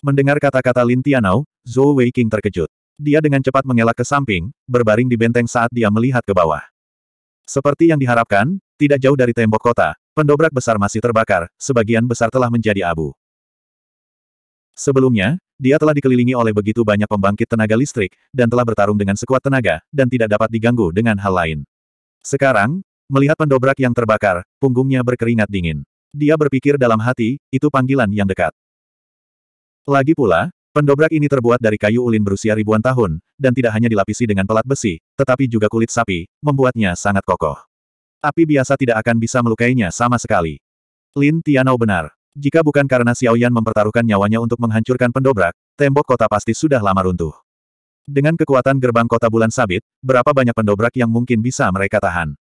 Mendengar kata-kata Lin Tianao, Zhou Wei Qing terkejut. Dia dengan cepat mengelak ke samping, berbaring di benteng saat dia melihat ke bawah. Seperti yang diharapkan, tidak jauh dari tembok kota, Pendobrak besar masih terbakar, sebagian besar telah menjadi abu. Sebelumnya, dia telah dikelilingi oleh begitu banyak pembangkit tenaga listrik, dan telah bertarung dengan sekuat tenaga, dan tidak dapat diganggu dengan hal lain. Sekarang, melihat pendobrak yang terbakar, punggungnya berkeringat dingin. Dia berpikir dalam hati, itu panggilan yang dekat. Lagi pula, pendobrak ini terbuat dari kayu ulin berusia ribuan tahun, dan tidak hanya dilapisi dengan pelat besi, tetapi juga kulit sapi, membuatnya sangat kokoh. Api biasa tidak akan bisa melukainya sama sekali. Lin Tianao benar. Jika bukan karena Xiao Yan mempertaruhkan nyawanya untuk menghancurkan pendobrak, tembok kota pasti sudah lama runtuh. Dengan kekuatan gerbang kota bulan sabit, berapa banyak pendobrak yang mungkin bisa mereka tahan?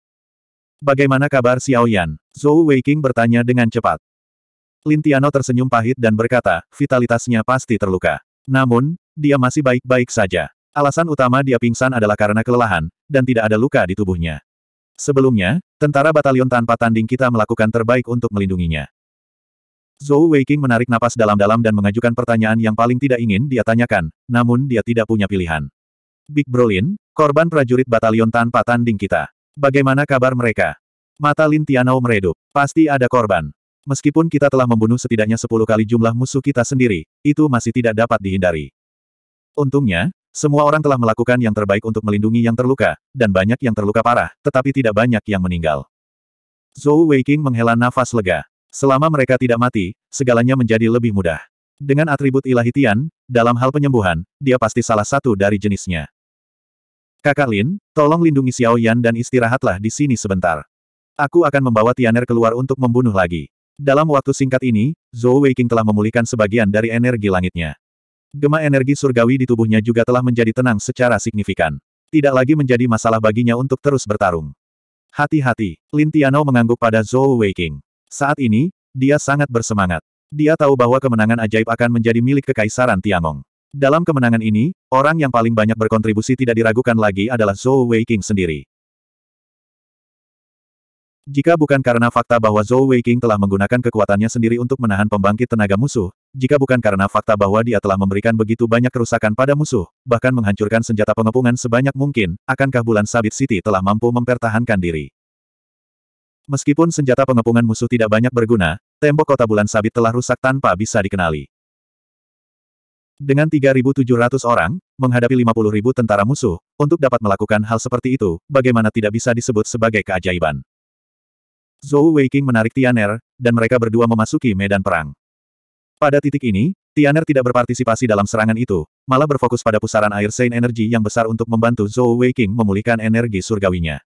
Bagaimana kabar Xiao Yan? Zhou Weiqing bertanya dengan cepat. Lin Tianao tersenyum pahit dan berkata, vitalitasnya pasti terluka. Namun, dia masih baik-baik saja. Alasan utama dia pingsan adalah karena kelelahan, dan tidak ada luka di tubuhnya. Sebelumnya, Tentara batalion tanpa tanding kita melakukan terbaik untuk melindunginya. Zhou Weiqing menarik napas dalam-dalam dan mengajukan pertanyaan yang paling tidak ingin dia tanyakan, namun dia tidak punya pilihan. Big Brolin, korban prajurit batalion tanpa tanding kita. Bagaimana kabar mereka? Mata Lin Tianao meredup. Pasti ada korban. Meskipun kita telah membunuh setidaknya 10 kali jumlah musuh kita sendiri, itu masih tidak dapat dihindari. Untungnya, semua orang telah melakukan yang terbaik untuk melindungi yang terluka, dan banyak yang terluka parah, tetapi tidak banyak yang meninggal. Zhou Weiqing menghela nafas lega. Selama mereka tidak mati, segalanya menjadi lebih mudah. Dengan atribut ilahi Tian, dalam hal penyembuhan, dia pasti salah satu dari jenisnya. Kakak Lin, tolong lindungi Xiao Yan dan istirahatlah di sini sebentar. Aku akan membawa Tianer keluar untuk membunuh lagi. Dalam waktu singkat ini, Zhou Weiqing telah memulihkan sebagian dari energi langitnya. Gema energi surgawi di tubuhnya juga telah menjadi tenang secara signifikan. Tidak lagi menjadi masalah baginya untuk terus bertarung. Hati-hati, Lin Tianou mengangguk pada Zhou Weiqing. Saat ini, dia sangat bersemangat. Dia tahu bahwa kemenangan ajaib akan menjadi milik Kekaisaran Tiangong. Dalam kemenangan ini, orang yang paling banyak berkontribusi tidak diragukan lagi adalah Zhou Weiqing sendiri. Jika bukan karena fakta bahwa Zhou Weiqing telah menggunakan kekuatannya sendiri untuk menahan pembangkit tenaga musuh, jika bukan karena fakta bahwa dia telah memberikan begitu banyak kerusakan pada musuh, bahkan menghancurkan senjata pengepungan sebanyak mungkin, akankah bulan sabit City telah mampu mempertahankan diri? Meskipun senjata pengepungan musuh tidak banyak berguna, tembok kota bulan sabit telah rusak tanpa bisa dikenali. Dengan 3.700 orang, menghadapi 50.000 tentara musuh, untuk dapat melakukan hal seperti itu, bagaimana tidak bisa disebut sebagai keajaiban. Zhou Weiqing menarik Tianer, dan mereka berdua memasuki medan perang. Pada titik ini, Tianer tidak berpartisipasi dalam serangan itu, malah berfokus pada pusaran air Saint Energy yang besar untuk membantu Zhou Weiqing memulihkan energi surgawinya.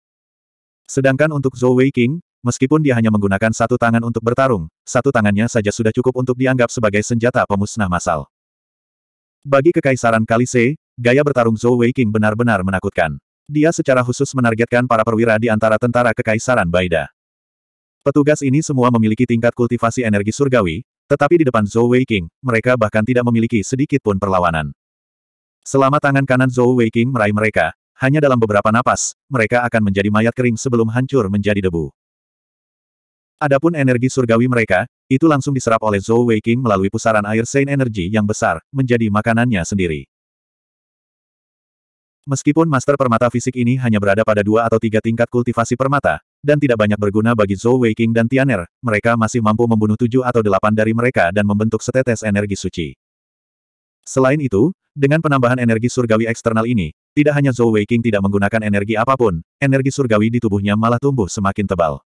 Sedangkan untuk Zhou Weiqing, meskipun dia hanya menggunakan satu tangan untuk bertarung, satu tangannya saja sudah cukup untuk dianggap sebagai senjata pemusnah massal. Bagi Kekaisaran Kalise, gaya bertarung Zhou Weiqing benar-benar menakutkan. Dia secara khusus menargetkan para perwira di antara tentara Kekaisaran Baida. Petugas ini semua memiliki tingkat kultivasi energi surgawi, tetapi di depan Zhou Weiqing, mereka bahkan tidak memiliki sedikit pun perlawanan. Selama tangan kanan Zhou Weiqing meraih mereka, hanya dalam beberapa napas, mereka akan menjadi mayat kering sebelum hancur menjadi debu. Adapun energi surgawi mereka, itu langsung diserap oleh Zhou Weiqing melalui pusaran air Saint energi yang besar, menjadi makanannya sendiri. Meskipun master permata fisik ini hanya berada pada dua atau tiga tingkat kultivasi permata, dan tidak banyak berguna bagi Zhou Weiqing dan Tianer, mereka masih mampu membunuh tujuh atau delapan dari mereka dan membentuk setetes energi suci. Selain itu, dengan penambahan energi surgawi eksternal ini, tidak hanya Zhou Weiqing tidak menggunakan energi apapun, energi surgawi di tubuhnya malah tumbuh semakin tebal.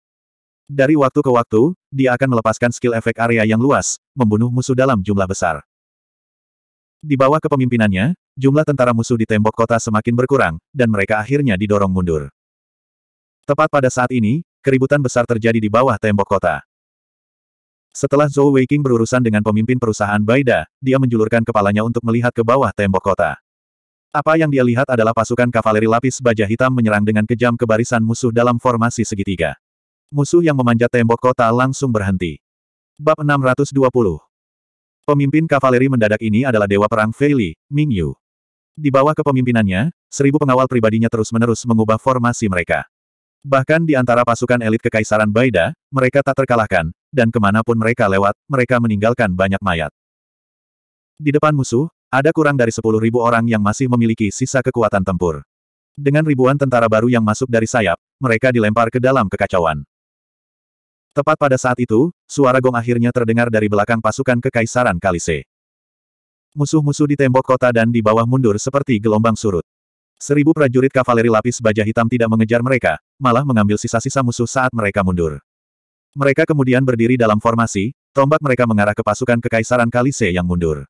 Dari waktu ke waktu, dia akan melepaskan skill efek area yang luas, membunuh musuh dalam jumlah besar. Di bawah kepemimpinannya, jumlah tentara musuh di tembok kota semakin berkurang, dan mereka akhirnya didorong mundur. Tepat pada saat ini, keributan besar terjadi di bawah tembok kota. Setelah Zhou Weiqing berurusan dengan pemimpin perusahaan Baida, dia menjulurkan kepalanya untuk melihat ke bawah tembok kota. Apa yang dia lihat adalah pasukan kavaleri lapis baja hitam menyerang dengan kejam ke barisan musuh dalam formasi segitiga. Musuh yang memanjat tembok kota langsung berhenti. Bab 620 Pemimpin kavaleri mendadak ini adalah Dewa Perang Feili, Ming Yu. Di bawah kepemimpinannya, seribu pengawal pribadinya terus-menerus mengubah formasi mereka. Bahkan di antara pasukan elit Kekaisaran Baida, mereka tak terkalahkan, dan kemanapun mereka lewat, mereka meninggalkan banyak mayat. Di depan musuh, ada kurang dari 10.000 orang yang masih memiliki sisa kekuatan tempur. Dengan ribuan tentara baru yang masuk dari sayap, mereka dilempar ke dalam kekacauan. Tepat pada saat itu, suara gong akhirnya terdengar dari belakang pasukan Kekaisaran Kalise. Musuh-musuh di tembok kota dan di bawah mundur seperti gelombang surut. Seribu prajurit kavaleri lapis baja hitam tidak mengejar mereka, malah mengambil sisa-sisa musuh saat mereka mundur. Mereka kemudian berdiri dalam formasi, tombak mereka mengarah ke pasukan Kekaisaran Kalise yang mundur.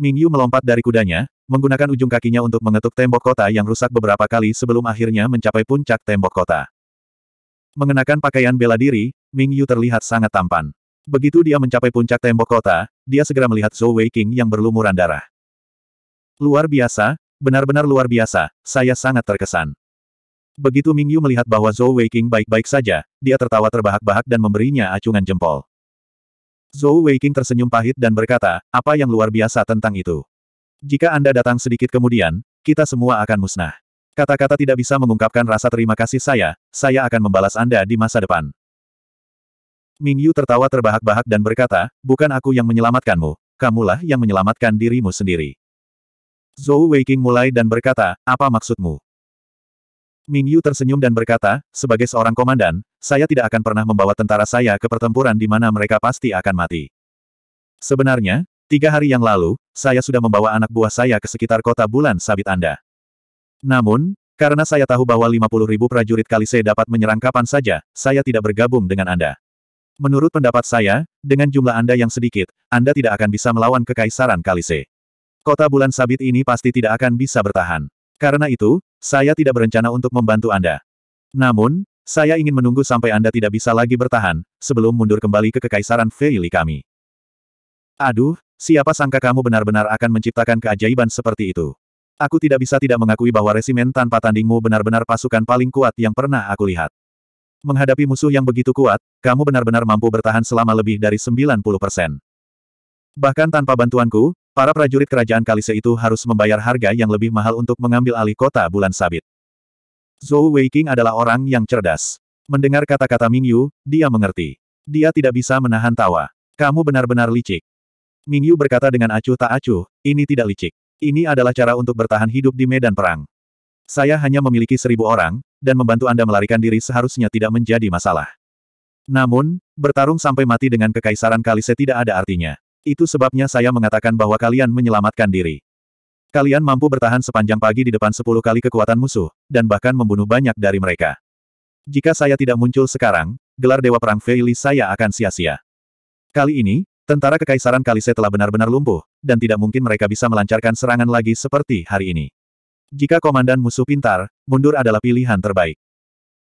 Ming Yu melompat dari kudanya, menggunakan ujung kakinya untuk mengetuk tembok kota yang rusak beberapa kali sebelum akhirnya mencapai puncak tembok kota. Mengenakan pakaian bela diri, Ming Yu terlihat sangat tampan. Begitu dia mencapai puncak tembok kota, dia segera melihat Zhou Weiking yang berlumuran darah. Luar biasa, Benar-benar luar biasa, saya sangat terkesan. Begitu Mingyu melihat bahwa Zhou Weiqing baik-baik saja, dia tertawa terbahak-bahak dan memberinya acungan jempol. Zhou Weiqing tersenyum pahit dan berkata, apa yang luar biasa tentang itu? Jika Anda datang sedikit kemudian, kita semua akan musnah. Kata-kata tidak bisa mengungkapkan rasa terima kasih saya, saya akan membalas Anda di masa depan. Mingyu tertawa terbahak-bahak dan berkata, bukan aku yang menyelamatkanmu, kamulah yang menyelamatkan dirimu sendiri. Zhou Weiqing mulai dan berkata, apa maksudmu? Ming Yu tersenyum dan berkata, sebagai seorang komandan, saya tidak akan pernah membawa tentara saya ke pertempuran di mana mereka pasti akan mati. Sebenarnya, tiga hari yang lalu, saya sudah membawa anak buah saya ke sekitar kota bulan sabit Anda. Namun, karena saya tahu bahwa 50 ribu prajurit Kalise dapat menyerang kapan saja, saya tidak bergabung dengan Anda. Menurut pendapat saya, dengan jumlah Anda yang sedikit, Anda tidak akan bisa melawan kekaisaran Kalise. Kota bulan sabit ini pasti tidak akan bisa bertahan. Karena itu, saya tidak berencana untuk membantu Anda. Namun, saya ingin menunggu sampai Anda tidak bisa lagi bertahan, sebelum mundur kembali ke kekaisaran Feili kami. Aduh, siapa sangka kamu benar-benar akan menciptakan keajaiban seperti itu. Aku tidak bisa tidak mengakui bahwa resimen tanpa tandingmu benar-benar pasukan paling kuat yang pernah aku lihat. Menghadapi musuh yang begitu kuat, kamu benar-benar mampu bertahan selama lebih dari 90%. Bahkan tanpa bantuanku, Para prajurit kerajaan Kalise itu harus membayar harga yang lebih mahal untuk mengambil alih kota bulan sabit. Zhou Weiqing adalah orang yang cerdas. Mendengar kata-kata Ming Yu, dia mengerti. Dia tidak bisa menahan tawa. Kamu benar-benar licik. Ming Yu berkata dengan acuh tak acuh, ini tidak licik. Ini adalah cara untuk bertahan hidup di medan perang. Saya hanya memiliki seribu orang, dan membantu Anda melarikan diri seharusnya tidak menjadi masalah. Namun, bertarung sampai mati dengan kekaisaran Kalise tidak ada artinya. Itu sebabnya saya mengatakan bahwa kalian menyelamatkan diri. Kalian mampu bertahan sepanjang pagi di depan sepuluh kali kekuatan musuh, dan bahkan membunuh banyak dari mereka. Jika saya tidak muncul sekarang, gelar Dewa Perang Feili saya akan sia-sia. Kali ini, tentara Kekaisaran Kalise telah benar-benar lumpuh, dan tidak mungkin mereka bisa melancarkan serangan lagi seperti hari ini. Jika komandan musuh pintar, mundur adalah pilihan terbaik.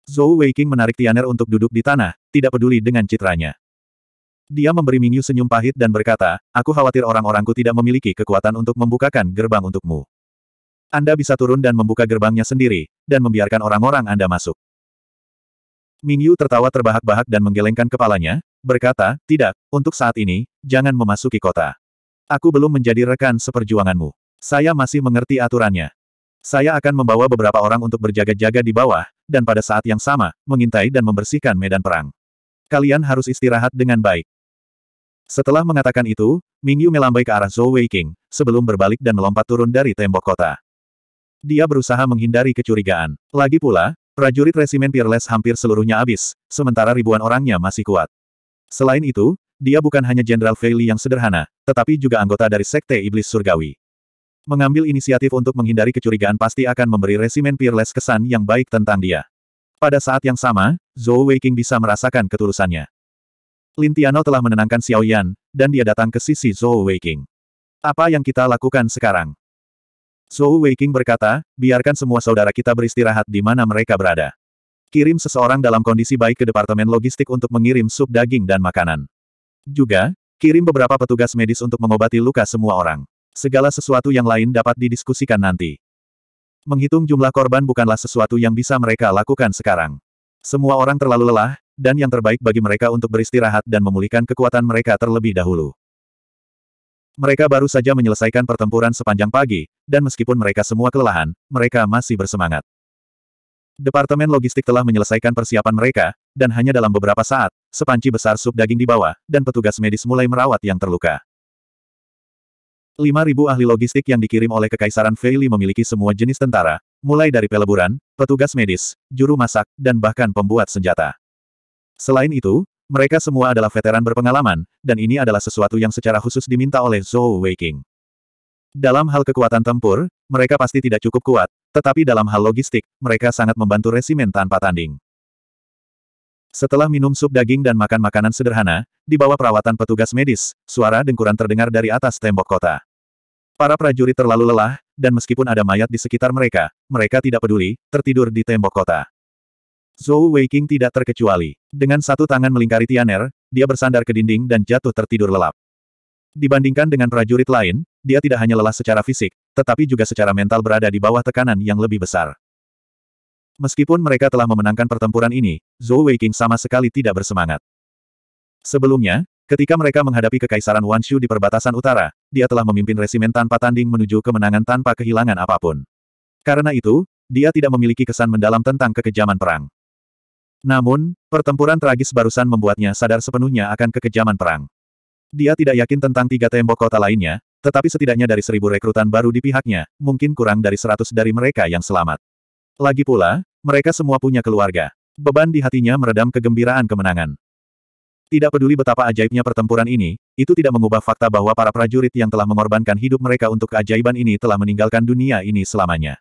Zhou Weiqing menarik Tianer untuk duduk di tanah, tidak peduli dengan citranya. Dia memberi Mingyu senyum pahit dan berkata, aku khawatir orang-orangku tidak memiliki kekuatan untuk membukakan gerbang untukmu. Anda bisa turun dan membuka gerbangnya sendiri, dan membiarkan orang-orang Anda masuk. Mingyu tertawa terbahak-bahak dan menggelengkan kepalanya, berkata, tidak, untuk saat ini, jangan memasuki kota. Aku belum menjadi rekan seperjuanganmu. Saya masih mengerti aturannya. Saya akan membawa beberapa orang untuk berjaga-jaga di bawah, dan pada saat yang sama, mengintai dan membersihkan medan perang. Kalian harus istirahat dengan baik. Setelah mengatakan itu, Mingyu melambai ke arah Zhou Weiqing, sebelum berbalik dan melompat turun dari tembok kota. Dia berusaha menghindari kecurigaan. Lagi pula, prajurit resimen Peerless hampir seluruhnya habis, sementara ribuan orangnya masih kuat. Selain itu, dia bukan hanya Jenderal Feili yang sederhana, tetapi juga anggota dari Sekte Iblis Surgawi. Mengambil inisiatif untuk menghindari kecurigaan pasti akan memberi resimen Peerless kesan yang baik tentang dia. Pada saat yang sama, Zhou Weiqing bisa merasakan ketulusannya. Lin Tiano telah menenangkan Xiao Yan, dan dia datang ke sisi Zhou Weiqing. Apa yang kita lakukan sekarang? Zhou Weiqing berkata, biarkan semua saudara kita beristirahat di mana mereka berada. Kirim seseorang dalam kondisi baik ke Departemen Logistik untuk mengirim sup daging dan makanan. Juga, kirim beberapa petugas medis untuk mengobati luka semua orang. Segala sesuatu yang lain dapat didiskusikan nanti. Menghitung jumlah korban bukanlah sesuatu yang bisa mereka lakukan sekarang. Semua orang terlalu lelah, dan yang terbaik bagi mereka untuk beristirahat dan memulihkan kekuatan mereka terlebih dahulu. Mereka baru saja menyelesaikan pertempuran sepanjang pagi, dan meskipun mereka semua kelelahan, mereka masih bersemangat. Departemen logistik telah menyelesaikan persiapan mereka, dan hanya dalam beberapa saat, sepanci besar sup daging dibawa, dan petugas medis mulai merawat yang terluka. 5.000 ahli logistik yang dikirim oleh Kekaisaran Feili memiliki semua jenis tentara, mulai dari peleburan, petugas medis, juru masak, dan bahkan pembuat senjata. Selain itu, mereka semua adalah veteran berpengalaman, dan ini adalah sesuatu yang secara khusus diminta oleh Zhou Weiqing. Dalam hal kekuatan tempur, mereka pasti tidak cukup kuat, tetapi dalam hal logistik, mereka sangat membantu resimen tanpa tanding. Setelah minum sup daging dan makan makanan sederhana, di bawah perawatan petugas medis, suara dengkuran terdengar dari atas tembok kota. Para prajurit terlalu lelah, dan meskipun ada mayat di sekitar mereka, mereka tidak peduli, tertidur di tembok kota. Zhou Weiqing tidak terkecuali. Dengan satu tangan melingkari Tianer, dia bersandar ke dinding dan jatuh tertidur lelap. Dibandingkan dengan prajurit lain, dia tidak hanya lelah secara fisik, tetapi juga secara mental berada di bawah tekanan yang lebih besar. Meskipun mereka telah memenangkan pertempuran ini, Zhou Weiqing sama sekali tidak bersemangat. Sebelumnya, ketika mereka menghadapi Kekaisaran Wanshu di perbatasan utara, dia telah memimpin resimen tanpa tanding menuju kemenangan tanpa kehilangan apapun. Karena itu, dia tidak memiliki kesan mendalam tentang kekejaman perang. Namun, pertempuran tragis barusan membuatnya sadar sepenuhnya akan kekejaman perang. Dia tidak yakin tentang tiga tembok kota lainnya, tetapi setidaknya dari seribu rekrutan baru di pihaknya, mungkin kurang dari seratus dari mereka yang selamat. Lagi pula, mereka semua punya keluarga. Beban di hatinya meredam kegembiraan kemenangan. Tidak peduli betapa ajaibnya pertempuran ini, itu tidak mengubah fakta bahwa para prajurit yang telah mengorbankan hidup mereka untuk keajaiban ini telah meninggalkan dunia ini selamanya.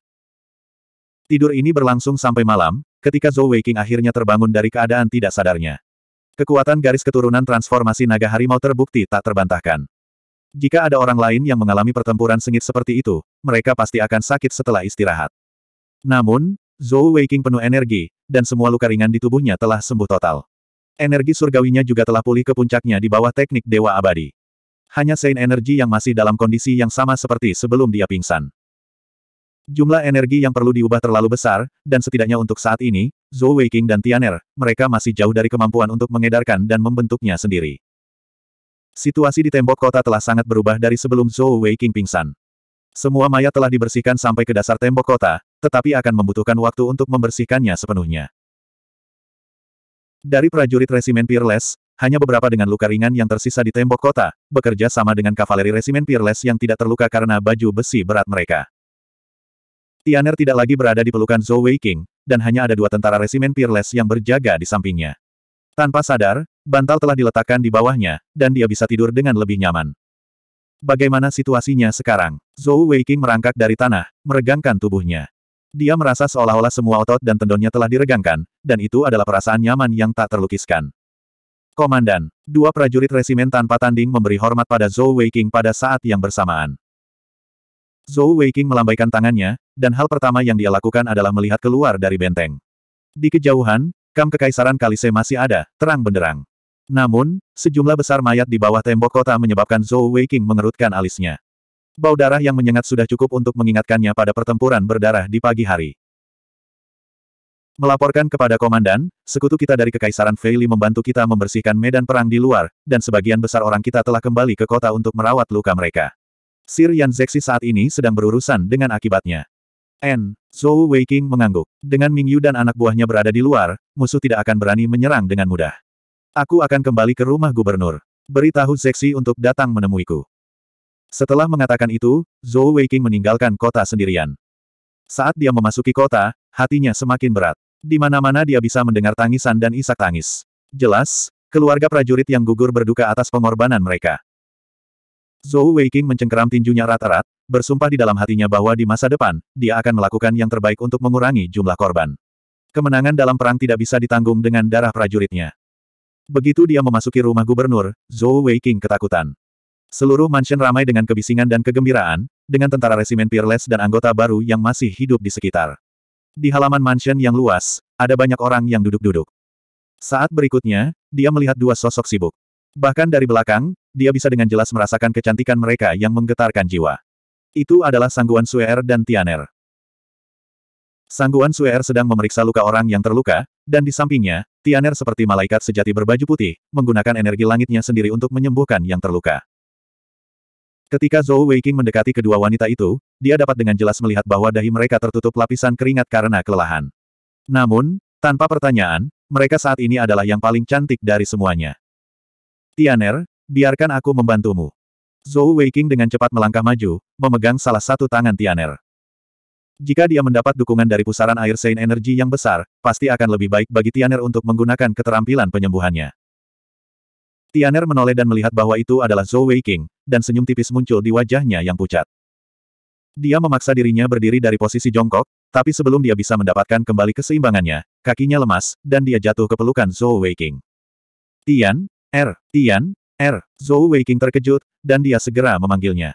Tidur ini berlangsung sampai malam, ketika Zhou Weiqing akhirnya terbangun dari keadaan tidak sadarnya. Kekuatan garis keturunan transformasi naga harimau terbukti tak terbantahkan. Jika ada orang lain yang mengalami pertempuran sengit seperti itu, mereka pasti akan sakit setelah istirahat. Namun, Zhou Weiqing penuh energi, dan semua luka ringan di tubuhnya telah sembuh total. Energi surgawinya juga telah pulih ke puncaknya di bawah teknik Dewa Abadi. Hanya Sein energi yang masih dalam kondisi yang sama seperti sebelum dia pingsan. Jumlah energi yang perlu diubah terlalu besar, dan setidaknya untuk saat ini, Zhou Weiqing dan Tianer, mereka masih jauh dari kemampuan untuk mengedarkan dan membentuknya sendiri. Situasi di tembok kota telah sangat berubah dari sebelum Zhou Weiqing pingsan. Semua mayat telah dibersihkan sampai ke dasar tembok kota, tetapi akan membutuhkan waktu untuk membersihkannya sepenuhnya. Dari prajurit resimen Peerless, hanya beberapa dengan luka ringan yang tersisa di tembok kota, bekerja sama dengan kavaleri resimen Peerless yang tidak terluka karena baju besi berat mereka. Tianer tidak lagi berada di pelukan Zhou Wei dan hanya ada dua tentara resimen Peerless yang berjaga di sampingnya. Tanpa sadar, bantal telah diletakkan di bawahnya, dan dia bisa tidur dengan lebih nyaman. Bagaimana situasinya sekarang? Zhou Weiqing merangkak dari tanah, meregangkan tubuhnya. Dia merasa seolah-olah semua otot dan tendonnya telah diregangkan, dan itu adalah perasaan nyaman yang tak terlukiskan. Komandan, dua prajurit resimen tanpa tanding memberi hormat pada Zhou Weiqing pada saat yang bersamaan. Zhou Weiqing melambaikan tangannya, dan hal pertama yang dia lakukan adalah melihat keluar dari benteng. Di kejauhan, kam kekaisaran Kalise masih ada, terang benderang. Namun, sejumlah besar mayat di bawah tembok kota menyebabkan Zhou Weiqing mengerutkan alisnya. Bau darah yang menyengat sudah cukup untuk mengingatkannya pada pertempuran berdarah di pagi hari. Melaporkan kepada komandan, sekutu kita dari Kekaisaran Feili membantu kita membersihkan medan perang di luar, dan sebagian besar orang kita telah kembali ke kota untuk merawat luka mereka. Sir Yan Zexi saat ini sedang berurusan dengan akibatnya. N. Zhou Weiqing mengangguk. Dengan Ming Yu dan anak buahnya berada di luar, musuh tidak akan berani menyerang dengan mudah. Aku akan kembali ke rumah gubernur. Beritahu Zexi untuk datang menemuiku. Setelah mengatakan itu, Zhou Weiqing meninggalkan kota sendirian. Saat dia memasuki kota, hatinya semakin berat. Di mana-mana dia bisa mendengar tangisan dan isak tangis. Jelas, keluarga prajurit yang gugur berduka atas pengorbanan mereka. Zhou Weiqing mencengkeram tinjunya rata-rat, bersumpah di dalam hatinya bahwa di masa depan, dia akan melakukan yang terbaik untuk mengurangi jumlah korban. Kemenangan dalam perang tidak bisa ditanggung dengan darah prajuritnya. Begitu dia memasuki rumah gubernur, Zhou Weiqing ketakutan. Seluruh mansion ramai dengan kebisingan dan kegembiraan, dengan tentara resimen Peerless dan anggota baru yang masih hidup di sekitar. Di halaman mansion yang luas, ada banyak orang yang duduk-duduk. Saat berikutnya, dia melihat dua sosok sibuk. Bahkan dari belakang, dia bisa dengan jelas merasakan kecantikan mereka yang menggetarkan jiwa. Itu adalah Sangguan Suer dan Tianer. Sangguan Suer sedang memeriksa luka orang yang terluka, dan di sampingnya, Tianer seperti malaikat sejati berbaju putih, menggunakan energi langitnya sendiri untuk menyembuhkan yang terluka. Ketika Zhou Weiqing mendekati kedua wanita itu, dia dapat dengan jelas melihat bahwa dahi mereka tertutup lapisan keringat karena kelelahan. Namun, tanpa pertanyaan, mereka saat ini adalah yang paling cantik dari semuanya. Tianer, Biarkan aku membantumu. Zhou Weiqing dengan cepat melangkah maju, memegang salah satu tangan Tianer. Jika dia mendapat dukungan dari pusaran air Saint Energy yang besar, pasti akan lebih baik bagi Tianer untuk menggunakan keterampilan penyembuhannya. Tianer menoleh dan melihat bahwa itu adalah Zhou Weiqing, dan senyum tipis muncul di wajahnya yang pucat. Dia memaksa dirinya berdiri dari posisi jongkok, tapi sebelum dia bisa mendapatkan kembali keseimbangannya, kakinya lemas, dan dia jatuh ke pelukan Zhou Weiqing. Tian, Er, Tian, Er, Zhou Weiqing terkejut, dan dia segera memanggilnya.